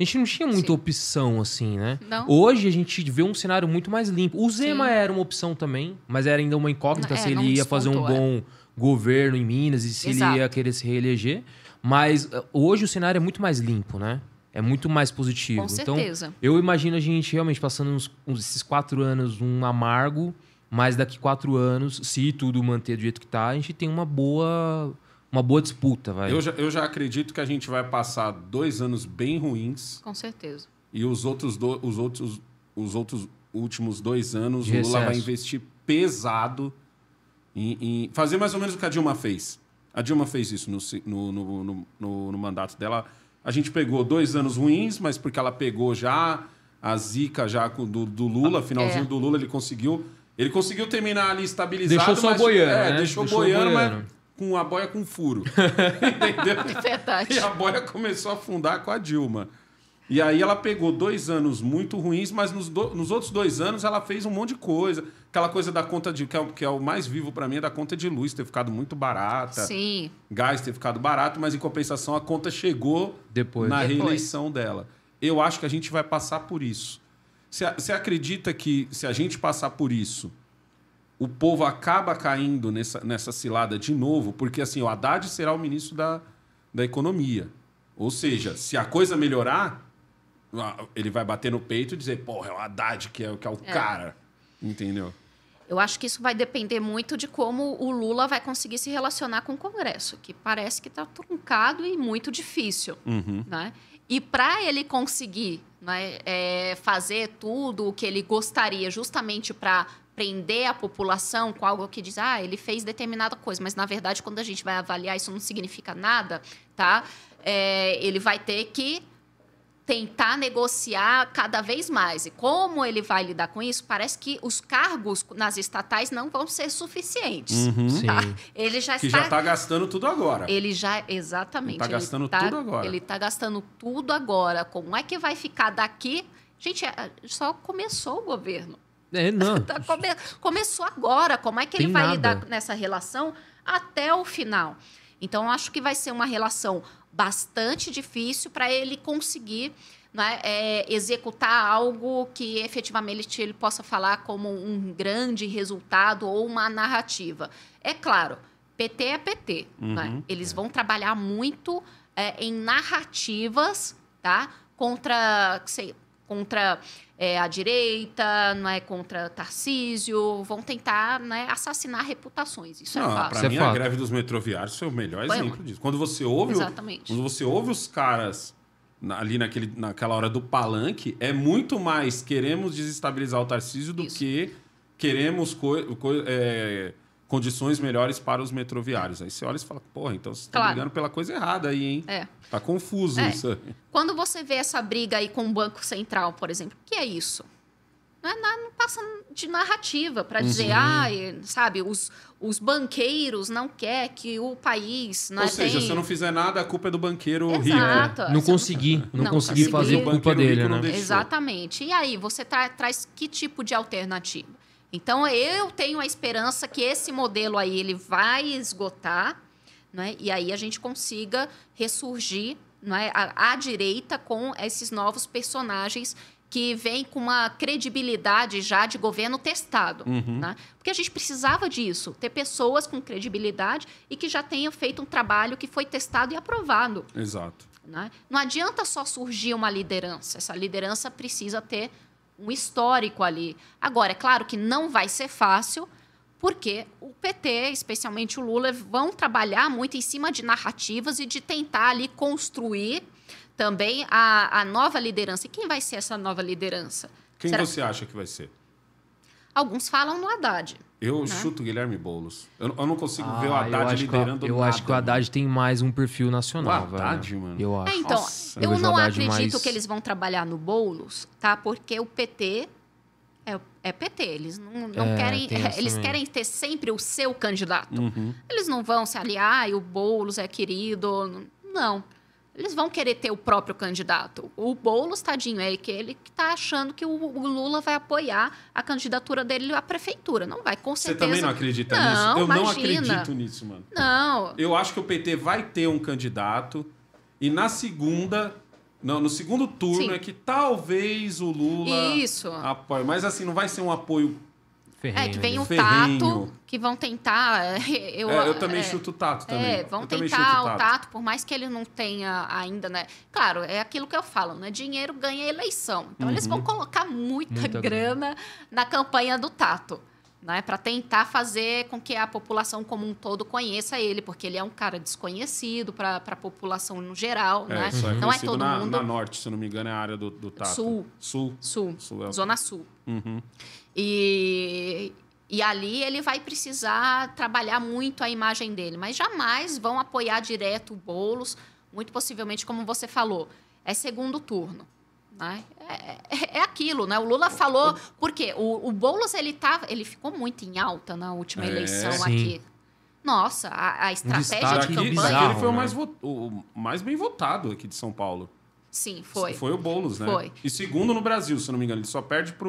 a gente não tinha muita Sim. opção, assim, né? Não. Hoje a gente vê um cenário muito mais limpo. O Zema Sim. era uma opção também, mas era ainda uma incógnita é, se ele ia fazer um é. bom é. governo em Minas e se Exato. ele ia querer se reeleger. Mas eh, hoje o cenário é muito mais limpo, né? É muito mais positivo. Com então, certeza. Então, eu imagino a gente realmente passando uns, uns, esses quatro anos um amargo, mas daqui quatro anos, se tudo manter do jeito que está, a gente tem uma boa uma boa disputa, vai. Eu já, eu já acredito que a gente vai passar dois anos bem ruins. Com certeza. E os outros, do, os outros, os outros últimos dois anos, o Lula vai investir pesado em, em, fazer mais ou menos o que a Dilma fez. A Dilma fez isso no, no, no, no, no mandato dela. A gente pegou dois anos ruins, mas porque ela pegou já a zica já do, do Lula, ah, finalzinho é. do Lula, ele conseguiu. Ele conseguiu terminar ali estabilizado. Deixou só mas, boiano. É, né? deixou, deixou boiano, mas com a boia com furo. Entendeu? Que é E a boia começou a afundar com a Dilma. E aí ela pegou dois anos muito ruins, mas nos, do, nos outros dois anos ela fez um monte de coisa. Aquela coisa da conta de. que é, que é o mais vivo para mim, é da conta de luz ter ficado muito barata. Sim. Gás ter ficado barato, mas em compensação a conta chegou depois na depois. reeleição dela. Eu acho que a gente vai passar por isso. Você acredita que se a gente passar por isso o povo acaba caindo nessa, nessa cilada de novo, porque assim, o Haddad será o ministro da, da Economia. Ou seja, se a coisa melhorar, ele vai bater no peito e dizer, porra, é o Haddad que é, que é o é. cara. Entendeu? Eu acho que isso vai depender muito de como o Lula vai conseguir se relacionar com o Congresso, que parece que está truncado e muito difícil. Uhum. Né? E para ele conseguir né, é, fazer tudo o que ele gostaria, justamente para prender a população com algo que diz, ah, ele fez determinada coisa, mas na verdade, quando a gente vai avaliar, isso não significa nada, tá? É, ele vai ter que tentar negociar cada vez mais. E como ele vai lidar com isso? Parece que os cargos nas estatais não vão ser suficientes. Uhum. Tá? Ele já que está... já está gastando tudo agora. Ele já exatamente. Está gastando tá... tudo agora. Ele está gastando tudo agora. Como é que vai ficar daqui? Gente, é, só começou o governo. É, não. tá, come, começou agora. Como é que Tem ele vai nada. lidar nessa relação até o final? Então, acho que vai ser uma relação bastante difícil para ele conseguir né, é, executar algo que efetivamente ele possa falar como um grande resultado ou uma narrativa. É claro, PT é PT. Né? Uhum. Né? Eles é. vão trabalhar muito é, em narrativas tá? contra. Sei, contra é, a direita, não é contra Tarcísio, vão tentar né, assassinar reputações. Isso é não, é fácil Para mim, é fato. a greve dos metroviários foi o melhor foi exemplo uma. disso. Quando você ouve, Exatamente. quando você ouve os caras ali naquele, naquela hora do palanque, é muito mais queremos desestabilizar o Tarcísio do Isso. que queremos co, co é, condições melhores para os metroviários. Aí você olha e fala, porra, então você está claro. brigando pela coisa errada aí, hein? É. Tá confuso é. isso. Quando você vê essa briga aí com o Banco Central, por exemplo, o que é isso? Não, é nada, não passa de narrativa para dizer, uhum. ah, sabe, os, os banqueiros não quer que o país. Não né, Ou é seja, bem... se eu não fizer nada, a culpa é do banqueiro Exato. rico. É, não consegui, não, não consegui, consegui fazer o culpa dele, né? Exatamente. E aí, você tra traz que tipo de alternativa? Então eu tenho a esperança que esse modelo aí ele vai esgotar, né? E aí a gente consiga ressurgir, não é? a direita com esses novos personagens que vem com uma credibilidade já de governo testado. Uhum. Né? Porque a gente precisava disso, ter pessoas com credibilidade e que já tenham feito um trabalho que foi testado e aprovado. Exato. Né? Não adianta só surgir uma liderança, essa liderança precisa ter um histórico ali. Agora, é claro que não vai ser fácil, porque o PT, especialmente o Lula, vão trabalhar muito em cima de narrativas e de tentar ali construir também a, a nova liderança. E quem vai ser essa nova liderança? Quem Será? você acha que vai ser? Alguns falam no Haddad. Eu né? chuto Guilherme Boulos. Eu, eu não consigo ah, ver o ah, Haddad liderando Eu, eu acho que o Haddad tem mais um perfil nacional. O Haddad, velho. mano. Eu é, acho. É, então, Nossa, eu, eu não acredito mais... que eles vão trabalhar no Boulos, tá? Porque o PT é, é PT. Eles não, não é, querem. É, eles também. querem ter sempre o seu candidato. Uhum. Eles não vão se aliar e o Boulos é querido. Não eles vão querer ter o próprio candidato. O Boulos, tadinho, é aquele que está achando que o, o, Lula vai apoiar a candidatura dele à prefeitura. Não vai, com certeza. Você também não acredita não, nisso? Eu imagina. não acredito nisso, mano. Não. Eu acho que o PT vai ter um candidato e na segunda não, no segundo turno Sim. é que talvez o Lula Isso. apoie. Mas assim, não vai ser um apoio Ferrenho, é, que vem né? o tato, que vão tentar. Eh, eu, é, eu também é, chuto tato é, também. É, vão eu tentar o tato. tato. por mais que ele não tenha ainda, né? Claro, é aquilo que eu falo, né? Dinheiro ganha eleição. Então uhum. eles vão uhum. colocar muita, muita grana, grana na campanha do tato. Né, para tentar fazer com que a população como um todo conheça ele, porque ele é um cara desconhecido para a população no geral. É, né? é não é todo na, mundo. Na norte, se não me engano, é a área do, do Tato. Sul. Sul. Sul. Sul é Zona Sul. Uhum. E, e ali ele vai precisar trabalhar muito a imagem dele, mas jamais vão apoiar direto o Boulos, muito possivelmente, como você falou, é segundo turno. Né? É, é, é, aquilo, né? O Lula falou. Por quê? O, o Boulos ele, tava, tá, ele ficou muito em alta na última é, eleição sim. aqui. Nossa, a, a estratégia de campanha. Bizarro, ele foi o né? mais, né? o mais bem votado aqui de São Paulo. Sim, foi. Foi o Boulos, né? Foi. E segundo no Brasil, se não me engano. Ele só perde para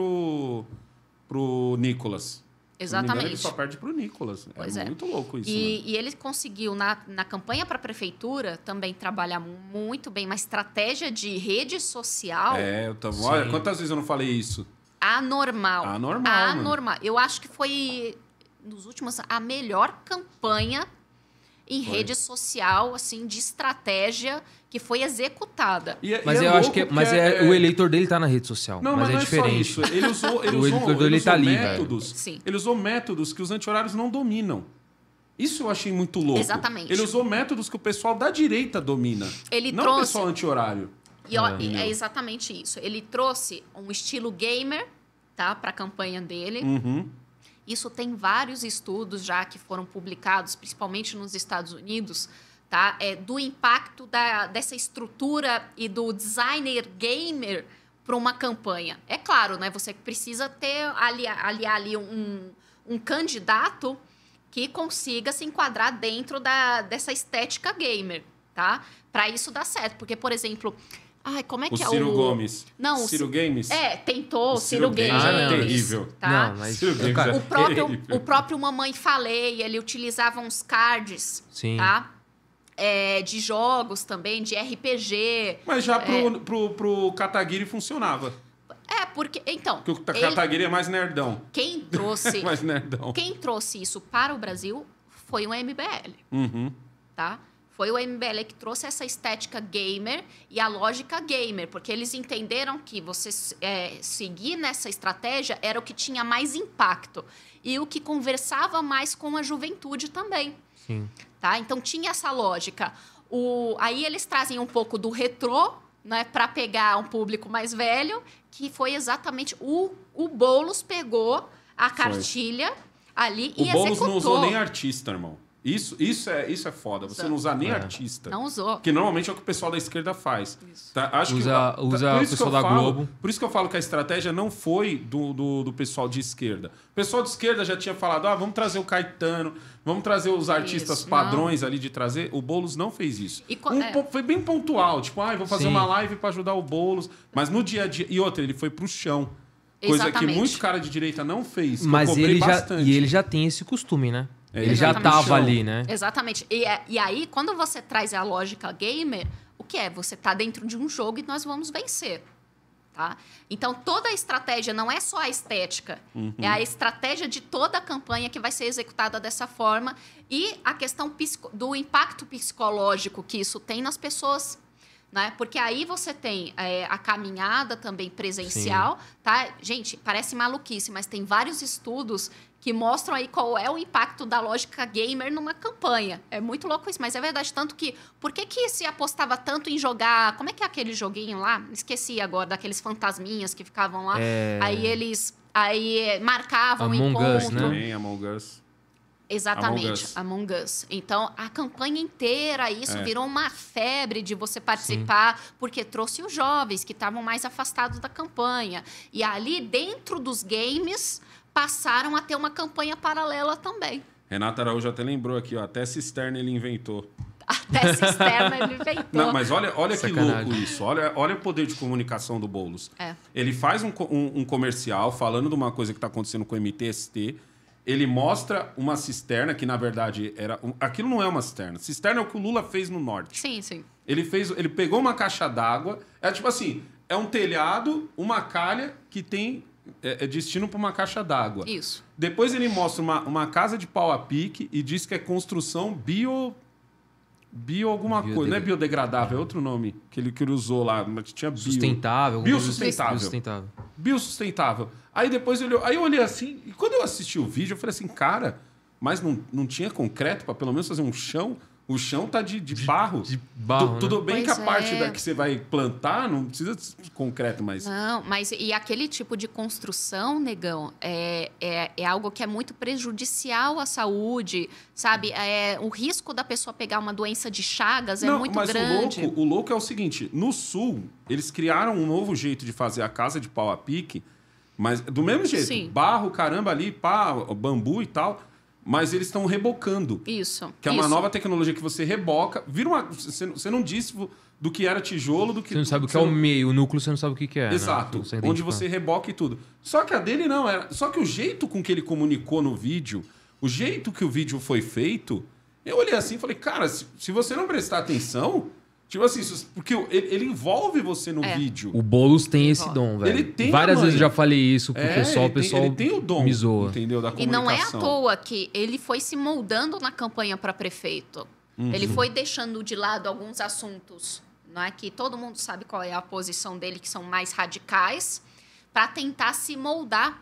pro Nicolas. Exatamente. ele só perde para o Nicolas. É pois é, é, muito louco isso. E, né? e ele conseguiu, na, na campanha para a prefeitura, também trabalhar muito bem uma estratégia de rede social. É, eu tava. Olha, quantas vezes eu não falei isso? Anormal. Anormal. Anormal. Mano. Eu acho que foi, nos últimos, a melhor campanha em foi. rede social, assim, de estratégia que foi executada. E, é- mas e é eu acho que, mas é, é, o eleitor dele tá na rede social, não, mas, mas é, é diferente. Só isso. Ele usou, ele usou, eleitor tá ali, métodos, Sim. Ele usou métodos que os anti-horários não dominam. Isso eu achei muito louco. Exatamente. Ele usou métodos que o pessoal da direita domina. Ele não trouxe... o pessoal anti-horário. E ó, ah, é. é exatamente isso. Ele trouxe um estilo gamer, tá, para a campanha dele. Uhum. Isso tem vários estudos já que foram publicados, principalmente nos Estados Unidos, tá? É, do impacto da, dessa estrutura e do designer gamer para uma campanha. É claro, né? Você precisa ter ali ali um, um candidato que consiga se enquadrar dentro da, dessa estética gamer, tá? Para isso dar certo, porque por exemplo, Ai, como é o que é Ciro o. Ciro Gomes. Não, o Ciro Games? É, tentou, o Ciro, Ciro Games. Ah, não, terrível. Tá? Não, mas... Ciro Games o, próprio, o próprio Mamãe Falei, ele utilizava uns cards, Sim. tá? é, de jogos também, de RPG. Mas já pro, é... pro, pro, Kataguiri funcionava. É, porque. Então. Porque o Kataguiri ele... é mais nerdão. Quem trouxe. mais nerdão. Quem trouxe isso para o Brasil foi o MBL. Uhum. Tá? Foi o MBL que trouxe essa estética gamer e a lógica gamer, porque eles entenderam que você é, seguir nessa estratégia era o que tinha mais impacto e o que conversava mais com a juventude também. Sim. Tá? Então tinha essa lógica. O, aí eles trazem um pouco do retrô né, para pegar um público mais velho, que foi exatamente o, o Boulos pegou a cartilha foi. ali o e Boulos executou. O Boulos não usou nem artista, irmão. Isso, isso, é, isso é foda. Você não usar nem é. artista. Não usou. Que normalmente é o que o pessoal da esquerda faz. Isso. Tá? Acho usa que, usa tá, tá- o pessoal da Globo. Por isso que eu falo que a estratégia não foi do, do, do, pessoal de esquerda. O pessoal de esquerda já tinha falado: ah, vamos trazer o Caetano, vamos trazer os artistas isso, padrões não. ali de trazer. O Boulos não fez isso. Qual, um, é. Foi bem pontual. Tipo, ah, vou fazer Sim. uma live para ajudar o Boulos. Mas no dia a dia. E outra, ele foi pro chão. Coisa Exatamente. que muito cara de direita não fez. Mas ele já, bastante. e ele já tem esse costume, né? Ele já estava ali, né? Exatamente. E, é, e aí, quando você traz a lógica gamer, o que é? Você está dentro de um jogo e nós vamos vencer. Tá? Então, toda a estratégia não é só a estética, uhum. é a estratégia de toda a campanha que vai ser executada dessa forma e a questão do impacto psicológico que isso tem nas pessoas. Né? Porque aí você tem é, a caminhada também presencial, tá? Gente, parece maluquice, mas tem vários estudos que mostram aí qual é o impacto da lógica gamer numa campanha. É muito louco isso, mas é verdade. Tanto que, por que que se apostava tanto em jogar... Como é que é aquele joguinho lá? Esqueci agora, daqueles fantasminhas que ficavam lá. É... Aí eles aí marcavam Among encontro. Us, né? Também, Among Us. Exatamente, Among Us. Among Us. Então, a campanha inteira, isso é. virou uma febre de você participar, Sim. porque trouxe os jovens que estavam mais afastados da campanha. E ali, dentro dos games, passaram a ter uma campanha paralela também. Renata Araújo até lembrou aqui, ó, até cisterna ele inventou. Até cisterna ele inventou. Não, mas olha, olha que louco isso. Olha, olha o poder de comunicação do Boulos. É. Ele faz um, um, um, comercial falando de uma coisa que está acontecendo com o MTST. Ele mostra uma cisterna que, na verdade, era. Um, aquilo não é uma cisterna. Cisterna é o que o Lula fez no norte. Sim, sim. Ele fez. Ele pegou uma caixa d'água. É tipo assim: é um telhado, uma calha que tem é, é, destino para uma caixa d'água. Isso. Depois ele mostra uma, uma casa de pau a pique e diz que é construção bio. Bio alguma coisa, não é biodegradável, é outro nome que ele, que ele usou lá, mas tinha bio. Sustentável. Assim. sustentável Biosustentável. Biosustentável. Aí depois ele, aí eu olhei assim, e quando eu assisti o vídeo, eu falei assim, cara, mas não, não tinha concreto para pelo menos fazer um chão? O chão tá de, de, de barro. De barro. Tu, né? tudo né? bem pois que a parte é. da, que você vai plantar não precisa de concreto, mas. Não, mas e aquele tipo de construção, negão, é, é, é algo que é muito prejudicial à saúde, sabe? Uhum. É, o risco da pessoa pegar uma doença de chagas é não, é muito mas grande. O louco, o louco é o seguinte: no sul, eles criaram um novo jeito de fazer a casa de pau a pique, mas do mesmo jeito, Sim. barro, caramba ali, pá, bambu e tal mas eles estão rebocando. Isso. Que é uma nova tecnologia que você reboca, vira uma. Você não disse do que era tijolo, do que. Você não sabe o que é o meio, o núcleo você não sabe o que é. Né? Exato. Né? Você onde você reboca e tudo. Só que a dele não era. É, só que o jeito com que ele comunicou no vídeo, o jeito que o vídeo foi feito, eu olhei assim e falei, cara, se você não prestar atenção, Tipo assim, porque ele, envolve você no é. vídeo. O Boulos tem esse dom, velho. Ele tem Várias vezes eu já falei isso pro é, pessoal, o pessoal ele tem o dom, me zoa. entendeu? Da comunicação. E não é à toa que ele foi se moldando na campanha para prefeito. Uhum. Ele foi deixando de lado alguns assuntos, não é que todo mundo sabe qual é a posição dele que são mais radicais, para tentar se moldar.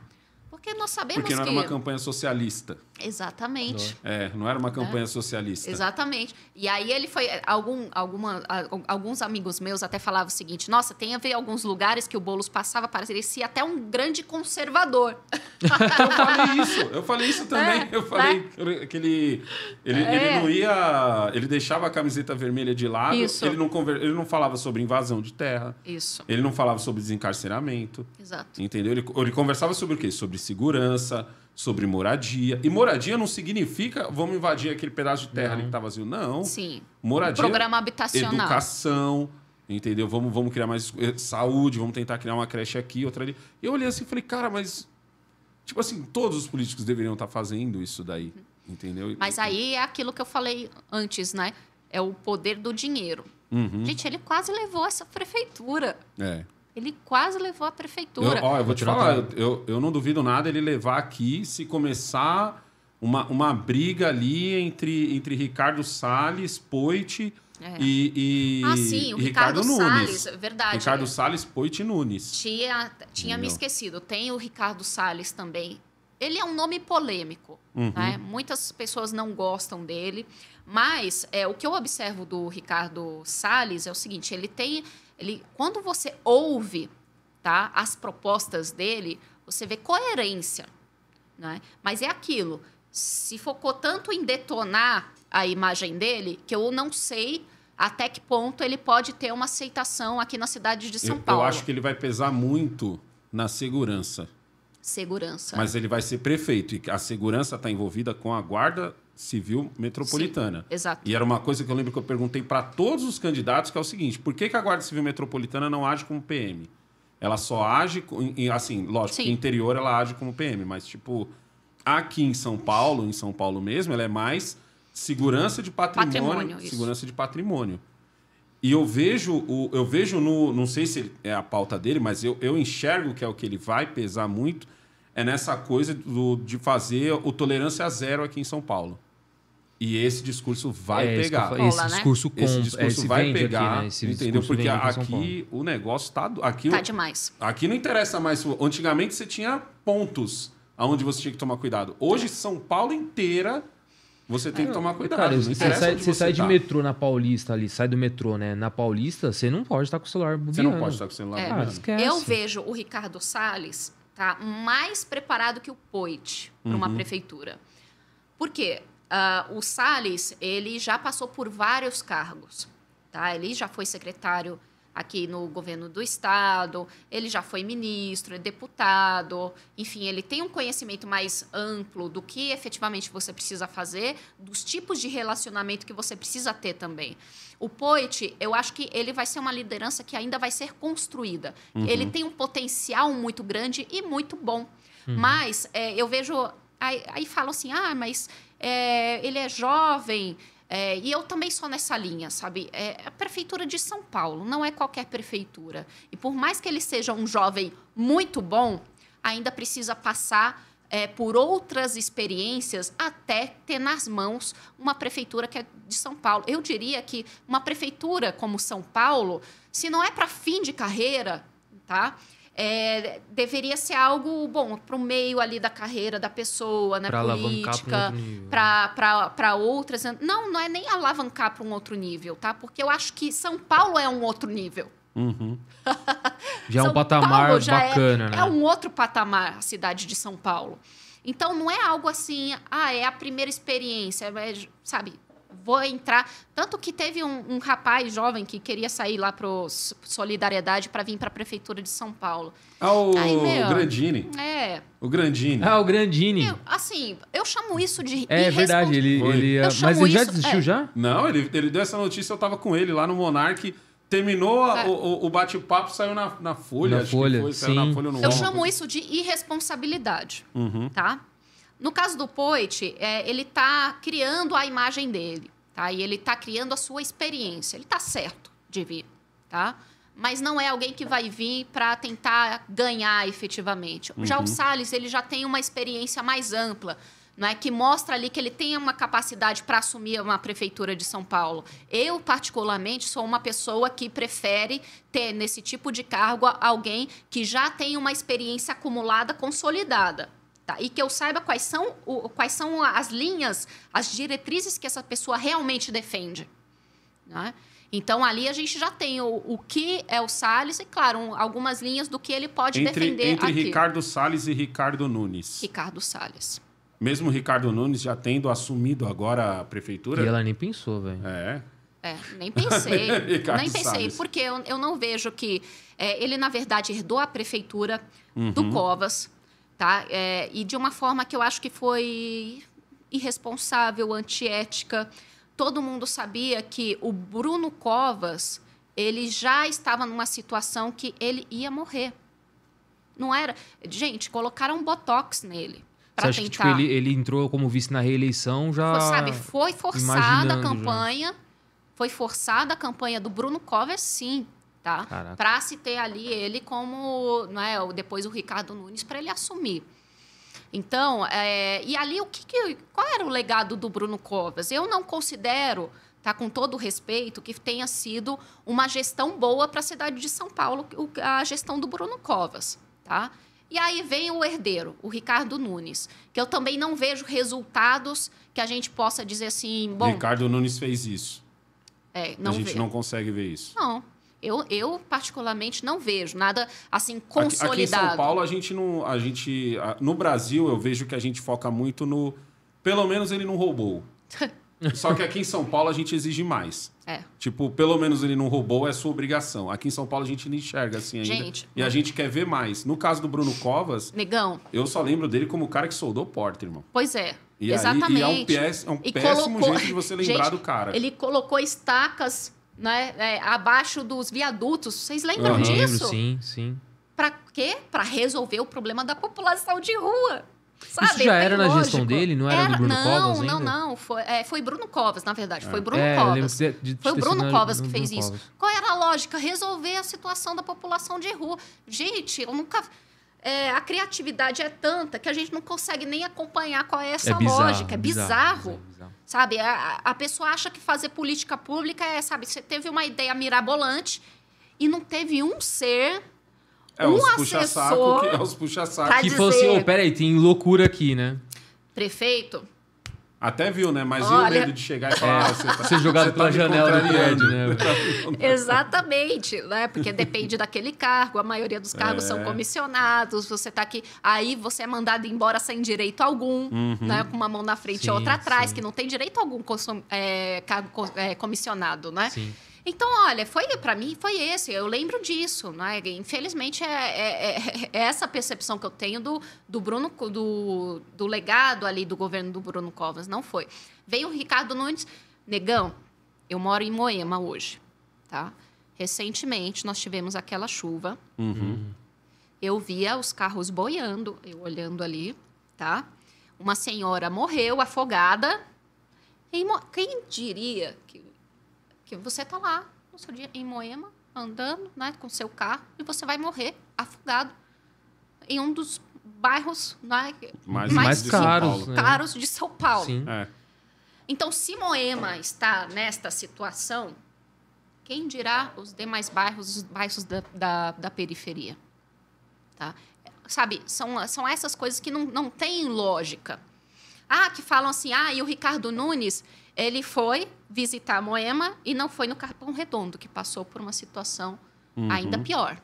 Porque nós sabemos Porque não que... era uma campanha socialista. Exatamente. É? é, não era uma campanha é. socialista. Exatamente. E aí ele foi. Eh, algum, alguma, alguns amigos meus até falavam o seguinte: nossa, tem a ver alguns lugares que o Boulos passava, parecia até um grande conservador. eu falei isso, eu falei isso também. É, eu falei né? que ele, ele, é. ele não ia. Ele deixava a camiseta vermelha de lado, isso. Ele, não conver, ele não falava sobre invasão de terra. Isso. Ele não falava sobre desencarceramento. Exato. Entendeu? Ele, ele conversava sobre o quê? Sobre segurança sobre moradia. E moradia não significa vamos invadir aquele pedaço de terra não. ali que estava tá vazio. Não. Sim. Moradia. programa habitacional. Educação. Entendeu? Vamos, vamos criar mais eh, saúde, vamos tentar criar uma creche aqui, outra ali. E eu olhei assim e falei, cara, mas. Tipo assim, todos os políticos deveriam estar tá fazendo isso daí. Entendeu? Mas aí é aquilo que eu falei antes, né? É o poder do dinheiro. Uhum. Gente, ele quase levou essa prefeitura. É. Ele quase levou a prefeitura. Eu, ó, eu vou te falar, eu, eu, eu não duvido nada ele levar aqui se começar uma, uma briga ali entre, entre Ricardo Salles, Poit é. e, e, ah, sim, o e Ricardo, Ricardo Nunes. verdade. Ricardo é. Salles, Poit e Nunes. Tinha, tinha me esquecido. Tem o Ricardo Salles também. Ele é um nome polêmico. Uhum. Né? Muitas pessoas não gostam dele. Mas é, o que eu observo do Ricardo Salles é o seguinte: ele tem ele, quando você ouve tá, as propostas dele, você vê coerência. Né? Mas é aquilo. Se focou tanto em detonar a imagem dele, que eu não sei até que ponto ele pode ter uma aceitação aqui na cidade de São eu, Paulo. Eu acho que ele vai pesar muito na segurança. Segurança. Mas ele vai ser prefeito e a segurança está envolvida com a guarda Civil Metropolitana. Sim, exato. E era uma coisa que eu lembro que eu perguntei para todos os candidatos, que é o seguinte: por que, que a Guarda Civil Metropolitana não age como PM? Ela só age, assim, lógico, Sim. interior ela age como PM, mas tipo, aqui em São Paulo, em São Paulo mesmo, ela é mais segurança de patrimônio, patrimônio segurança isso. de patrimônio. E eu vejo, o, eu vejo no, não sei se é a pauta dele, mas eu, eu enxergo que é o que ele vai pesar muito é nessa coisa do, de fazer o tolerância zero aqui em São Paulo. E esse discurso vai é, pegar. Esse, Cola, né? discurso, é, né? esse discurso, esse vai pegar, aqui, né? entendeu? Porque aqui o negócio tá aqui tá demais. Aqui não interessa mais. Antigamente você tinha pontos aonde você tinha que tomar cuidado. Hoje São Paulo inteira você tem que ah, tomar cuidado. Cara, você sai, você sai tá. de metrô na Paulista ali, sai do metrô, né? Na Paulista, você não pode estar com o celular bobeando. Você não pode estar com o celular é. Ah, bobeando. Eu vejo o Ricardo Salles tá mais preparado que o Poit para uhum. uma prefeitura. Por quê? Uh, o Salles, ele já passou por vários cargos, tá? Ele já foi secretário aqui no governo do estado, ele já foi ministro, deputado, enfim, ele tem um conhecimento mais amplo do que efetivamente você precisa fazer, dos tipos de relacionamento que você precisa ter também. O Poit, eu acho que ele vai ser uma liderança que ainda vai ser construída. Uhum. Ele tem um potencial muito grande e muito bom. Uhum. Mas é, eu vejo. Aí, aí assim: ah, mas é, ele é jovem. É, e eu também sou nessa linha, sabe? É, a prefeitura de São Paulo não é qualquer prefeitura. E por mais que ele seja um jovem muito bom, ainda precisa passar é, por outras experiências até ter nas mãos uma prefeitura que é de São Paulo. Eu diria que uma prefeitura como São Paulo, se não é para fim de carreira, tá? é, deveria ser algo bom para o meio ali da carreira da pessoa, na né, Pra política, para outras. Né? Não, não é nem alavancar para um outro nível, tá? Porque eu acho que São Paulo é um outro nível. Uhum. Já é um patamar é bacana, é, né? É um outro patamar a cidade de São Paulo. Então não é algo assim, ah, é a primeira experiência, é, sabe? vou entrar. Tanto que teve um, um rapaz jovem que queria sair lá para Solidariedade para vir para a Prefeitura de São Paulo. Ah, o, Aí, meu, Grandini. É. O Grandini. Ah, o Grandini. Eu, assim, eu chamo isso de. É verdade, ele. ele ah, mas ele já desistiu é. já? Não, ele, ele deu essa notícia, eu estava com ele lá no Monark Terminou é. o, o bate-papo, saiu na, na Folha. Na Folha, foi, sim. Na Folha, eu chamo isso de irresponsabilidade, uhum. tá? No caso do Poit, é, ele está criando a imagem dele, tá? E ele está criando a sua experiência. Ele está certo de vir, tá? Mas não é alguém que vai vir para tentar ganhar efetivamente. Uhum. Já o uhum. Salles, ele já tem uma experiência mais ampla. é que mostra ali que ele tem uma capacidade para assumir uma prefeitura de São Paulo. Eu, particularmente, sou uma pessoa que prefere ter nesse tipo de cargo alguém que já tem uma experiência acumulada, consolidada. Tá? E que eu saiba quais são, o, quais são as linhas, as diretrizes que essa pessoa realmente defende. Né? Então, ali a gente já tem o, o que é o Salles e, claro, um, algumas linhas do que ele pode entre, defender. Entre aqui. Ricardo Salles e Ricardo Nunes. Ricardo Salles. Mesmo Ricardo Nunes já tendo assumido agora a prefeitura. E ela nem pensou, velho. É. É, nem pensei. nem pensei, Salles. porque eu, eu não vejo que. É, ele, na verdade, herdou a prefeitura uhum. do Covas Tá? É, e de uma forma que eu acho que foi irresponsável, antiética. Todo mundo sabia que o Bruno Covas ele já estava numa situação que ele ia morrer. Não era. Gente, colocaram botox nele. Você acha tentar. que tipo, ele, ele, entrou como vice na reeleição já. Foi, sabe, foi forçada a campanha. Já. Foi forçada a campanha do Bruno Covas, sim tá? Para se ter ali ele como, não é, depois o Ricardo Nunes para ele assumir. Então, é, e ali o que, que, qual era o legado do Bruno Covas? Eu não considero, tá, com todo respeito, que tenha sido uma gestão boa para a cidade de São Paulo, a gestão do Bruno Covas, tá? E aí vem o herdeiro, o Ricardo Nunes, que eu também não vejo resultados que a gente possa dizer assim, bom. Ricardo Nunes fez isso. É, não a gente vê. não consegue ver isso. Não, eu, eu, particularmente, não vejo nada assim consolidado. Aqui, aqui, em São Paulo, a gente não. A gente, no Brasil, eu vejo que a gente foca muito no. Pelo menos ele não roubou. Só que aqui em São Paulo a gente exige mais. É. Tipo, pelo menos ele não roubou, é sua obrigação. Aqui em São Paulo a gente não enxerga assim ainda. Gente, e a gente quer ver mais. No caso do Bruno Covas. Negão. Eu só lembro dele como o cara que soldou porta, irmão. Pois é. E Exatamente. Aí, e é um, péssimo, é um péssimo colocou... jeito de você lembrar gente, do cara. Ele colocou estacas né? É, abaixo dos viadutos. Vocês lembram uhum. disso? Lembro, sim, sim. Para quê? Para resolver o problema da população de rua. Sabe? Isso já é era na gestão dele, não era, era do Bruno não, Covas ainda? Não, não, foi, é, foi Bruno Covas, na verdade, foi é, Bruno é, Covas. De, de, foi o Bruno Covas que fez Bruno isso. Covas. Qual era a lógica? Resolver a situação da população de rua. Gente, eu nunca... É, a criatividade é tanta que a gente não consegue nem acompanhar qual é essa é bizarro, lógica. É bizarro. bizarro. bizarro. Sabe, a, a pessoa acha que fazer política pública é, sabe, você teve uma ideia mirabolante e não teve um ser é um assessor. Que, é os puxa-saco. Que dizer, fosse, oh, peraí, tem loucura aqui, né? Prefeito, até viu, né? Mas Olha... e o medo de chegar e falar, ah, você tá, ser jogado pela tá janela do prédio, né? Tá Exatamente, né? Porque depende daquele cargo, a maioria dos cargos é. são comissionados, você tá aqui, aí você é mandado embora sem direito algum, uhum. né? Com uma mão na frente e outra atrás, sim. que não tem direito algum é, cargo é, comissionado, né? Sim. Então, olha, foi para mim foi esse. Eu lembro disso, né? Infelizmente é, é, é, é, essa percepção que eu tenho do, do Bruno do, do legado ali do governo do Bruno Covas. Não foi. Veio o Ricardo Nunes, negão. Eu moro em Moema hoje, tá? Recentemente nós tivemos aquela chuva. Uhum. Eu via os carros boiando, eu olhando ali, tá? Uma senhora morreu afogada. Quem diria que que você está lá no seu dia em Moema, andando, né, com seu carro e você vai morrer afogado em um dos bairros né, mais, mais, mais né? caros, caros de São Paulo. É. Então, se Moema está nesta situação, quem dirá os demais bairros, os bairros da, da, da periferia? Tá? Sabe, são, são essas coisas que não, não têm lógica. Ah, que falam assim, ah, e o Ricardo Nunes, ele foi visitar Moema e não foi no Capão Redondo, que passou por uma situação uhum. ainda pior.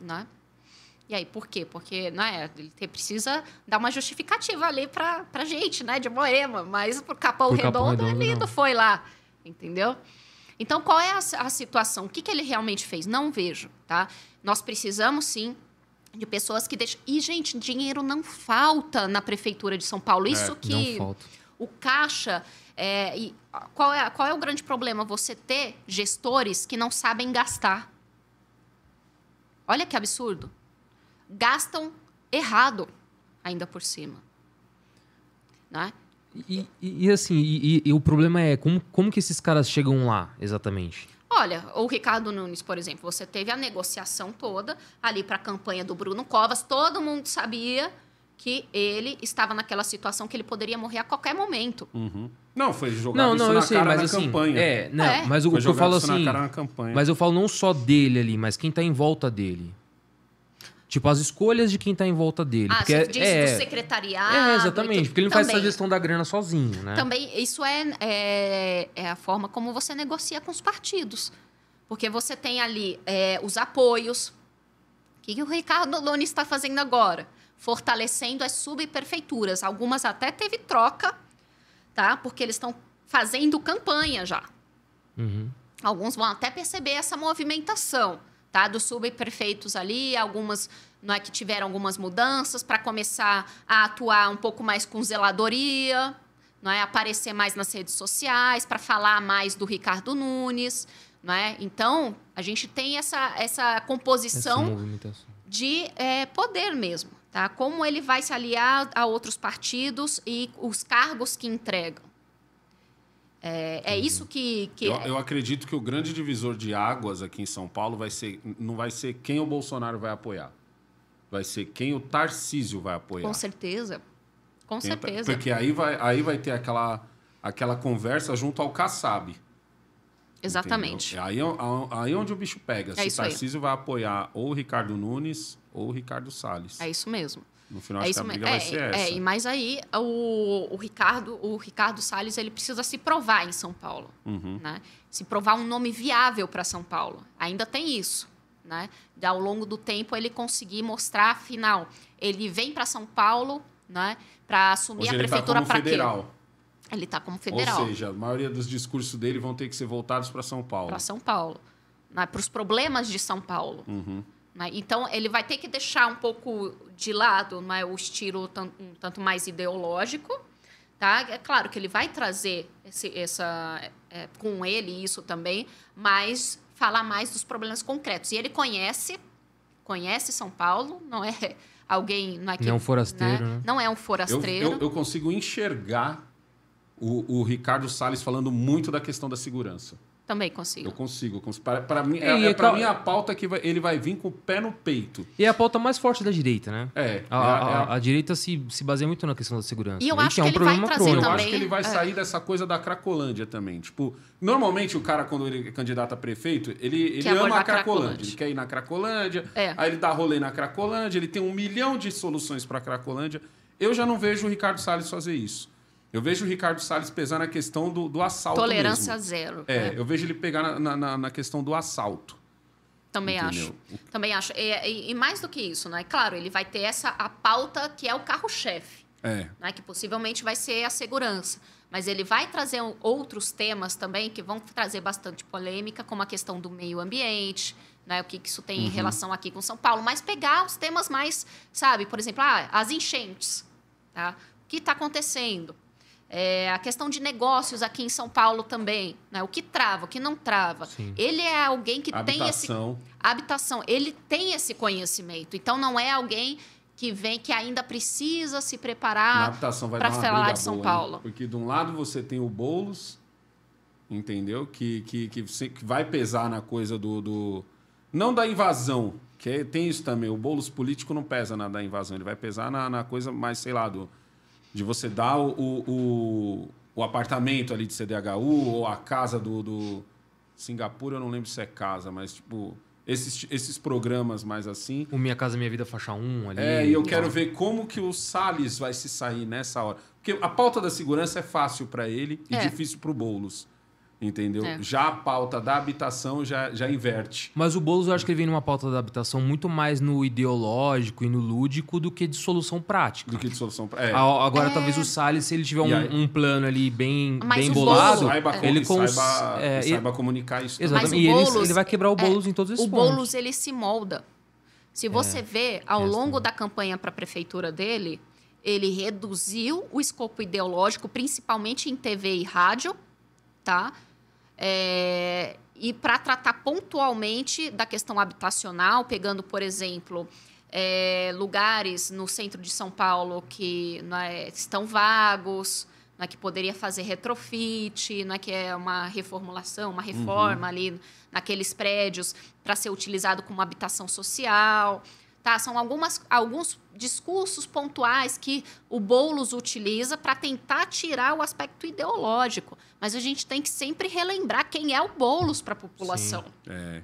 Né? E aí, por quê? Porque né, ele precisa dar uma justificativa ali para a gente, né, de Moema, mas para o Capão Redondo ele não. foi lá, entendeu? Então, qual é a, a situação? O que, que ele realmente fez? Não vejo, tá? Nós precisamos, sim, de pessoas que deixam... E, gente, dinheiro não falta na Prefeitura de São Paulo. É, Isso é, que o caixa é, e qual é, qual é o grande problema? Você ter gestores que não sabem gastar. Olha que absurdo. Gastam errado, ainda por cima. Né? E, e, e assim, e, e, o problema é como, como que esses caras chegam lá, exatamente? Olha, o Ricardo Nunes, por exemplo, você teve a negociação toda ali para a campanha do Bruno Covas, todo mundo sabia que ele estava naquela situação que ele poderia morrer a qualquer momento. Uhum. Não, foi jogado não, não, na sei, mas assim, campanha. É, não, é. mas o, que eu falo assim, mas eu falo não só dele ali, mas quem está em volta dele. Tipo, as escolhas de quem está em volta dele. Ah, porque é, é, do é, secretariado. É, exatamente. porque ele não também, faz essa gestão da grana sozinho, né? Também, isso é, é, é, a forma como você negocia com os partidos. Porque você tem ali é, os apoios. O que, que o Ricardo Loni está fazendo agora? fortalecendo as subprefeituras. Algumas até teve troca, tá? Porque eles estão fazendo campanha já. Uhum. Alguns vão até perceber essa movimentação, tá? Dos subprefeitos ali, algumas não é que tiveram algumas mudanças para começar a atuar um pouco mais com zeladoria, não é aparecer mais nas redes sociais, para falar mais do Ricardo Nunes, não é? Então, a gente tem essa essa composição essa de é, poder mesmo. Tá? Como ele vai se aliar a outros partidos e os cargos que entregam. É, é uhum. isso que. que... Eu, é. eu, acredito que o grande divisor de águas aqui em São Paulo vai ser, não vai ser quem o Bolsonaro vai apoiar. Vai ser quem o Tarcísio vai apoiar. Com certeza. Com quem, tá- certeza. Porque aí vai, aí vai ter aquela, aquela conversa junto ao Kassab. Exatamente. É aí, é, aí onde o bicho pega. É se o Tarcísio aí. vai apoiar ou o Ricardo Nunes ou Ricardo Salles. É isso mesmo. No final, é acho que a briga mesmo. vai é, essa. É, e mais aí, o, o, Ricardo, o Ricardo Salles ele precisa se provar em São Paulo. Uhum. Né? Se provar um nome viável para São Paulo. Ainda tem isso. Né? De, ao longo do tempo, ele conseguir mostrar, afinal, ele vem para São Paulo né, para assumir seja, a tá prefeitura tá para quê? Ele está como federal. Ou seja, a maioria dos discursos dele vão ter que ser voltados para São Paulo. Para São Paulo. Né? Para os problemas de São Paulo. Uhum. Né? Então, ele vai ter que deixar um pouco de lado né, o estilo um tanto mais ideológico. Tá? É claro que ele vai trazer esse, essa, é, com ele isso também, mas falar mais dos problemas concretos. E ele conhece, conhece São Paulo, não é alguém... Não é, que, não é um forasteiro. Né? Né? Não é um forasteiro. Eu, eu, eu consigo enxergar o, o Ricardo Salles falando muito da questão da segurança. Também consigo. Eu consigo. Para mim, é, é, mim, a pauta é que vai, ele vai vir com o pé no peito. E é a pauta mais forte da direita, né? É. A, é a, é a, a direita se, se baseia muito na questão da segurança. E eu né? acho é que, é um ele vai trazer também... Eu acho que ele vai sair dessa coisa da cracolândia também. Tipo, normalmente o cara, quando ele é candidato a prefeito, ele, ele ama a cracolândia. cracolândia. Ele quer ir na cracolândia, aí ele dá rolê na cracolândia, ele tem um milhão de soluções para cracolândia. Eu já não vejo o Ricardo Salles fazer isso. Eu vejo o Ricardo Salles pesar na questão do, do assalto. Tolerância mesmo. zero. É, é, eu vejo ele pegar na, na, na questão do assalto. Também Entendeu? acho. Também acho. E, e, mais do que isso, né? Claro, ele vai ter essa a pauta que é o carro-chefe. É. Né? Que possivelmente vai ser a segurança. Mas ele vai trazer outros temas também que vão trazer bastante polêmica, como a questão do meio ambiente, né? O que, que isso tem uhum. em relação aqui com São Paulo. Mas pegar os temas mais, sabe, por exemplo, ah, as enchentes. Tá? O que está acontecendo? É, a questão de negócios aqui em São Paulo também, né? O que trava, o que não trava. Sim. Ele é alguém que habitação. tem esse habitação, ele tem esse conhecimento. Então não é alguém que vem que ainda precisa se preparar para falar de São boa, Paulo. Hein? Porque de um lado você tem o bolos, entendeu? Que, que, que, que vai pesar na coisa do, do não da invasão, que é, tem isso também. O bolos político não pesa na da invasão, ele vai pesar na, na coisa mais sei lá do de você dar o, o, o, apartamento ali de CDHU ou a casa do, do... Singapura, eu não lembro se é casa, mas tipo esses, esses programas mais assim. O Minha Casa Minha Vida faixa 1 ali. É, e eu tá. quero ver como que o Salles vai se sair nessa hora. Porque a pauta da segurança é fácil para ele é. e difícil para o Boulos. Entendeu? É. Já a pauta da habitação já, já inverte. Mas o Boulos, eu acho que ele vem numa pauta da habitação muito mais no ideológico e no lúdico do que de solução prática. Do que de solução prática. É. Agora, é. talvez o Salles, se ele tiver um, um, plano ali bem, Mas bem bolado, saiba é. ele cons... saiba, é, saiba comunicar isso. Exatamente. e Boulos, ele, ele, vai quebrar o é, Boulos em todos esses o pontos. O Boulos, ele se molda. Se você vê, ao longo da campanha para a prefeitura dele, ele reduziu o escopo ideológico, principalmente em TV e rádio, tá? É, e para tratar pontualmente da questão habitacional, pegando, por exemplo, é, lugares no centro de São Paulo que é, estão vagos, né, que poderia fazer retrofit, né, que é uma reformulação, uma reforma uhum. ali naqueles prédios para ser utilizado como habitação social. Tá? São algumas, alguns discursos pontuais que o Boulos utiliza para tentar tirar o aspecto ideológico. Mas a gente tem que sempre relembrar quem é o Boulos para a população. Sim, é.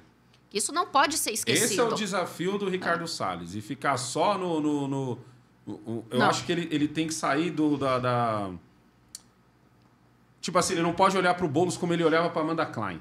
Isso não pode ser esquecido. Esse é o desafio do Ricardo é. Salles. E ficar só no. no, no, no eu não. acho que ele, ele tem que sair do, da, da... Tipo assim, ele não pode olhar para o Boulos como ele olhava para Amanda Klein.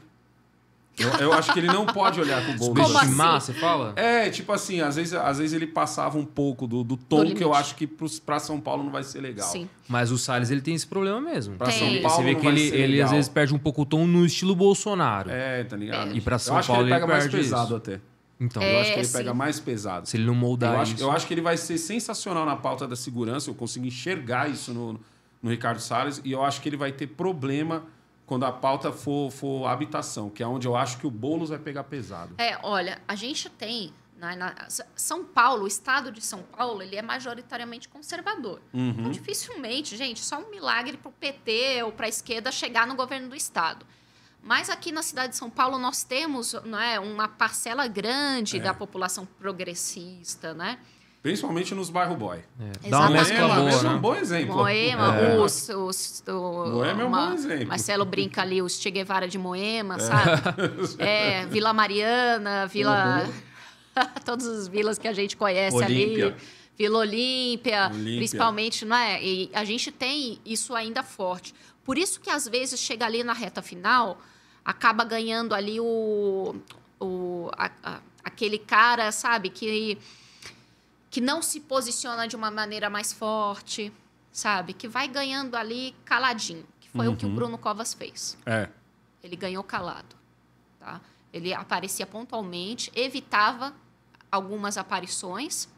Eu, eu, acho que ele não pode olhar pro gol. Subestimar, assim? você fala? É, tipo assim, às vezes, às vezes ele passava um pouco do, do tom do que eu acho que pros, pra São Paulo não vai ser legal. Sim. Mas o Salles ele tem esse problema mesmo. Pra tem. São Paulo Você vê que ele, ele às vezes perde um pouco o tom no estilo Bolsonaro. É, tá ligado? É. E pra São eu acho Paulo que ele pega ele mais pesado isso. até. Então, é, eu acho que ele sim. pega mais pesado. Se ele não moldar eu acho, isso. Eu acho que ele vai ser sensacional na pauta da segurança. Eu consigo enxergar isso no, no Ricardo Salles. E eu acho que ele vai ter problema quando a pauta for, for habitação, que é onde eu acho que o Boulos vai pegar pesado. É, olha, a gente tem. Na, né, na São Paulo, o estado de São Paulo, ele é majoritariamente conservador. Uhum. Então, dificilmente, gente, só um milagre para o PT ou para a esquerda chegar no governo do estado. Mas aqui na cidade de São Paulo nós temos é, uma parcela grande é. da população progressista, né? Principalmente nos bairro boy. É. Dá uma mescla boa, é né? um bom exemplo. Moema, é. os, os, o, Moema é um bom exemplo. Marcelo brinca ali, os Che Guevara de Moema, é. sabe? é, Vila Mariana, Vila... Uhum. Todas as vilas que a gente conhece Olímpia. ali. Vila Olímpia, Olímpia, principalmente, não é? E a gente tem isso ainda forte. Por isso que, às vezes, chega ali na reta final, acaba ganhando ali o... o a, a, aquele cara, sabe, que que não se posiciona de uma maneira mais forte, sabe? Que vai ganhando ali caladinho, que foi uhum. o que o uhum. Bruno Covas fez. É. Ele ganhou calado, tá? Ele aparecia pontualmente, evitava algumas aparições,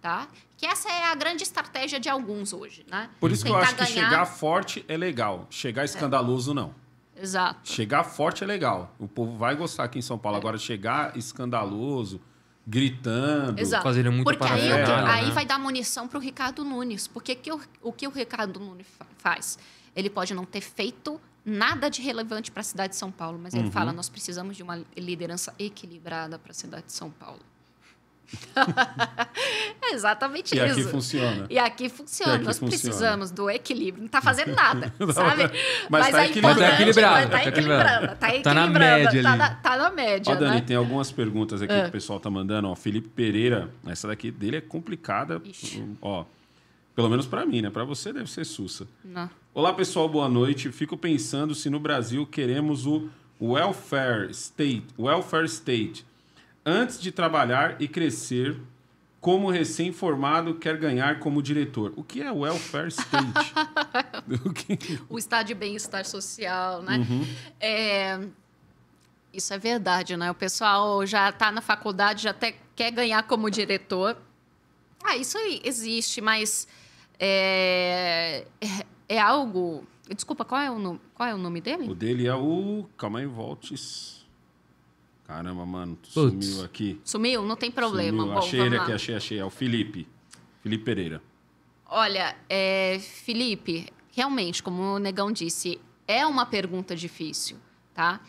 tá? Que essa é a grande estratégia de alguns hoje, né? Por isso Tentar que eu acho ganhar... que chegar forte é legal, chegar é. escandaloso é. não. Exato. Chegar forte é legal. O povo vai gostar aqui em São Paulo. É. Agora, chegar escandaloso, gritando, Exato. fazendo muito Porque aí, é, aí né? vai dar munição para o Ricardo Nunes. Porque que o, o que o Ricardo Nunes faz? Ele pode não ter feito nada de relevante para a cidade de São Paulo, mas uhum. ele fala: nós precisamos de uma liderança equilibrada para a cidade de São Paulo é exatamente e isso. E aqui funciona. E aqui funciona. E aqui Nós funciona. precisamos do equilíbrio. Não está fazendo nada, sabe? Mas está é equilibrado. Está tá tá equilibrando. Está tá equilibrando. Está na média. Está na, tá na, média. Ó, Dani, né? tem algumas perguntas aqui é. que o pessoal está mandando. Ó, Felipe Pereira, essa daqui dele é complicada. Ó, pelo menos para mim, né? Para você deve ser sussa. Não. Olá, pessoal, boa noite. Fico pensando se no Brasil queremos o welfare state, welfare state, Antes de trabalhar e crescer, como recém-formado, quer ganhar como diretor. O que é welfare state? o, o estado de bem-estar social, né? Uhum. É... Isso é verdade, né? O pessoal já está na faculdade, já até quer ganhar como diretor. Ah, isso aí existe, mas é, é, é algo. Desculpa, qual é, o nome, qual é o nome dele? O dele é o. Calma aí, Voltes. Caramba, mano, tu sumiu aqui. Sumiu? Não tem problema. Sumiu. Bom, achei ele aqui, achei, achei. É o Felipe. Felipe Pereira. Olha, é, Felipe, realmente, como o Negão disse, é uma pergunta difícil, tá?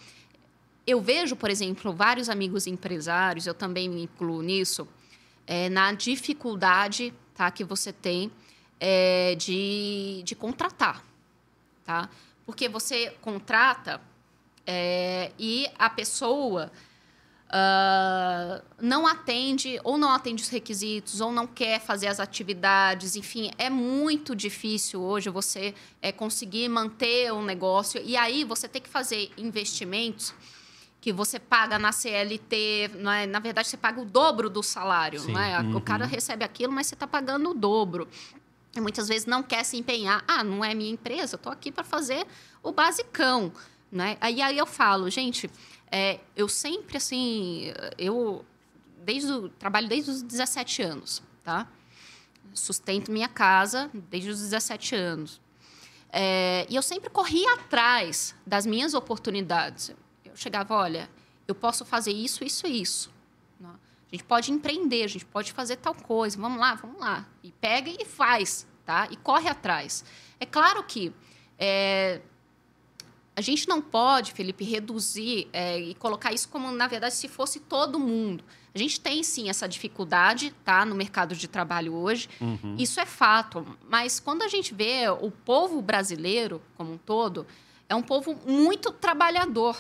Eu vejo, por exemplo, vários amigos empresários, eu também me incluo nisso, é, na dificuldade tá, que você tem é, de, de contratar, tá? Porque você contrata é, e a pessoa uh, não atende, ou não atende os requisitos, ou não quer fazer as atividades, enfim, é muito difícil hoje você é, conseguir manter um negócio. E aí você tem que fazer investimentos que você paga na CLT, é na verdade você paga o dobro do salário, né? uhum. O cara uhum. recebe aquilo, mas você está pagando o dobro. E muitas vezes não quer se empenhar. Ah, não é minha empresa, estou aqui para fazer o basicão, né? Aí, aí eu falo, gente, é, eu sempre, assim, eu desde o, trabalho desde os 17 anos, tá? Sustento minha casa desde os 17 anos. É, e eu sempre corri atrás das minhas oportunidades. Eu chegava, olha, eu posso fazer isso, isso e isso. Né? A gente pode empreender, a gente pode fazer tal coisa, vamos lá, vamos lá. E pega e faz, tá? E corre atrás. É claro que é, a gente não pode, Felipe, reduzir é, e colocar isso como, na verdade, se fosse todo mundo. A gente tem sim essa dificuldade, tá, no mercado de trabalho hoje. Uhum. Isso é fato. Mas quando a gente vê o povo brasileiro como um todo, é um povo muito trabalhador.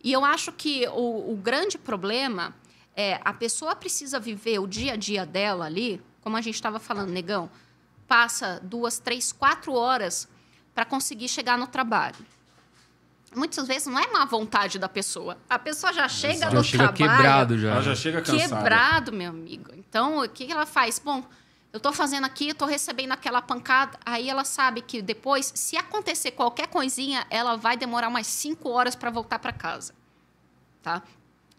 E eu acho que o, o grande problema é a pessoa precisa viver o dia a dia dela ali, como a gente estava falando, negão, passa duas, três, quatro horas para conseguir chegar no trabalho muitas vezes não é má vontade da pessoa. A pessoa já chega já no chega trabalho, quebrado já. Ela né? já chega cansada. Quebrado, meu amigo. Então, o que ela faz? Bom, eu estou fazendo aqui, eu tô recebendo aquela pancada. Aí ela sabe que depois, se acontecer qualquer coisinha, ela vai demorar umas cinco horas para voltar para casa. Tá?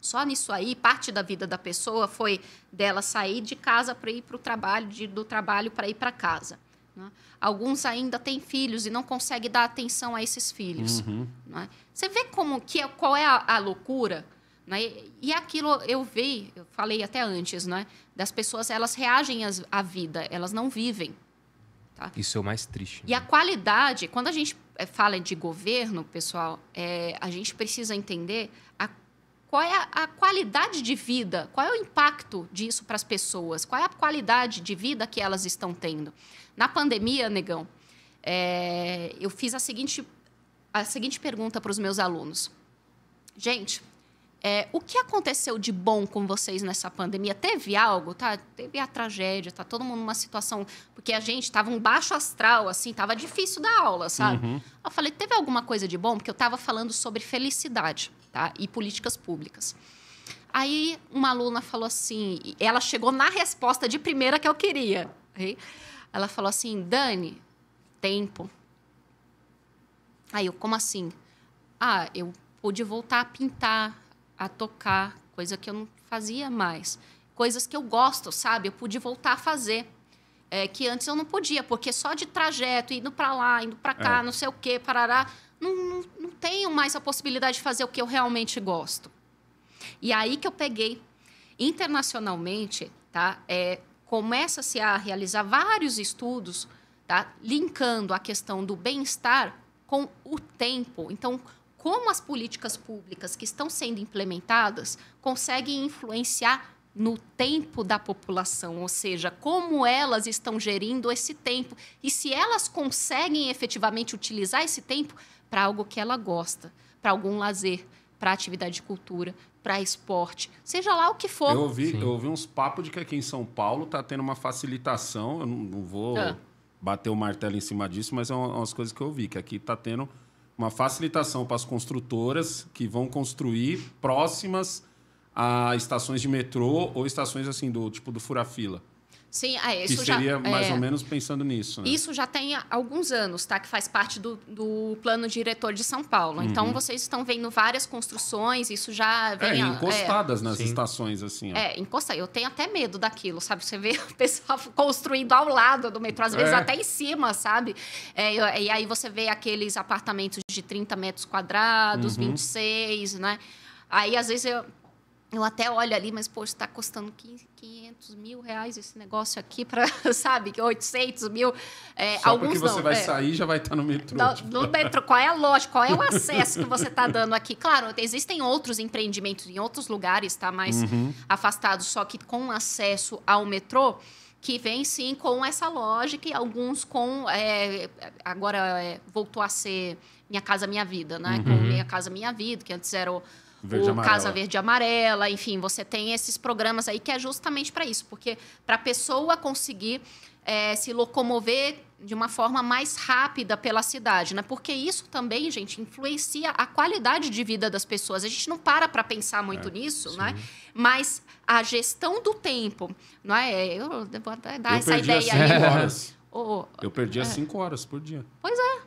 Só nisso aí, parte da vida da pessoa foi dela sair de casa para ir para o trabalho, de, do trabalho para ir para casa. Né? Alguns ainda têm filhos e não conseguem dar atenção a esses filhos. Uhum. Né? Você vê como que é, qual é a, a loucura? Né? E, e aquilo eu vi, eu falei até antes, né? das pessoas elas reagem à vida, elas não vivem. Tá? Isso é o mais triste. E a né? qualidade, quando a gente é, fala de governo, pessoal, é, a gente precisa entender a qual é a, qualidade de vida, qual é o impacto disso para as pessoas, qual é a qualidade de vida que elas estão tendo. Na pandemia, negão, é, eu fiz a seguinte, a seguinte pergunta para os meus alunos. Gente, é, o que aconteceu de bom com vocês nessa pandemia? Teve algo, tá? Teve a tragédia, tá todo mundo numa situação. Porque a gente tava um baixo astral, assim, tava difícil da aula, sabe? Uhum. Eu falei, teve alguma coisa de bom? Porque eu tava falando sobre felicidade, tá? E políticas públicas. Aí uma aluna falou assim, ela chegou na resposta de primeira que eu queria. Ela falou assim: Dani, tempo. Aí eu, como assim? Ah, eu pude voltar a pintar, a tocar, coisa que eu não fazia mais. Coisas que eu gosto, sabe? Eu pude voltar a fazer. É, que antes eu não podia, porque só de trajeto, indo para lá, indo para cá, é. não sei o quê, parará, não, não, não tenho mais a possibilidade de fazer o que eu realmente gosto. E aí que eu peguei internacionalmente, tá? É, começa-se a realizar vários estudos, tá? linkando a questão do bem-estar com o tempo. Então, como as políticas públicas que estão sendo implementadas conseguem influenciar no tempo da população, ou seja, como elas estão gerindo esse tempo e se elas conseguem efetivamente utilizar esse tempo para algo que ela gosta, para algum lazer, para atividade de cultura, para esporte, seja lá o que for. Eu ouvi, eu ouvi uns papos de que aqui em São Paulo está tendo uma facilitação, eu não, não vou ah. bater o martelo em cima disso, mas é umas coisas que eu ouvi, que aqui está tendo uma facilitação para as construtoras que vão construir próximas a estações de metrô ou estações assim do tipo do furafila. fila Sim, é isso que seria já, é mais é, ou menos pensando nisso. Né? Isso já tem alguns anos, tá? Que faz parte do, do plano diretor de São Paulo. Então, uhum. Então vocês estão vendo várias construções, isso já vem. É, encostadas é, nas sim. estações, assim. Ó. É, encosta. Eu tenho até medo daquilo, sabe? Você vê o pessoal construindo ao lado do metrô, às vezes é. até em cima, sabe? É, e aí você vê aqueles apartamentos de 30 metros quadrados, uhum. 26, né? Aí, às vezes, eu, eu até olho ali, mas, poxa, está custando 500 mil reais esse negócio aqui para, sabe, 800 mil. É, Só alguns porque você não, vai é, sair já vai estar tá no metrô. No, tipo. no, metrô, qual é a lógica, qual é o acesso que você está dando aqui? Claro, existem outros empreendimentos em outros lugares, tá? Mais uhum. afastados, só que com acesso ao metrô, que vem sim com essa lógica e alguns com. É, agora é, voltou a ser Minha Casa Minha Vida, né? Uhum. Com Minha Casa Minha Vida, que antes era o verde o Casa Verde Amarela, enfim, você tem esses programas aí que é justamente para isso, porque para a pessoa conseguir é, se locomover de uma forma mais rápida pela cidade, né? Porque isso também, gente, influencia a qualidade de vida das pessoas. A gente não para para pensar muito é, nisso, sim. né? Mas a gestão do tempo, não é? Eu vou dar eu essa ideia aí. Oh, eu perdi é. cinco horas por dia. Pois é.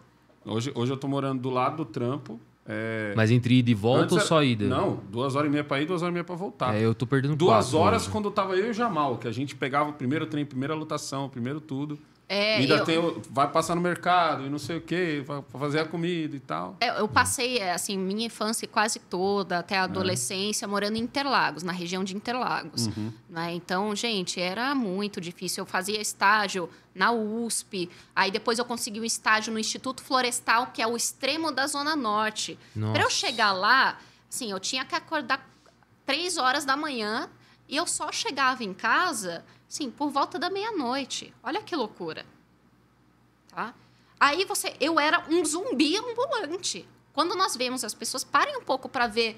Hoje, hoje eu tô morando do lado do trampo, é... Mas entre ida e volta ou só ida? Não, duas horas e meia para ir, duas horas e meia para voltar. É, eu tô perdendo Duas quatro, horas né? quando tava eu e o Jamal, que a gente pegava o primeiro trem, primeira lotação, primeiro tudo. É, ainda eu... tem, o- vai passar no mercado e não sei o quê, vai fazer a comida e tal. É, eu passei, é, assim, minha infância quase toda, até a é. adolescência, morando em Interlagos, na região de Interlagos. Uhum. né? Então, gente, era muito difícil. Eu fazia estágio na USP, aí depois eu consegui um estágio no Instituto Florestal, que é o extremo da Zona Norte. Para eu chegar lá, assim, eu tinha que acordar três horas da manhã e eu só chegava em casa Sim, por volta da meia-noite. Olha que loucura. Tá? Aí você, eu era um zumbi ambulante. Quando nós vemos as pessoas, parem um pouco para ver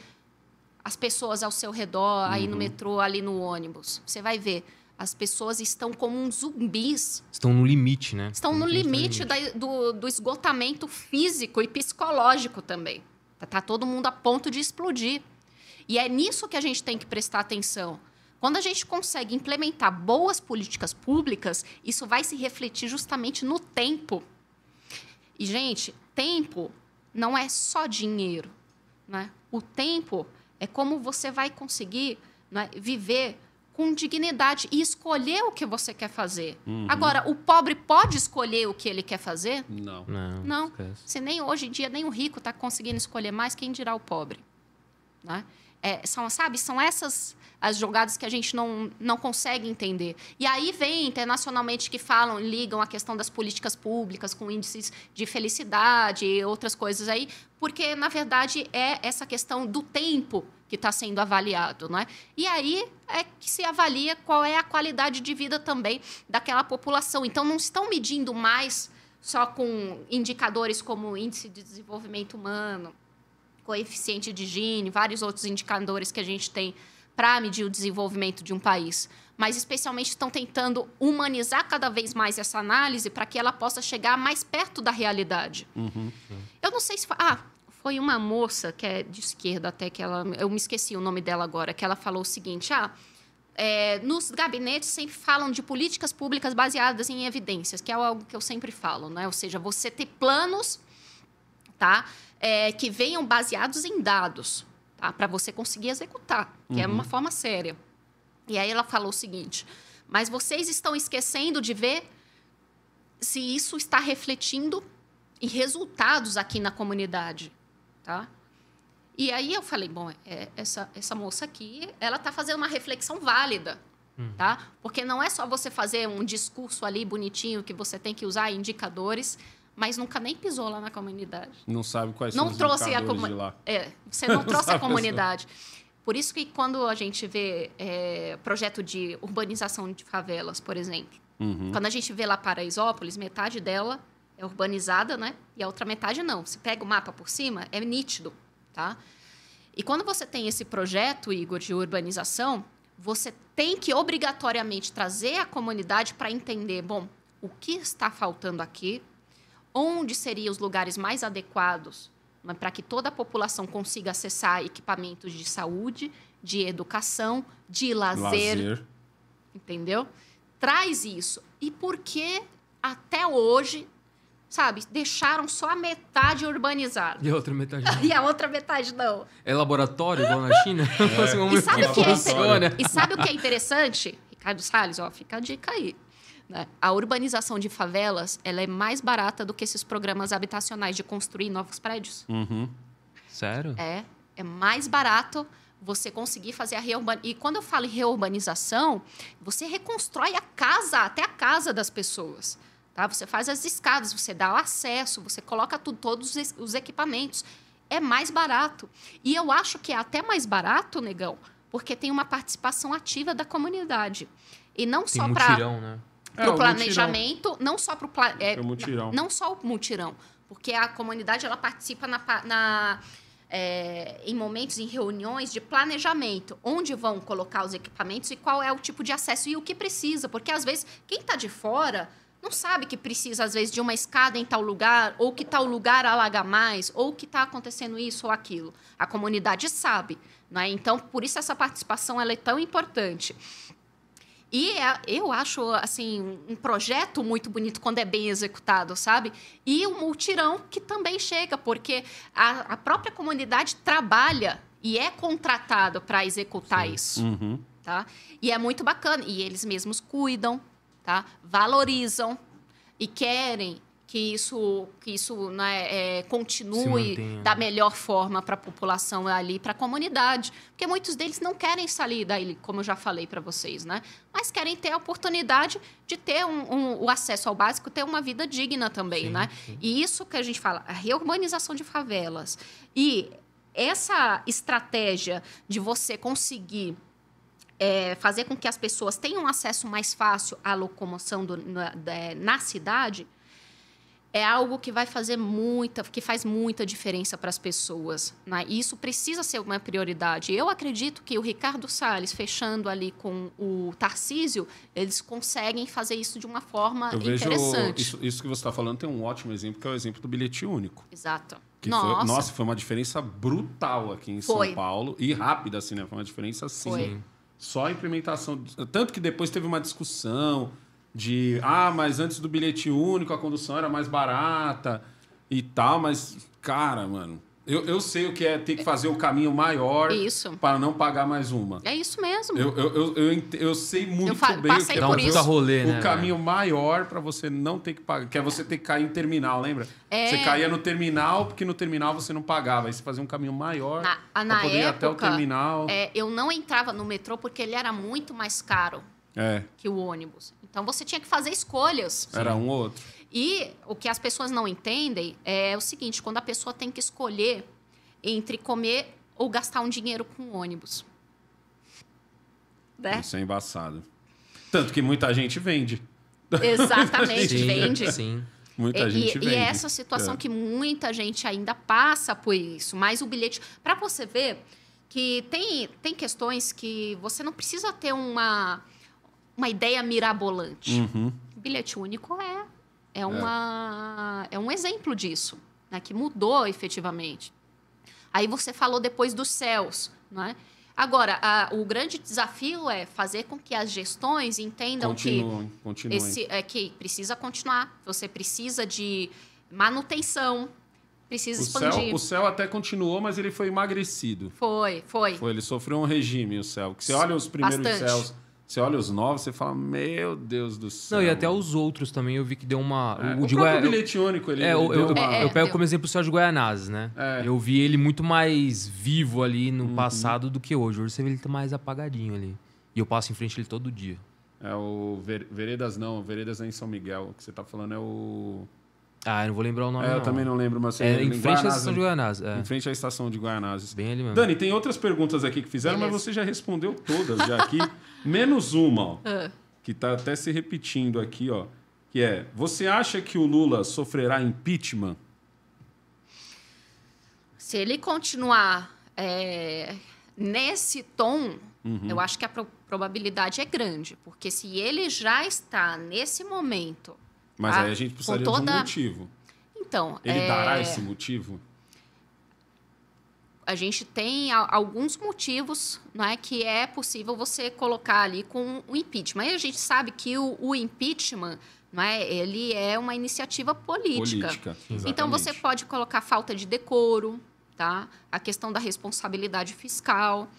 as pessoas ao seu redor, uhum. aí no uhum. metrô, ali no ônibus. Você vai ver, as pessoas estão como zumbis. Estão no limite, né? Estão no limite, no limite, da, do, do, esgotamento físico e psicológico também. Está tá todo mundo a ponto de explodir. E é nisso que a gente tem que prestar atenção. Quando a gente consegue implementar boas políticas públicas, isso vai se refletir justamente no tempo. E, gente, tempo não é só dinheiro. Né? O tempo é como você vai conseguir né, viver com dignidade e escolher o que você quer fazer. Uhum. Agora, o pobre pode escolher o que ele quer fazer? Não. Não. não. Se nem hoje em dia nem o rico está conseguindo escolher mais, quem dirá o pobre? Né? É, são, sabe, são essas as jogadas que a gente não, não consegue entender. E aí vem internacionalmente que falam, ligam a questão das políticas públicas com índices de felicidade e outras coisas aí, porque na verdade é essa questão do tempo que está sendo avaliado, né? E aí é que se avalia qual é a qualidade de vida também daquela população. Então não estão medindo mais só com indicadores como índice de desenvolvimento humano, coeficiente de Gini, vários outros indicadores que a gente tem para medir o desenvolvimento de um país, mas especialmente estão tentando humanizar cada vez mais essa análise para que ela possa chegar mais perto da realidade. Uhum. É. Eu não sei se foi, ah, foi uma moça que é de esquerda até que ela, eu me esqueci o nome dela agora, que ela falou o seguinte, ah, é, nos gabinetes sempre falam de políticas públicas baseadas em evidências, que é algo que eu sempre falo, né? Ou seja, você ter planos, tá? é, que venham baseados em dados, tá? para você conseguir executar, que é uhum. é uma forma séria. E aí ela falou o seguinte: mas vocês estão esquecendo de ver se isso está refletindo em resultados aqui na comunidade, tá? E aí eu falei, bom, é, essa, essa moça aqui, ela está fazendo uma reflexão válida, uhum. tá? Porque não é só você fazer um discurso ali bonitinho que você tem que usar indicadores, mas nunca nem pisou lá na comunidade. Não sabe quais não são os trouxe a comu... de lá. É, você não, não trouxe a comunidade. Por isso que quando a gente vê é, projeto de urbanização de favelas, por exemplo, uhum. quando a gente vê lá Paraisópolis, metade dela é urbanizada, né? E a outra metade não. Você pega o mapa por cima, é nítido, tá? E quando você tem esse projeto, Igor, de urbanização, você tem que obrigatoriamente trazer a comunidade para entender, bom, o que está faltando aqui, onde seriam os lugares mais adequados né, para que toda a população consiga acessar equipamentos de saúde, de educação, de lazer. lazer. Entendeu? Traz isso. E por que até hoje, sabe, deixaram só a metade urbanizada? E a outra metade não. e a outra metade não. É laboratório lá na China? É. e, sabe é. e sabe o que é interessante, Ricardo Salles? Ó, fica a dica aí né? A urbanização de favelas ela é mais barata do que esses programas habitacionais de construir novos prédios. Uhum. Sério? É. É mais barato você conseguir fazer a reurbanização. E quando eu falo em reurbanização, você reconstrói a casa, até a casa das pessoas. Tá? Você faz as escadas, você dá o acesso, você coloca tudo, todos os equipamentos. É mais barato. E eu acho que é até mais barato, negão, porque tem uma participação ativa da comunidade. E não tem só para. Né? para é, o planejamento, não só para pla é, é, o mutirão. Não, não só o mutirão, porque a comunidade ela participa na, na é, em momentos, em reuniões de planejamento, onde vão colocar os equipamentos e qual é o tipo de acesso e o que precisa, porque às vezes quem está de fora não sabe que precisa às vezes de uma escada em tal lugar, ou que tal lugar alaga mais, ou que está acontecendo isso ou aquilo. A comunidade sabe, né? então por isso essa participação ela é tão importante. E é, eu acho, assim, um projeto muito bonito quando é bem executado, sabe? E o um multirão que também chega, porque a, a própria comunidade trabalha e é contratado para executar Sim. isso. Uhum. Tá? E é muito bacana. E eles mesmos cuidam, tá? valorizam e querem que isso, que isso né, é, continue da melhor forma para a população ali, para a comunidade. Porque muitos deles não querem sair daí, como eu já falei para vocês, né? Mas querem ter a oportunidade de ter um, um, o acesso ao básico, ter uma vida digna também, sim, né? Sim. E isso que a gente fala, a reurbanização de favelas e essa estratégia de você conseguir é, fazer com que as pessoas tenham acesso mais fácil à locomoção do, na, na cidade é algo que vai fazer muita, que faz muita diferença para as pessoas. Né? E isso precisa ser uma prioridade. Eu acredito que o Ricardo Salles, fechando ali com o Tarcísio, eles conseguem fazer isso de uma forma Eu interessante. Vejo isso, isso que você está falando tem um ótimo exemplo, que é o exemplo do bilhete único. Exato. Nossa. Foi, nossa. foi, uma diferença brutal aqui em foi. São Paulo. E rápida, assim, né? Foi uma diferença assim. Foi. Só a implementação. Tanto que depois teve uma discussão de, ah, mas antes do bilhete único a condução era mais barata e tal, mas, cara, mano, eu, eu sei o que é ter que fazer o caminho maior isso. para não pagar mais uma. É isso mesmo. Eu, eu, eu, eu, eu sei muito eu bem o que é por isso. Rolê, o né, caminho velho? maior para você não ter que pagar. Que é você ter que cair em terminal, lembra? É... Você caía no terminal, porque no terminal você não pagava. Aí você fazia um caminho maior para poder época, ir até o terminal. É, eu não entrava no metrô porque ele era muito mais caro é. que o ônibus. Então você tinha que fazer escolhas. Era um ou outro. E o que as pessoas não entendem é o seguinte: quando a pessoa tem que escolher entre comer ou gastar um dinheiro com ônibus. Né? Isso é embaçado. Tanto que muita gente vende. Exatamente, vende. Sim. Muita e, gente é vende. E essa situação é. que muita gente ainda passa por isso, mas o bilhete. Para você ver que tem, tem questões que você não precisa ter uma uma ideia mirabolante. Uhum. Bilhete único é, é, é. uma, é. é um exemplo disso, né, que mudou efetivamente. Aí você falou depois dos céus, não é? Agora, a, o grande desafio é fazer com que as gestões entendam continuem, que, continuem. Esse, é, que precisa continuar, você precisa de manutenção, precisa o expandir. Céu, o céu até continuou, mas ele foi emagrecido. Foi, foi. Foi, ele sofreu um regime, o céu. Que você olha os primeiros Bastante. céus você olha os novos, você fala, meu Deus do céu. Não, e até os outros também eu vi que deu uma. É, o de o Goi... bilhete único ele. É, eu, eu, uma... é, eu pego deu... como exemplo o Sérgio Guaianazes, né? É. Eu vi ele muito mais vivo ali no uhum. passado do que hoje. Hoje você vê ele tá mais apagadinho ali. E eu passo em frente ele todo dia. É o Veredas não, Veredas é em São Miguel. O que você tá falando é o. Ah, eu não vou lembrar o nome. É, não. eu também não lembro, mas é, é em, em frente à estação de né? Guaianazes. É. Em frente à estação de Guaianazes. Bem ali mesmo. Dani, tem outras perguntas aqui que fizeram, Beleza. mas você já respondeu todas já aqui, menos uma, ó, ah. que está até se repetindo aqui, ó, que é: você acha que o Lula sofrerá impeachment? Se ele continuar é, nesse tom, uhum. eu acho que a pro probabilidade é grande, porque se ele já está nesse momento mas ah, aí a gente precisaria toda... de um motivo. Então, ele é... dará esse motivo? A gente tem alguns motivos é, que é possível você colocar ali com o impeachment. E a gente sabe que o, o impeachment não é? Ele é uma iniciativa política. política então você pode colocar falta de decoro, tá? A questão da responsabilidade fiscal.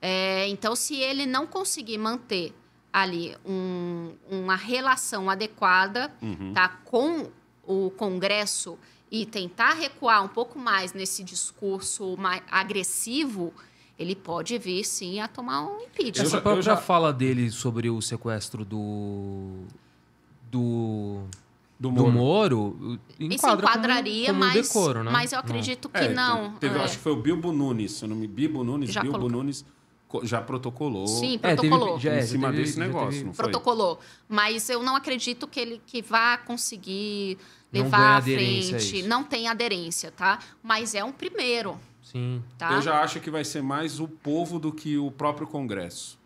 É, então, se ele não conseguir manter ali um, uma relação adequada uhum. tá, com o Congresso e tentar recuar um pouco mais nesse discurso mais agressivo, ele pode vir sim a tomar um impeachment. Essa própria já... fala dele sobre o sequestro do. do. Do Moro. do Moro, enquadra Isso enquadraria, como, como mas, decoro, né? mas eu acredito é. que é, não. Teve, é. Acho que foi o Bilbo Nunes, se não me Bilbo Nunes, já Bilbo Nunes já protocolou. Sim, protocolou. É, teve, já, é, em cima teve, desse negócio, teve... não foi? Protocolou. Mas eu não acredito que ele que vá conseguir levar à é frente. Não tem aderência, tá? Mas é um primeiro. Sim. Tá? Eu já acho que vai ser mais o povo do que o próprio Congresso.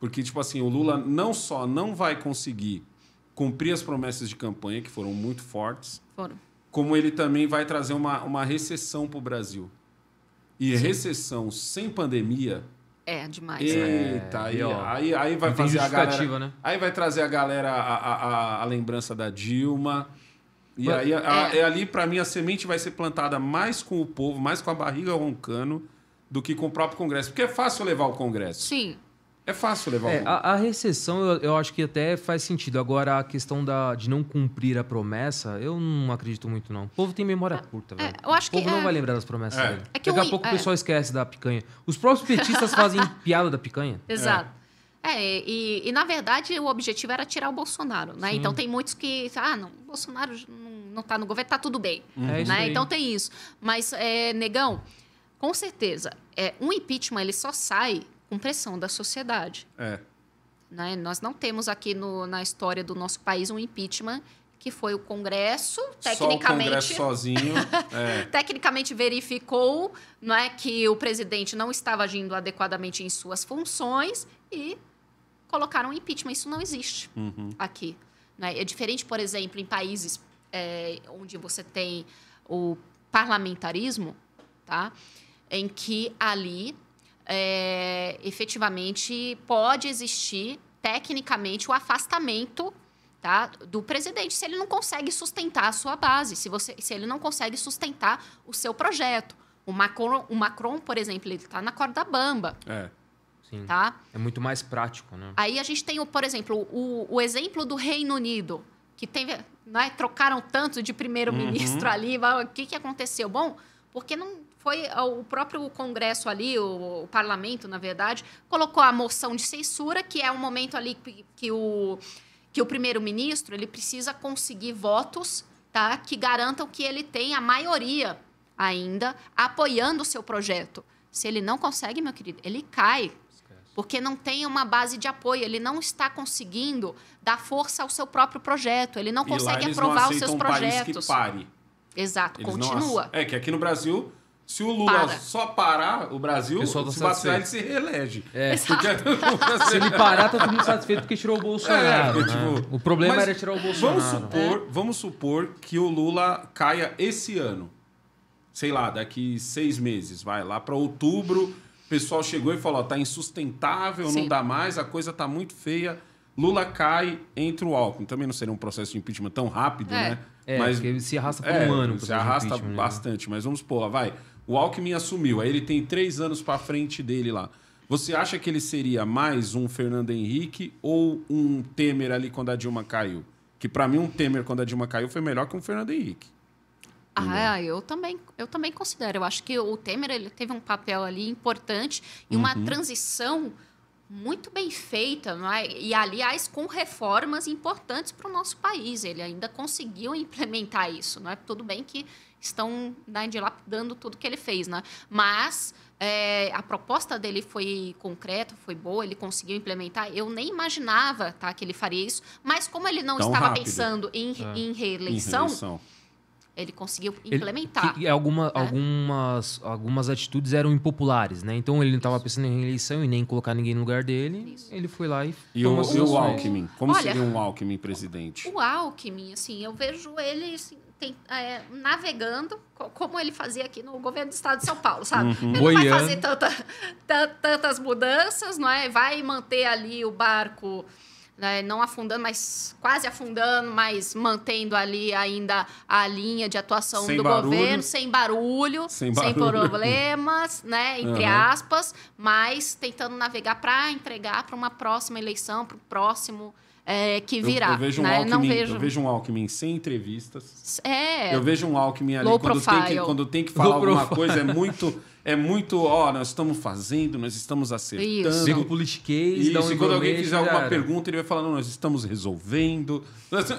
Porque, tipo assim, o Lula não só não vai conseguir cumprir as promessas de campanha, que foram muito fortes, foram. como ele também vai trazer uma, uma recessão para o Brasil. E Sim. recessão sem pandemia é, demais. Eita, aí, ó, aí, aí vai fazer a galera. Né? Aí vai trazer a galera a, a, a, a lembrança da Dilma. E Mas, aí, a, é. é. ali, para mim, a semente vai ser plantada mais com o povo, mais com a barriga roncando, do que com o próprio Congresso. Porque é fácil levar o Congresso. Sim. É fácil levar é, um... a, a, recessão eu, eu, acho que até faz sentido. Agora, a questão da, de não cumprir a promessa, eu não acredito muito, não. O povo tem memória ah, é, curta, velho. É, eu acho o povo que, não é- vai lembrar das promessas dele. É. É Daqui a pouco o pessoal esquece da picanha. Os próprios petistas fazem piada da picanha. Exato. É, e, e, na verdade o objetivo era tirar o Bolsonaro, né? Então, Sim. Então tem muitos que, ah, não, o Bolsonaro não está no governo, está tudo bem, uhum. É né? é Então tem isso. Mas, é, negão, com certeza, é, um impeachment ele só sai com pressão da sociedade. É. Né? Nós não temos aqui no, na história do nosso país um impeachment que foi o Congresso, tecnicamente. Só o Congresso sozinho. É. tecnicamente verificou não é, que o presidente não estava agindo adequadamente em suas funções e colocaram impeachment. Isso não existe uhum. aqui. Né? É diferente, por exemplo, em países é, onde você tem o parlamentarismo, tá? em que ali é, efetivamente pode existir tecnicamente o afastamento tá, do presidente se ele não consegue sustentar a sua base, se, você, se ele não consegue sustentar o seu projeto. O Macron, o Macron por exemplo, ele está na corda bamba. É. Sim. Tá? É muito mais prático, né? Aí a gente tem, por exemplo, o, o exemplo do Reino Unido, que tem né, trocaram tanto de primeiro-ministro uhum. ali. O que, que aconteceu? Bom, porque não, foi ah, o próprio Congresso ali, o, o, parlamento, na verdade, colocou a moção de censura, que é um momento ali que, que o, que o primeiro-ministro ele precisa conseguir votos tá, que garantam que ele tem a maioria ainda apoiando o seu projeto. Se ele não consegue, meu querido, ele cai. Porque não tem uma base de apoio, ele não está conseguindo dar força ao seu próprio projeto, ele não e consegue aprovar não os seus um projetos. País que pare. Exato, eles continua. Não, é que aqui no Brasil se o Lula Para. só parar o Brasil, o tá se vacilar, ele se reelege. É. Porque... se ele parar, tá todo mundo satisfeito porque tirou o é, Bolsonaro. É, porque, né? tipo, o problema era tirar o Bolsonaro. Vamos supor, é. vamos supor que o Lula caia esse ano. Sei lá, daqui seis meses, vai lá para outubro. O pessoal chegou e falou: ó, tá insustentável, Sim. não dá mais, a coisa tá muito feia. Lula cai, entra o Alckmin. Também não seria um processo de impeachment tão rápido, é. né? É, mas ele se arrasta por é, um ano. Se arrasta né? bastante, né? mas vamos supor, vai. O Alckmin assumiu, aí ele tem três anos para frente dele lá. Você acha que ele seria mais um Fernando Henrique ou um Temer ali quando a Dilma caiu? Que para mim um Temer quando a Dilma caiu foi melhor que um Fernando Henrique. Ah, é, eu também, eu também considero. Eu acho que o Temer ele teve um papel ali importante e uma uhum. transição muito bem feita, é? e aliás com reformas importantes para o nosso país. Ele ainda conseguiu implementar isso, não é? Tudo bem que estão né, dilapidando tudo que ele fez, né? Mas é, a proposta dele foi concreta, foi boa, ele conseguiu implementar. Eu nem imaginava tá, que ele faria isso, mas como ele não Tão estava rápido. pensando em, é. em reeleição. Em reeleição ele conseguiu implementar. Ele, é alguma, né? algumas, algumas atitudes eram impopulares, né? Então ele não estava pensando em reeleição e nem colocar ninguém no lugar dele. Isso. Ele foi lá e. E o, e o Alckmin? Como Olha, seria um Alckmin presidente? O Alckmin, assim, eu vejo ele assim, tem, é, navegando, como ele fazia aqui no governo do estado de São Paulo, sabe? Uhum. Ele não vai fazer tanta, tantas mudanças, não é? Vai manter ali o barco né, não afundando, mas quase afundando, mas mantendo ali ainda a linha de atuação sem do barulho. governo, sem barulho, sem, barulho. problemas, né, entre uhum. aspas, mas tentando navegar para entregar para uma próxima eleição, para o próximo é, que virá. Eu, eu vejo um né? Alckmin, não vejo... eu vejo um Alckmin sem entrevistas. É. Eu vejo um Alckmin ali quando tem, que, quando tem que falar alguma coisa, é muito. É muito, ó, nós estamos fazendo, nós estamos acertando. Isso. politiquês, Isso, um e quando alguém fizer alguma pergunta, ele vai falar, não, nós estamos resolvendo.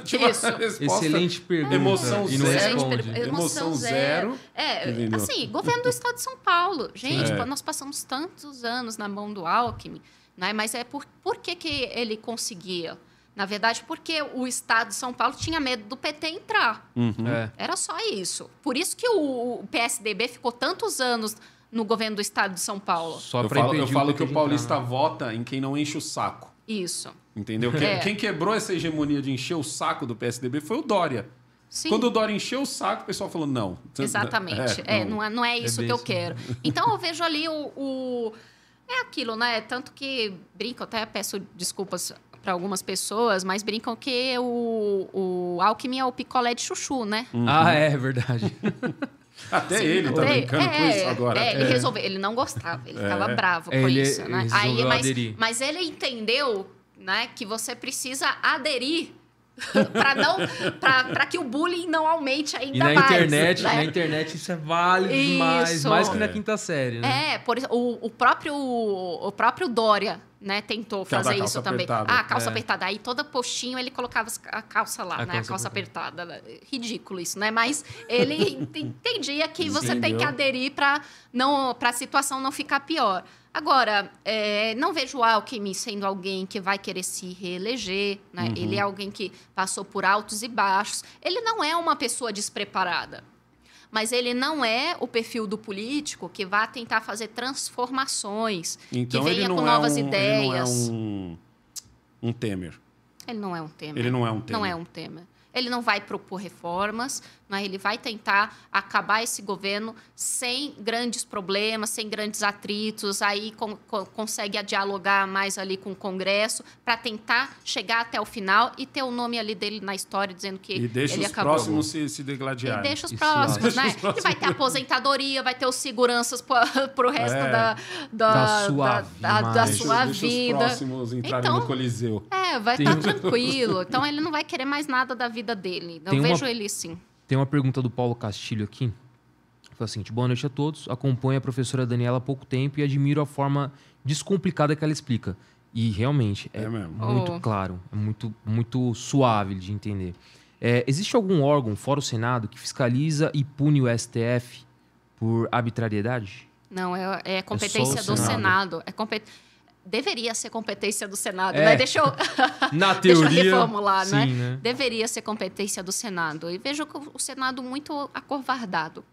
Tipo, Isso. Excelente pergunta. Emoção zero. Excelente Emoção zero. É, assim, governo do estado de São Paulo. Gente, é. nós passamos tantos anos na mão do Alckmin, né? mas é por, por que, que ele conseguia? Na verdade, porque o Estado de São Paulo tinha medo do PT entrar. Uhum. É. Era só isso. Por isso que o, PSDB ficou tantos anos no governo do Estado de São Paulo. Só eu falo, eu falo o que o paulista entrar, vota em quem não enche o saco. Isso. Entendeu? Quem, é. quem, quebrou essa hegemonia de encher o saco do PSDB foi o Dória. Sim. Quando o Dória encheu o saco, o pessoal falou não. Exatamente. É, é, não, não, é, é, é isso que eu quero. Então eu vejo ali o, o... É aquilo, né? Tanto que brinco, até peço desculpas para algumas pessoas, mas brincam que o, o Alckmin é o picolé de chuchu, né? Uhum. Ah, é verdade. Até Sim, ele tá brincando é, com isso agora. É, ele é. resolveu, ele não gostava, ele ficava é. bravo com isso, né? Aí, mas, mas ele entendeu né, que você precisa aderir para não para que o bullying não aumente ainda e na mais. Internet, né? Na internet isso é válido mais, demais, mais que na quinta série, né? É, por o, o próprio o próprio Dória, né, tentou que fazer isso também. Apertada. Ah, calça é. apertada. Aí todo postinho ele colocava a calça lá, a né, calça a calça apertada. apertada. Ridículo isso, né? Mas ele entendia que você tem que aderir para não para a situação não ficar pior. Agora, é, não vejo o Alckmin sendo alguém que vai querer se reeleger. Né? Uhum. Ele é alguém que passou por altos e baixos. Ele não é uma pessoa despreparada. Mas ele não é o perfil do político que vai tentar fazer transformações, então, que venha com é novas é um, ideias. Ele não é um, um Temer. Ele não é um Temer. Ele não é um Temer. Não é um Temer. Ele não vai propor reformas, né? Ele vai tentar acabar esse governo sem grandes problemas, sem grandes atritos, aí com, com, consegue dialogar mais ali com o Congresso para tentar chegar até o final e ter o nome ali dele na história dizendo que e deixa ele os acabou. próximos se, se degladiarem. E deixa os próximos, né? Os próximos. E vai ter aposentadoria, vai ter os seguranças para o resto é, da, da, da, sua da, da, da sua deixa, vida. Deixa os próximos entrarem então, no Coliseu. É, vai estar tá tranquilo. Então ele não vai querer mais nada da vida dele. Eu Tem vejo uma... ele sim. Tem uma pergunta do Paulo Castilho aqui. Fala assim, boa noite a todos. Acompanho a professora Daniela há pouco tempo e admiro a forma descomplicada que ela explica. E realmente é, é muito oh. claro, é muito, muito suave de entender. É, existe algum órgão, fora o Senado, que fiscaliza e pune o STF por arbitrariedade? Não, é, é, é competência do Senado. Senado. É competência deveria ser competência do Senado, é. né? Deixa eu, Na teoria, Deixa eu reformular, né? sim, né? né? Deveria ser competência do Senado. E vejo o Senado muito acovardado.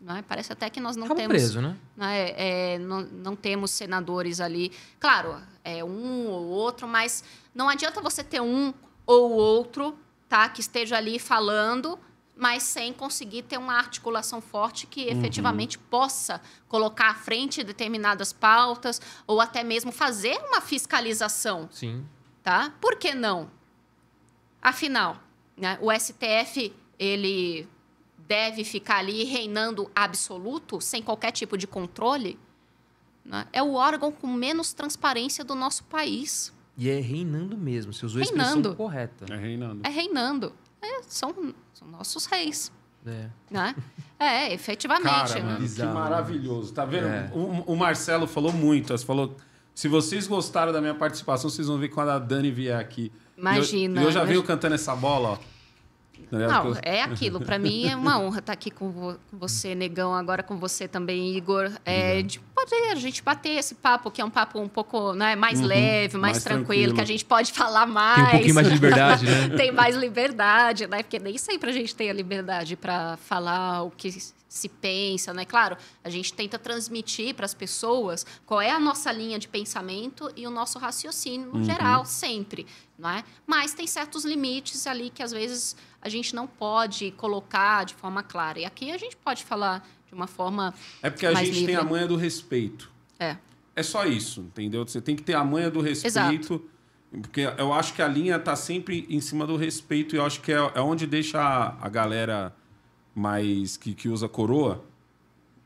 Né? Parece até que nós não temos. Preso, né? né? É, é, não, não, temos senadores ali. Claro, é um ou outro, mas não adianta você ter um ou outro tá, que esteja ali falando mas sem conseguir ter uma articulação forte que uhum. efetivamente uhum. possa colocar à frente determinadas pautas ou até mesmo fazer uma fiscalização. Sim. Tá? Por que não? Afinal, né, o STF ele deve ficar ali reinando absoluto, sem qualquer tipo de controle, né? é o órgão com menos transparência do nosso país. E é reinando mesmo, se usou reinando. a expressão correta. É reinando. É reinando é, são, são nossos reis. É. Né? É, efetivamente. Cara, né? Que né? maravilhoso. Tá vendo? É. O, o, Marcelo falou muito. Falou: se vocês gostaram da minha participação, vocês vão ver quando a Dani vier aqui. Imagina. E eu, e eu já imagina. Né? venho cantando essa bola, ó. Não, é, é aquilo. Para mim é uma honra estar tá aqui com, vo com, você, Negão, agora com você também, Igor. É, de poder a gente bater esse papo, que é um papo um pouco né, mais uhum, leve, mais, mais tranquilo, tranquilo, que a gente pode falar mais. Tem um pouquinho mais de liberdade, né? tem mais liberdade, né? Porque nem sempre a gente tem a liberdade para falar o que se pensa, né? Claro, a gente tenta transmitir para as pessoas qual é a nossa linha de pensamento e o nosso raciocínio no uhum. geral, sempre, não é? Mas tem certos limites ali que às vezes a gente não pode colocar de forma clara. E aqui a gente pode falar de uma forma. É porque a gente livre. tem a manha do respeito. É. É só isso, entendeu? Você tem que ter a manha do respeito. Exato. Porque eu acho que a linha está sempre em cima do respeito e eu acho que é, é onde deixa a, galera mais que, que usa coroa,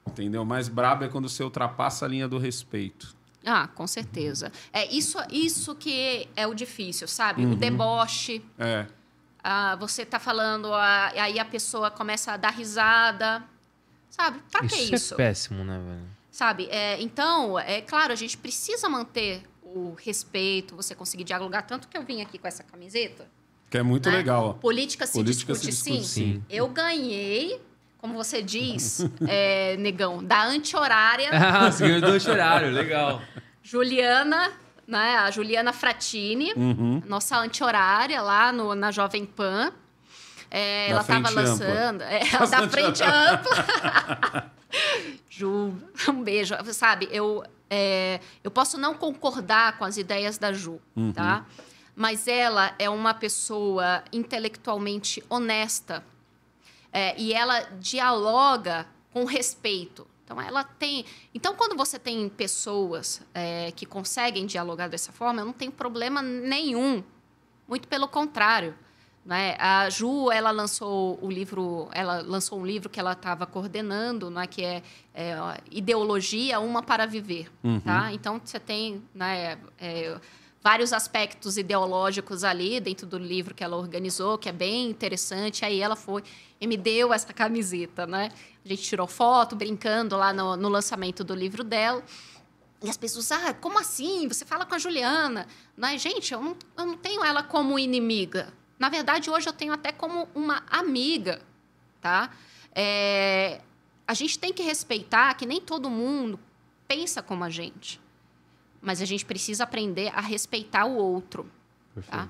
entendeu? Mais brabo é quando você ultrapassa a linha do respeito. Ah, com certeza. É isso, isso que é o difícil, sabe? Uhum. O deboche. É. Ah, você está falando, ah, aí a pessoa começa a dar risada. Sabe? Pra isso que isso? É isso é péssimo, né, velho? Sabe? É, então, é claro, a gente precisa manter o respeito, você conseguir dialogar. Tanto que eu vim aqui com essa camiseta. Que é muito né? legal. Política se Política discute, se discute sim. sim. Eu ganhei como você diz, é, negão, da anti-horária. Ah, do anti-horário, legal. Juliana né? A Juliana Fratini, uhum. nossa anti-horária lá no, na Jovem Pan. É, ela estava lançando. É, ela da frente ampla. Ju, um beijo. Sabe, eu, é, eu posso não concordar com as ideias da Ju, uhum. tá? Mas ela é uma pessoa intelectualmente honesta. É, e ela dialoga com respeito. Então, ela tem. Então, quando você tem pessoas é, que conseguem dialogar dessa forma, eu não tenho problema nenhum. Muito pelo contrário. Né? A Ju, ela lançou o livro, ela lançou um livro que ela estava coordenando, né? que é, é, ideologia uma para viver, tá? uhum. tá? Então você tem, né? É, vários aspectos ideológicos ali dentro do livro que ela organizou, que é bem interessante. Aí ela foi e me deu essa camiseta, né? A gente tirou foto brincando lá no, no lançamento do livro dela. E as pessoas, ah, como assim? Você fala com a Juliana. Né? Gente, eu não, eu não tenho ela como inimiga. Na verdade, hoje eu tenho até como uma amiga, tá? É, a gente tem que respeitar que nem todo mundo pensa como a gente mas a gente precisa aprender a respeitar o outro. Tá?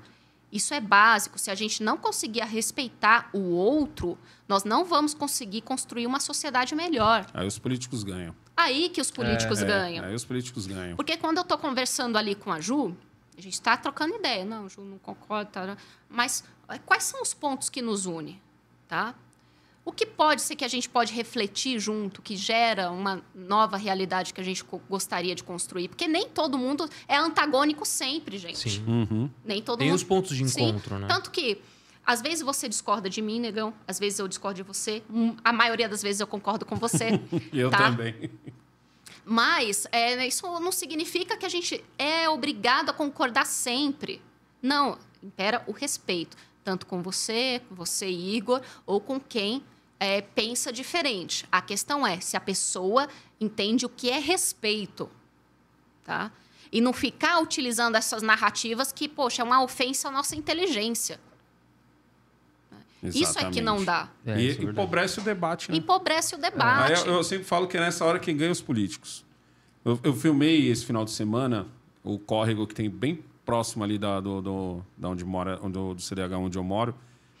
Isso é básico. Se a gente não conseguir respeitar o outro, nós não vamos conseguir construir uma sociedade melhor. Aí os políticos ganham. Aí que os políticos é, é ganham. É, aí os políticos ganham. Porque quando eu estou conversando ali com a Ju, a gente está trocando ideia. Não, Ju, não concorda, Tá... Mas é, quais são os pontos que nos unem? Tá? O que pode ser que a gente pode refletir junto, que gera uma nova realidade que a gente gostaria de construir? Porque nem todo mundo é antagônico sempre, gente. Sim. Uhum. Nem todo Tem mundo... os pontos de encontro, Sim. né? Tanto que, às vezes você discorda de mim, negão. Às vezes eu discordo de você. Hum, a maioria das vezes eu concordo com você. eu tá? também. Mas é, isso não significa que a gente é obrigado a concordar sempre. Não, impera o respeito tanto com você, com você, Igor, ou com quem é, pensa diferente. A questão é se a pessoa entende o que é respeito, tá? E não ficar utilizando essas narrativas que, poxa, é uma ofensa à nossa inteligência. Exatamente. Isso é que não dá. É, e é empobrece o debate. Né? Empobrece o é. debate. Eu, eu, sempre falo que é nessa hora quem ganha os políticos. Eu, eu filmei esse final de semana o córrego que tem bem próximo ali da, do, do da onde mora, do, do CDH onde eu moro.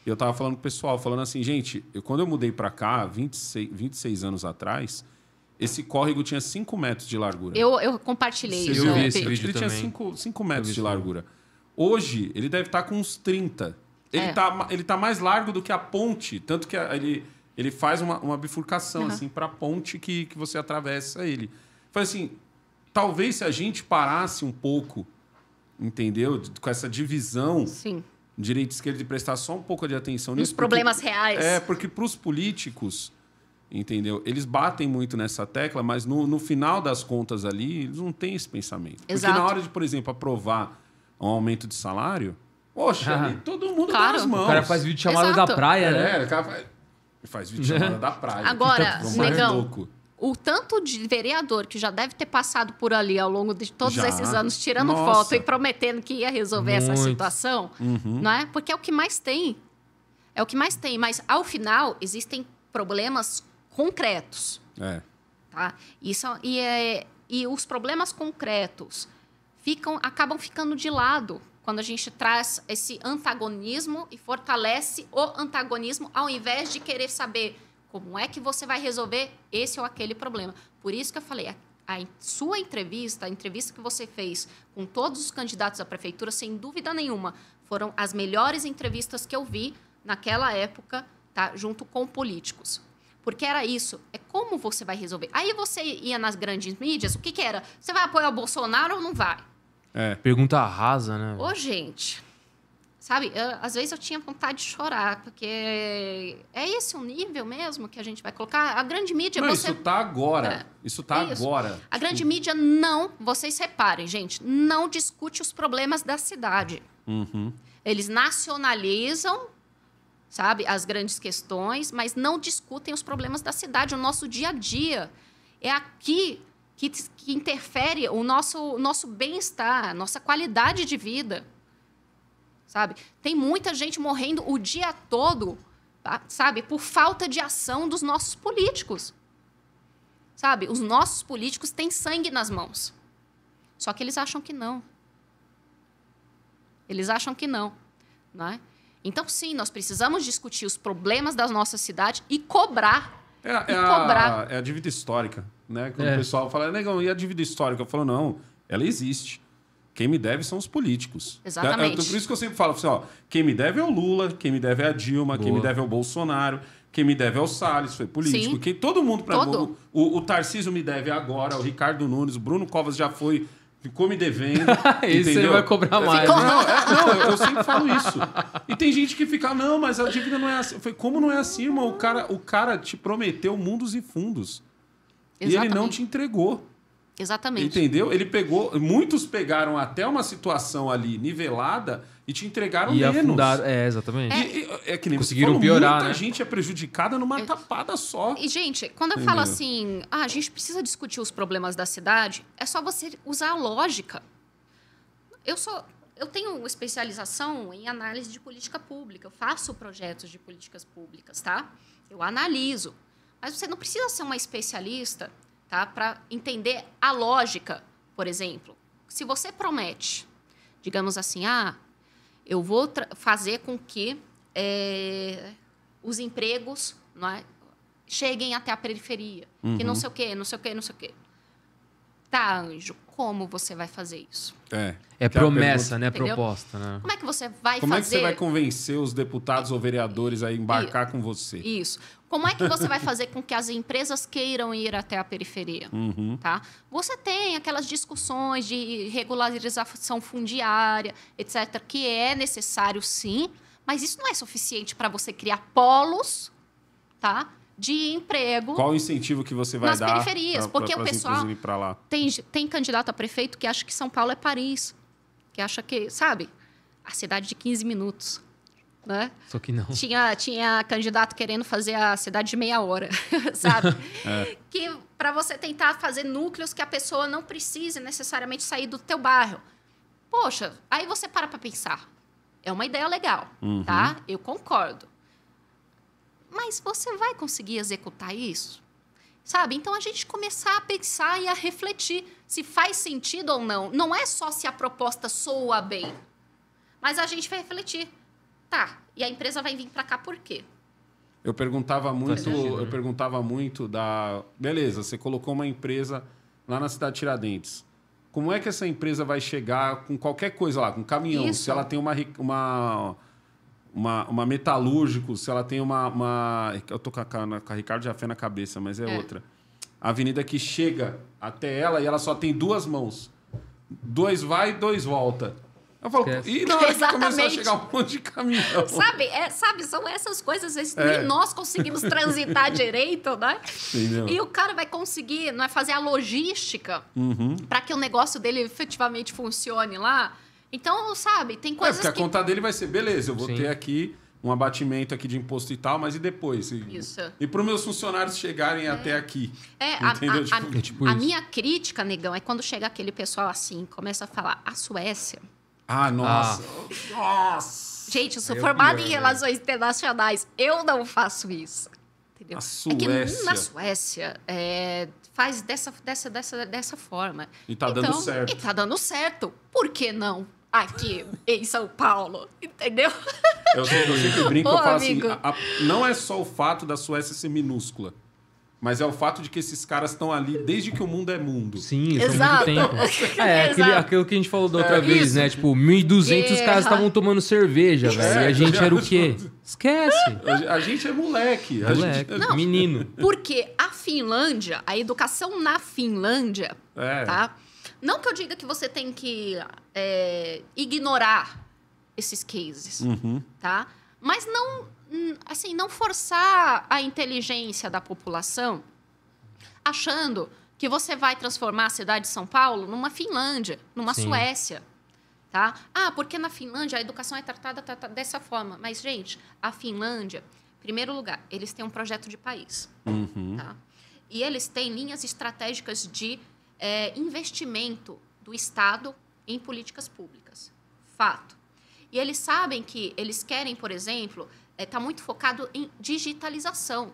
E eu tava falando pro pessoal, falando assim, gente, eu, quando eu mudei para cá, 26, 26 anos atrás, esse córrego tinha 5 metros de largura. Eu, eu compartilhei. eu vi esse vídeo ele também. tinha 5 metros de largura. Hoje, ele deve estar tá com uns 30. Ele, é. tá, ele tá mais largo do que a ponte, tanto que ele, ele faz uma, uma bifurcação, uhum. assim, pra ponte que, que você atravessa ele. Falei assim, talvez se a gente parasse um pouco entendeu? Com essa divisão. Sim. Direita e esquerda de prestar só um pouco de atenção nisso. Nos problemas porque, reais. É, porque para os políticos, entendeu? Eles batem muito nessa tecla, mas no, no final das contas ali, eles não têm esse pensamento. Exato. Porque na hora de, por exemplo, aprovar um aumento de salário, poxa, ah. ali, todo mundo tá claro. dá as mãos. O cara faz vídeo chamada Exato. da praia, né? É, o cara faz, faz vídeo chamada da praia. Agora, Negão, louco o tanto de vereador que já deve ter passado por ali ao longo de todos já. esses anos, tirando Nossa. foto e prometendo que ia resolver Muito. essa situação, uhum. não é? Porque é o que mais tem. É o que mais tem. Mas, ao final, existem problemas concretos. É. Tá? Isso, e, é, e os problemas concretos ficam, acabam ficando de lado quando a gente traz esse antagonismo e fortalece o antagonismo ao invés de querer saber como é que você vai resolver esse ou aquele problema? Por isso que eu falei, a, a sua entrevista, a entrevista que você fez com todos os candidatos à prefeitura, sem dúvida nenhuma, foram as melhores entrevistas que eu vi naquela época, tá? Junto com políticos. Porque era isso. É como você vai resolver. Aí você ia nas grandes mídias, o que, que era? Você vai apoiar o Bolsonaro ou não vai? É, pergunta rasa, né? Ô, gente. Sabe? Eu, às vezes eu tinha vontade de chorar, porque é esse o nível mesmo que a gente vai colocar? A grande mídia. Não, você... Isso tá agora. É. Isso tá isso. agora. A grande tipo mídia não, vocês reparem, gente, não discute os problemas da cidade. Uhum. Eles nacionalizam sabe, as grandes questões, mas não discutem os problemas da cidade, o nosso dia a dia. É aqui que, que interfere o nosso, nosso bem-estar, nossa qualidade de vida sabe? Tem muita gente morrendo o dia todo, tá? sabe, por falta de ação dos nossos políticos. Sabe? Os nossos políticos têm sangue nas mãos. Só que eles acham que não. Eles acham que não, não é? Então, sim, nós precisamos discutir os problemas da nossa cidade e cobrar. É, é e é cobrar. A, é a dívida histórica, né? Quando é. o pessoal fala, negão, e a dívida histórica? Eu falo, não, ela existe. Quem me deve são os políticos. Né? Exatamente. Então, por isso que eu sempre falo assim, ó, quem me deve é o Lula, quem me deve é a Dilma, Boa. quem me deve é o Bolsonaro, quem me deve é o Salles, foi político. Quem, todo mundo para o, o Tarcísio me deve agora, o Ricardo Nunes, o Bruno Covas já foi Ficou me devendo. isso ele vai cobrar mais. Né? Não, é, não eu, eu, sempre falo isso. E tem gente que fica, não, mas a dívida não é assim. como não é assim, irmão? O cara, o cara te prometeu mundos e fundos. Exatamente. E ele não te entregou. Exatamente. Entendeu? Ele pegou. Muitos pegaram até uma situação ali nivelada e te entregaram e menos. Afundaram, é, exatamente. É, e, é, é, que nem Conseguiram piorar. Muita né? gente é prejudicada numa é. tapada só. E, gente, quando eu Entendeu? falo assim, ah, a gente precisa discutir os problemas da cidade, é só você usar a lógica. Eu sou. Eu tenho especialização em análise de política pública, eu faço projetos de políticas públicas, tá? Eu analiso. Mas você não precisa ser uma especialista tá? Para entender a lógica, por exemplo. Se você promete, digamos assim, ah, eu vou fazer com que é, os empregos não é, cheguem até a periferia, uhum. que não uhum. sei o quê, não sei o quê, não sei o quê. Tá, anjo, como você vai fazer isso? É. É, é promessa, né? Entendeu? Proposta, né? Como é que você vai como fazer? Como é que você vai convencer os deputados ou vereadores a embarcar com você? Isso. Como é que você vai fazer com que as empresas queiram ir até a periferia? Uhum. Tá? Você tem aquelas discussões de regularização fundiária, etc., que é necessário sim, mas isso não é suficiente para você criar polos, tá? de emprego. Qual o incentivo que você vai nas dar? Nas periferias, pra, porque pra, o pessoal tem tem candidato a prefeito que acha que São Paulo é Paris, que acha que, sabe, a cidade de 15 minutos. Né? Só que não. Tinha, tinha candidato querendo fazer a cidade de meia hora, sabe? é. Que para você tentar fazer núcleos que a pessoa não precise necessariamente sair do teu bairro. Poxa, aí você para para pensar. É uma ideia legal, tá? uhum. tá? Eu concordo. Mas você vai conseguir executar isso? Sabe? Então a gente começar a pensar e a refletir se faz sentido ou não. Não é só se a proposta soa bem, mas a gente vai refletir. Tá, e a empresa vai vir para cá por quê? Eu perguntava tá muito, eu né? perguntava muito da, beleza, você colocou uma empresa lá na cidade de Tiradentes. Como é que essa empresa vai chegar com qualquer coisa lá, com caminhão, Isso. se ela tem uma, uma uma, uma metalúrgico, se ela tem uma. uma eu tô com a, com a Ricardo Jafé na cabeça, mas é, é, outra. A avenida que chega até ela e ela só tem duas mãos. Dois vai, dois volta. Eu falo, e na hora Exatamente. que começou a chegar um monte de caminhão. Sabe, é, sabe são essas coisas, às vezes é. nem nós conseguimos transitar direito, né? Entendeu? E o cara vai conseguir não é, fazer a logística uhum. para que o negócio dele efetivamente funcione lá. Então, sabe, tem é, coisas. É, porque que... a conta dele vai ser, beleza, eu vou Sim. ter aqui um abatimento aqui de imposto e tal, mas e depois? E, isso. E para os meus funcionários chegarem é. até aqui. É, a, a, a, é tipo a minha crítica, negão, é quando chega aquele pessoal assim, começa a falar, a Suécia. Ah, nossa. Ah. Nossa. Gente, eu sou formada pior, em relações internacionais. Eu não faço isso. Entendeu? A Suécia. É que na Suécia é, faz dessa, dessa, dessa, dessa forma. E tá então, dando certo. E tá dando certo. Por que não? aqui em São Paulo, entendeu? Eu, eu sempre brinco, Ô, eu falo assim, amigo. assim, a, a, não é só o fato da Suécia ser minúscula, mas é o fato de que esses caras estão ali desde que o mundo é mundo. Sim, isso Exato. é muito tempo. É, aquele, aquilo que a gente falou da outra é, vez, né? isso. né? Tipo, 1.200 é. caras estavam tomando cerveja, é, velho. e a gente era o quê? Esquece. A gente é moleque. moleque. Gente... É não, menino. Porque a Finlândia, a educação na Finlândia, é. tá? Não que eu diga que você tem que é, ignorar esses cases, uhum. tá? Mas não, hum, assim, não forçar a inteligência da população achando que você vai transformar a cidade de São Paulo numa Finlândia, numa Sim. Suécia. Tá? Ah, porque na Finlândia a educação é tratada, dessa forma. Mas, gente, a Finlândia, em primeiro lugar, eles têm um projeto de país. Uhum. Tá? E eles têm linhas estratégicas de é, investimento do Estado em políticas públicas. Fato. E eles sabem que eles querem, por exemplo, está é, tá muito focado em digitalização.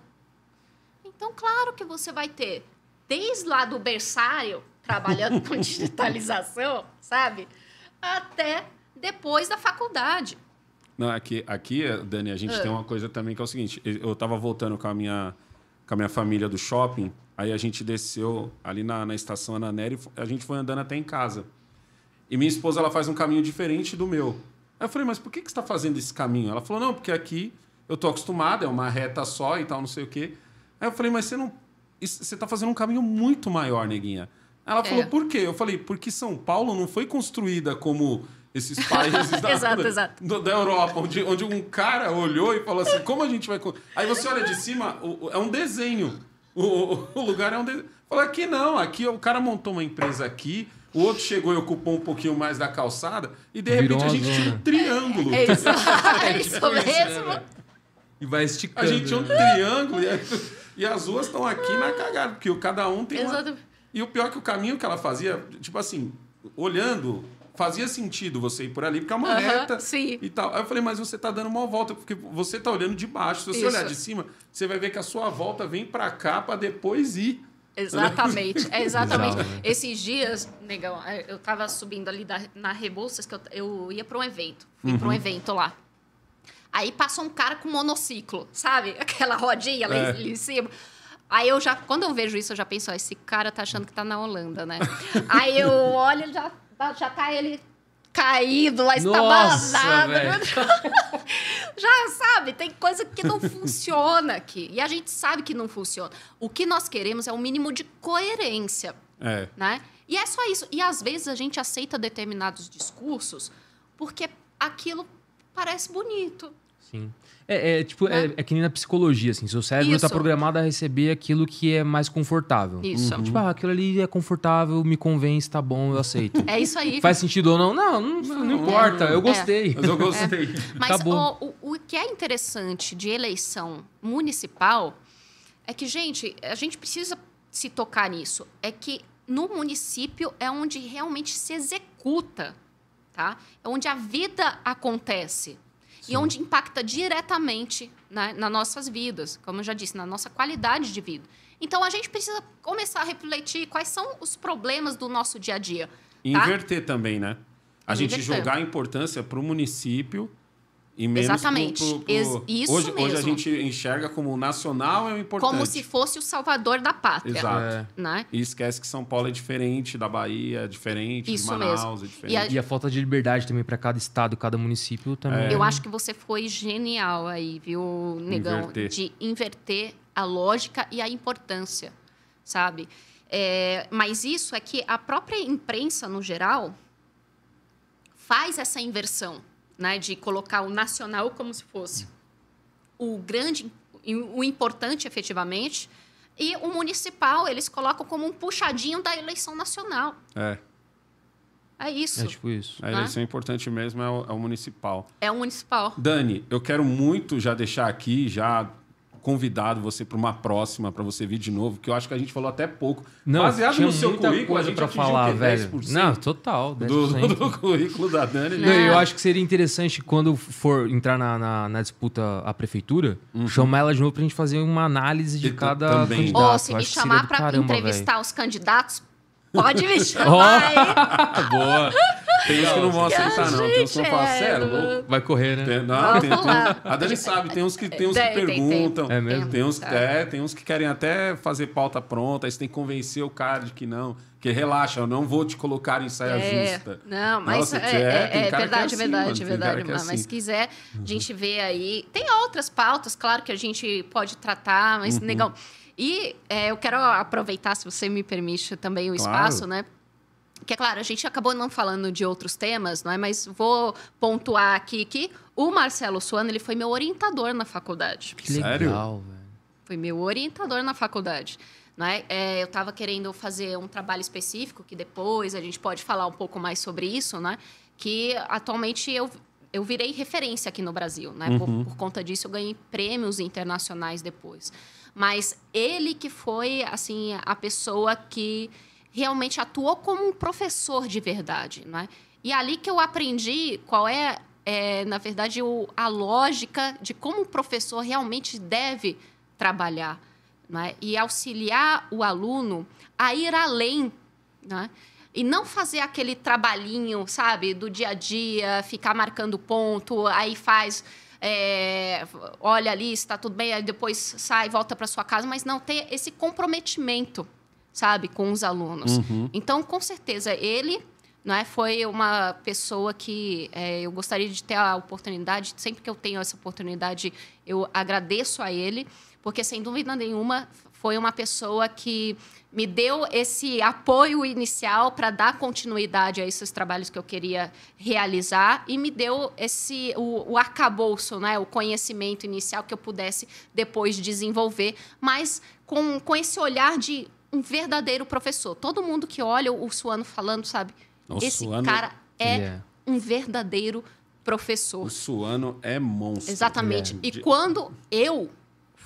Então, claro que você vai ter, desde lá do berçário, trabalhando com digitalização, sabe? Até depois da faculdade. Não, aqui, é aqui Dani, a gente ah. tem uma coisa também que é o seguinte: eu estava voltando com a minha, com a minha família do shopping Aí a gente desceu ali na, na estação e a gente foi andando até em casa. E minha esposa ela faz um caminho diferente do meu. Aí eu falei, mas por que, que você está fazendo esse caminho? Ela falou, não, porque aqui eu tô acostumado, é uma reta só e tal, não sei o quê. Aí eu falei, mas você não. Você está fazendo um caminho muito maior, neguinha. Ela é. falou, por quê? Eu falei, porque São Paulo não foi construída como esses países da, exato, exato. da, Europa, onde, onde um cara olhou e falou assim, como a gente vai... Aí você olha de cima, é um desenho. O, o lugar é um. Falou, aqui não, aqui o cara montou uma empresa aqui, o outro chegou e ocupou um pouquinho mais da calçada, e de Virou repente a gente tinha um triângulo. É isso, é, é isso tipo mesmo. Né? E vai esticando. A gente tinha um né? triângulo e, e as ruas estão aqui na cagada, porque cada um tem uma... E o pior é que o caminho que ela fazia, tipo assim, olhando fazia sentido você ir por ali, porque é uma uh -huh, reta sim. e tal. Aí eu falei, mas você tá dando uma volta, porque você tá olhando de baixo. Se você Isso. olhar de cima, você vai ver que a sua volta vem para cá para depois ir. Exatamente, é exatamente. Esses dias, negão, eu tava subindo ali da, na Rebouças, que eu, eu ia para um evento. Fui uhum. para um evento lá. Aí passou um cara com monociclo, sabe? Aquela rodinha é. em cima. Aí eu já, quando eu vejo isso, eu já penso, ó, ah, esse cara tá achando que tá na Holanda, né? Aí eu olho e já já tá ele caído lá, estabazado. Né? já sabe, tem coisa que não funciona aqui. E a gente sabe que não funciona. O que nós queremos é um mínimo de coerência. É. Né? E é só isso. E às vezes a gente aceita determinados discursos porque aquilo parece bonito. Sim. É, é tipo, né? é, é, que nem na psicologia, assim. Seu cérebro está programado a receber aquilo que é mais confortável. Isso. Uhum. Tipo, ah, aquilo ali é confortável, me convence, tá bom, eu aceito. É isso aí. Faz sentido ou não? Não, não, não, não importa. Eu é. gostei. Mas eu gostei. É. Mas tá bom. o, o que é interessante de eleição municipal é que, gente, a gente precisa se tocar nisso. É que no município é onde realmente se executa, tá? É onde a vida acontece e onde impacta diretamente na, né, nas nossas vidas, como eu já disse, na nossa qualidade de vida. Então a gente precisa começar a refletir quais são os problemas do nosso dia a dia. Tá? Inverter também, né? A Inverter. gente jogar a importância para o município e menos Exatamente. Pro, pro, pro... Isso hoje, mesmo. Hoje a gente enxerga como nacional é o importante. Como se fosse o salvador da pátria. Exato. É. Né? E esquece que São Paulo é diferente da Bahia, é diferente Isso de Manaus, mesmo. é diferente. E a... e a... falta de liberdade também para cada estado, cada município também. É. Eu acho que você foi genial aí, viu, Negão? Inverter. De inverter a lógica e a importância, sabe? É, mas isso é que a própria imprensa, no geral, faz essa inversão né, de colocar o nacional como se fosse o grande, o importante efetivamente, e o municipal eles colocam como um puxadinho da eleição nacional. É. É isso. É tipo isso. A né? eleição importante mesmo é o, é o municipal. É o municipal. Dani, eu quero muito já deixar aqui, já convidado você para uma próxima, para você vir de novo, que eu acho que a gente falou até pouco. Não, Baseado no seu currículo, a gente para falar, velho. Não, total. Do, do, currículo da Dani. Né? Não, eu acho que seria interessante quando for entrar na, na, na disputa a prefeitura, uhum. chamar ela de novo para a gente fazer uma análise de e cada também. candidato. Ou se me chamar para entrevistar véio. os candidatos Pode me chamar. Oh. Boa. Tem uns que não vão aceitar, não. Tem uns que vão falar, sério, é Vai correr, né? Tem, não, tem, tem, a Dani sabe, tem uns que, tem uns que perguntam. é mesmo? Tem uns, é. é, tem uns que querem até fazer pauta pronta, aí você tem que convencer o cara de que não. Que relaxa, eu não vou te colocar em saia é, justa. Não, mas Nossa, é, é, é, é, verdade, assim, verdade, mano, verdade. Mas, assim. mas quiser, a gente vê aí. Tem outras pautas, claro, que a gente pode tratar, mas, uhum. negão. E é, eu quero aproveitar, se você me permite também o espaço, né? Que é claro, a gente acabou não falando de outros temas, não é? Mas vou pontuar aqui que o Marcelo Suano ele foi meu orientador na faculdade. Que legal, velho. Foi meu orientador na faculdade. Né? É, eu estava querendo fazer um trabalho específico, que depois a gente pode falar um pouco mais sobre isso, né? Que atualmente eu, eu virei referência aqui no Brasil, né? Uhum. Por, por, conta disso, eu ganhei prêmios internacionais depois. Mas ele que foi, assim, a pessoa que realmente atuou como um professor de verdade, não é? E ali que eu aprendi qual é, é na verdade, o, a lógica de como o professor realmente deve trabalhar, não é? E auxiliar o aluno a ir além, não é? E não fazer aquele trabalhinho, sabe, do dia a dia, ficar marcando ponto, aí faz é, olha ali está tudo bem, aí depois sai, volta para sua casa, mas não tem esse comprometimento, sabe, com os alunos. Uhum. Então, com certeza, ele é, foi uma pessoa que é, eu gostaria de ter a oportunidade, sempre que eu tenho essa oportunidade, eu agradeço a ele, porque sem dúvida nenhuma foi uma pessoa que me deu esse apoio inicial para dar continuidade a esses trabalhos que eu queria realizar e me deu esse o, o né, o conhecimento inicial que eu pudesse depois desenvolver, mas com, com esse olhar de um verdadeiro professor. Todo mundo que olha o Suano falando, sabe? O esse Suano... cara é yeah. É. um verdadeiro professor. O Suano é monstro. Exatamente. Yeah. Né? E quando eu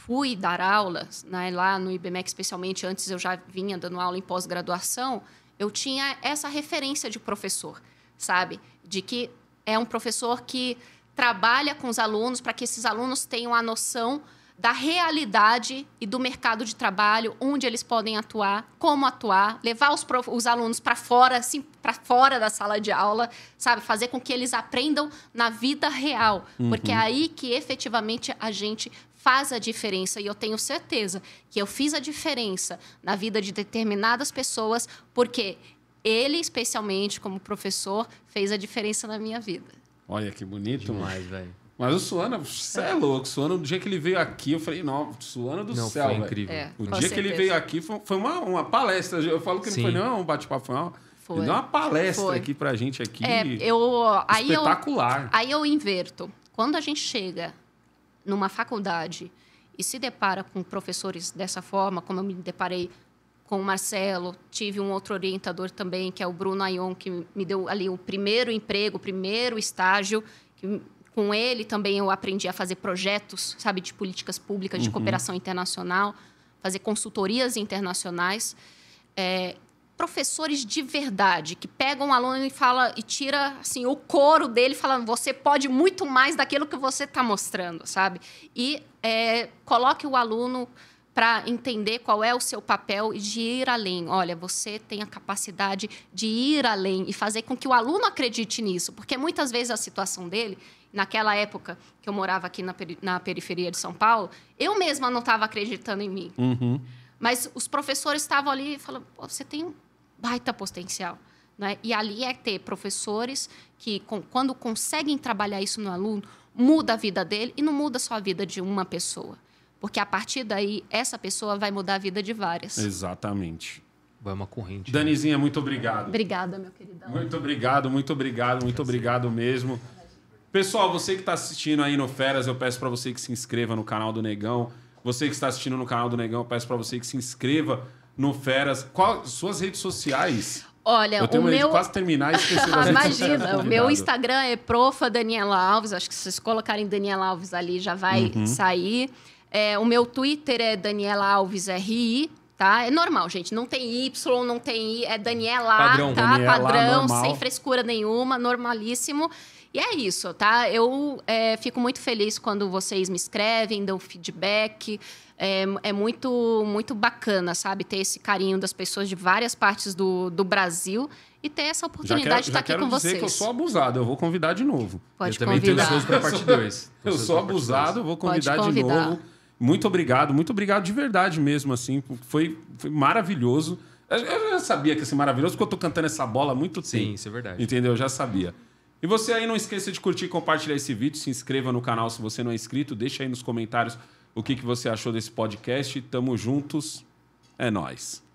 fui dar aulas, né, lá no IBMEC especialmente, antes eu já vinha dando aula em pós-graduação, eu tinha essa referência de professor, sabe? De que é um professor que trabalha com os alunos para que esses alunos tenham a noção da realidade e do mercado de trabalho, onde eles podem atuar, como atuar, levar os, os alunos para fora, assim, para fora da sala de aula, sabe, fazer com que eles aprendam na vida real, uhum. porque é aí que efetivamente a gente faz a diferença e eu tenho certeza que eu fiz a diferença na vida de determinadas pessoas porque ele especialmente como professor fez a diferença na minha vida. Olha que bonito, mais velho. Mas o Suana, você é. louco. Suana, no dia que ele veio aqui, eu falei, não, Suana do não, céu. Foi incrível. É, o dia certeza. que ele veio aqui foi, foi uma, uma, palestra. Eu falo que Sim. não foi nem um bate-papo, foi uma. Foi. Ele deu uma palestra foi. aqui pra gente aqui. É, eu, espetacular. Aí eu, aí eu inverto. Quando a gente chega numa faculdade e se depara com professores dessa forma, como eu me deparei com o Marcelo, tive um outro orientador também, que é o Bruno Aion, que me deu ali o primeiro emprego, o primeiro estágio, que, com ele também eu aprendi a fazer projetos, sabe, de políticas públicas, de uhum. cooperação internacional, fazer consultorias internacionais. É, professores de verdade, que pegam um aluno e fala e tira assim o couro dele, falando você pode muito mais daquilo que você está mostrando, sabe? E é, coloque o aluno para entender qual é o seu papel e de ir além. Olha, você tem a capacidade de ir além e fazer com que o aluno acredite nisso, porque muitas vezes a situação dele, naquela época que eu morava aqui na, peri na periferia de São Paulo, eu mesma não estava acreditando em mim. Uhum. Mas os professores estavam ali e falavam: você tem baita potencial. Né? E ali é ter professores que, com, quando conseguem trabalhar isso no aluno, muda a vida dele e não muda só a vida de uma pessoa. Porque a partir daí, essa pessoa vai mudar a vida de várias. Exatamente. Vai uma corrente. Né? Danizinha, muito obrigado. Obrigada, meu querido. Muito obrigado, muito obrigado, muito obrigado mesmo. Pessoal, você que está assistindo aí no Feras, eu peço para você que se inscreva no canal do Negão. Você que está assistindo no canal do Negão, eu peço para você que se inscreva no Feras. Qual, suas redes sociais? Olha, eu tenho o meu... quase terminar Imagina, tá o meu Instagram é profa Daniela Alves. Acho que se vocês colocarem Daniela Alves ali já vai uhum. sair. É, o meu Twitter é Daniela Alves RI. Tá? É normal, gente. Não tem Y, não tem I. É Daniela, padrão, tá? Daniela, padrão, normal. sem frescura nenhuma, normalíssimo. E é isso, tá? Eu é, fico muito feliz quando vocês me escrevem, dão feedback. É, é, muito, muito bacana, sabe? Ter esse carinho das pessoas de várias partes do, do Brasil e ter essa oportunidade quero, de estar aqui com vocês. Eu dizer que eu sou abusado, eu vou convidar de novo. Pode eu também convidar. tenho seus para parte 2. Eu sou abusado, eu vou convidar, convidar, de novo. Muito obrigado, muito obrigado de verdade mesmo, assim. Foi, foi maravilhoso. Eu já sabia que ia ser maravilhoso, porque eu tô cantando essa bola há muito tempo. Sim, isso é verdade. Entendeu? Eu já sabia. E você aí não esqueça de curtir e compartilhar esse vídeo. Se inscreva no canal se você não é inscrito. Deixa aí nos comentários o que, que você achou desse podcast. Tamo juntos. É nós.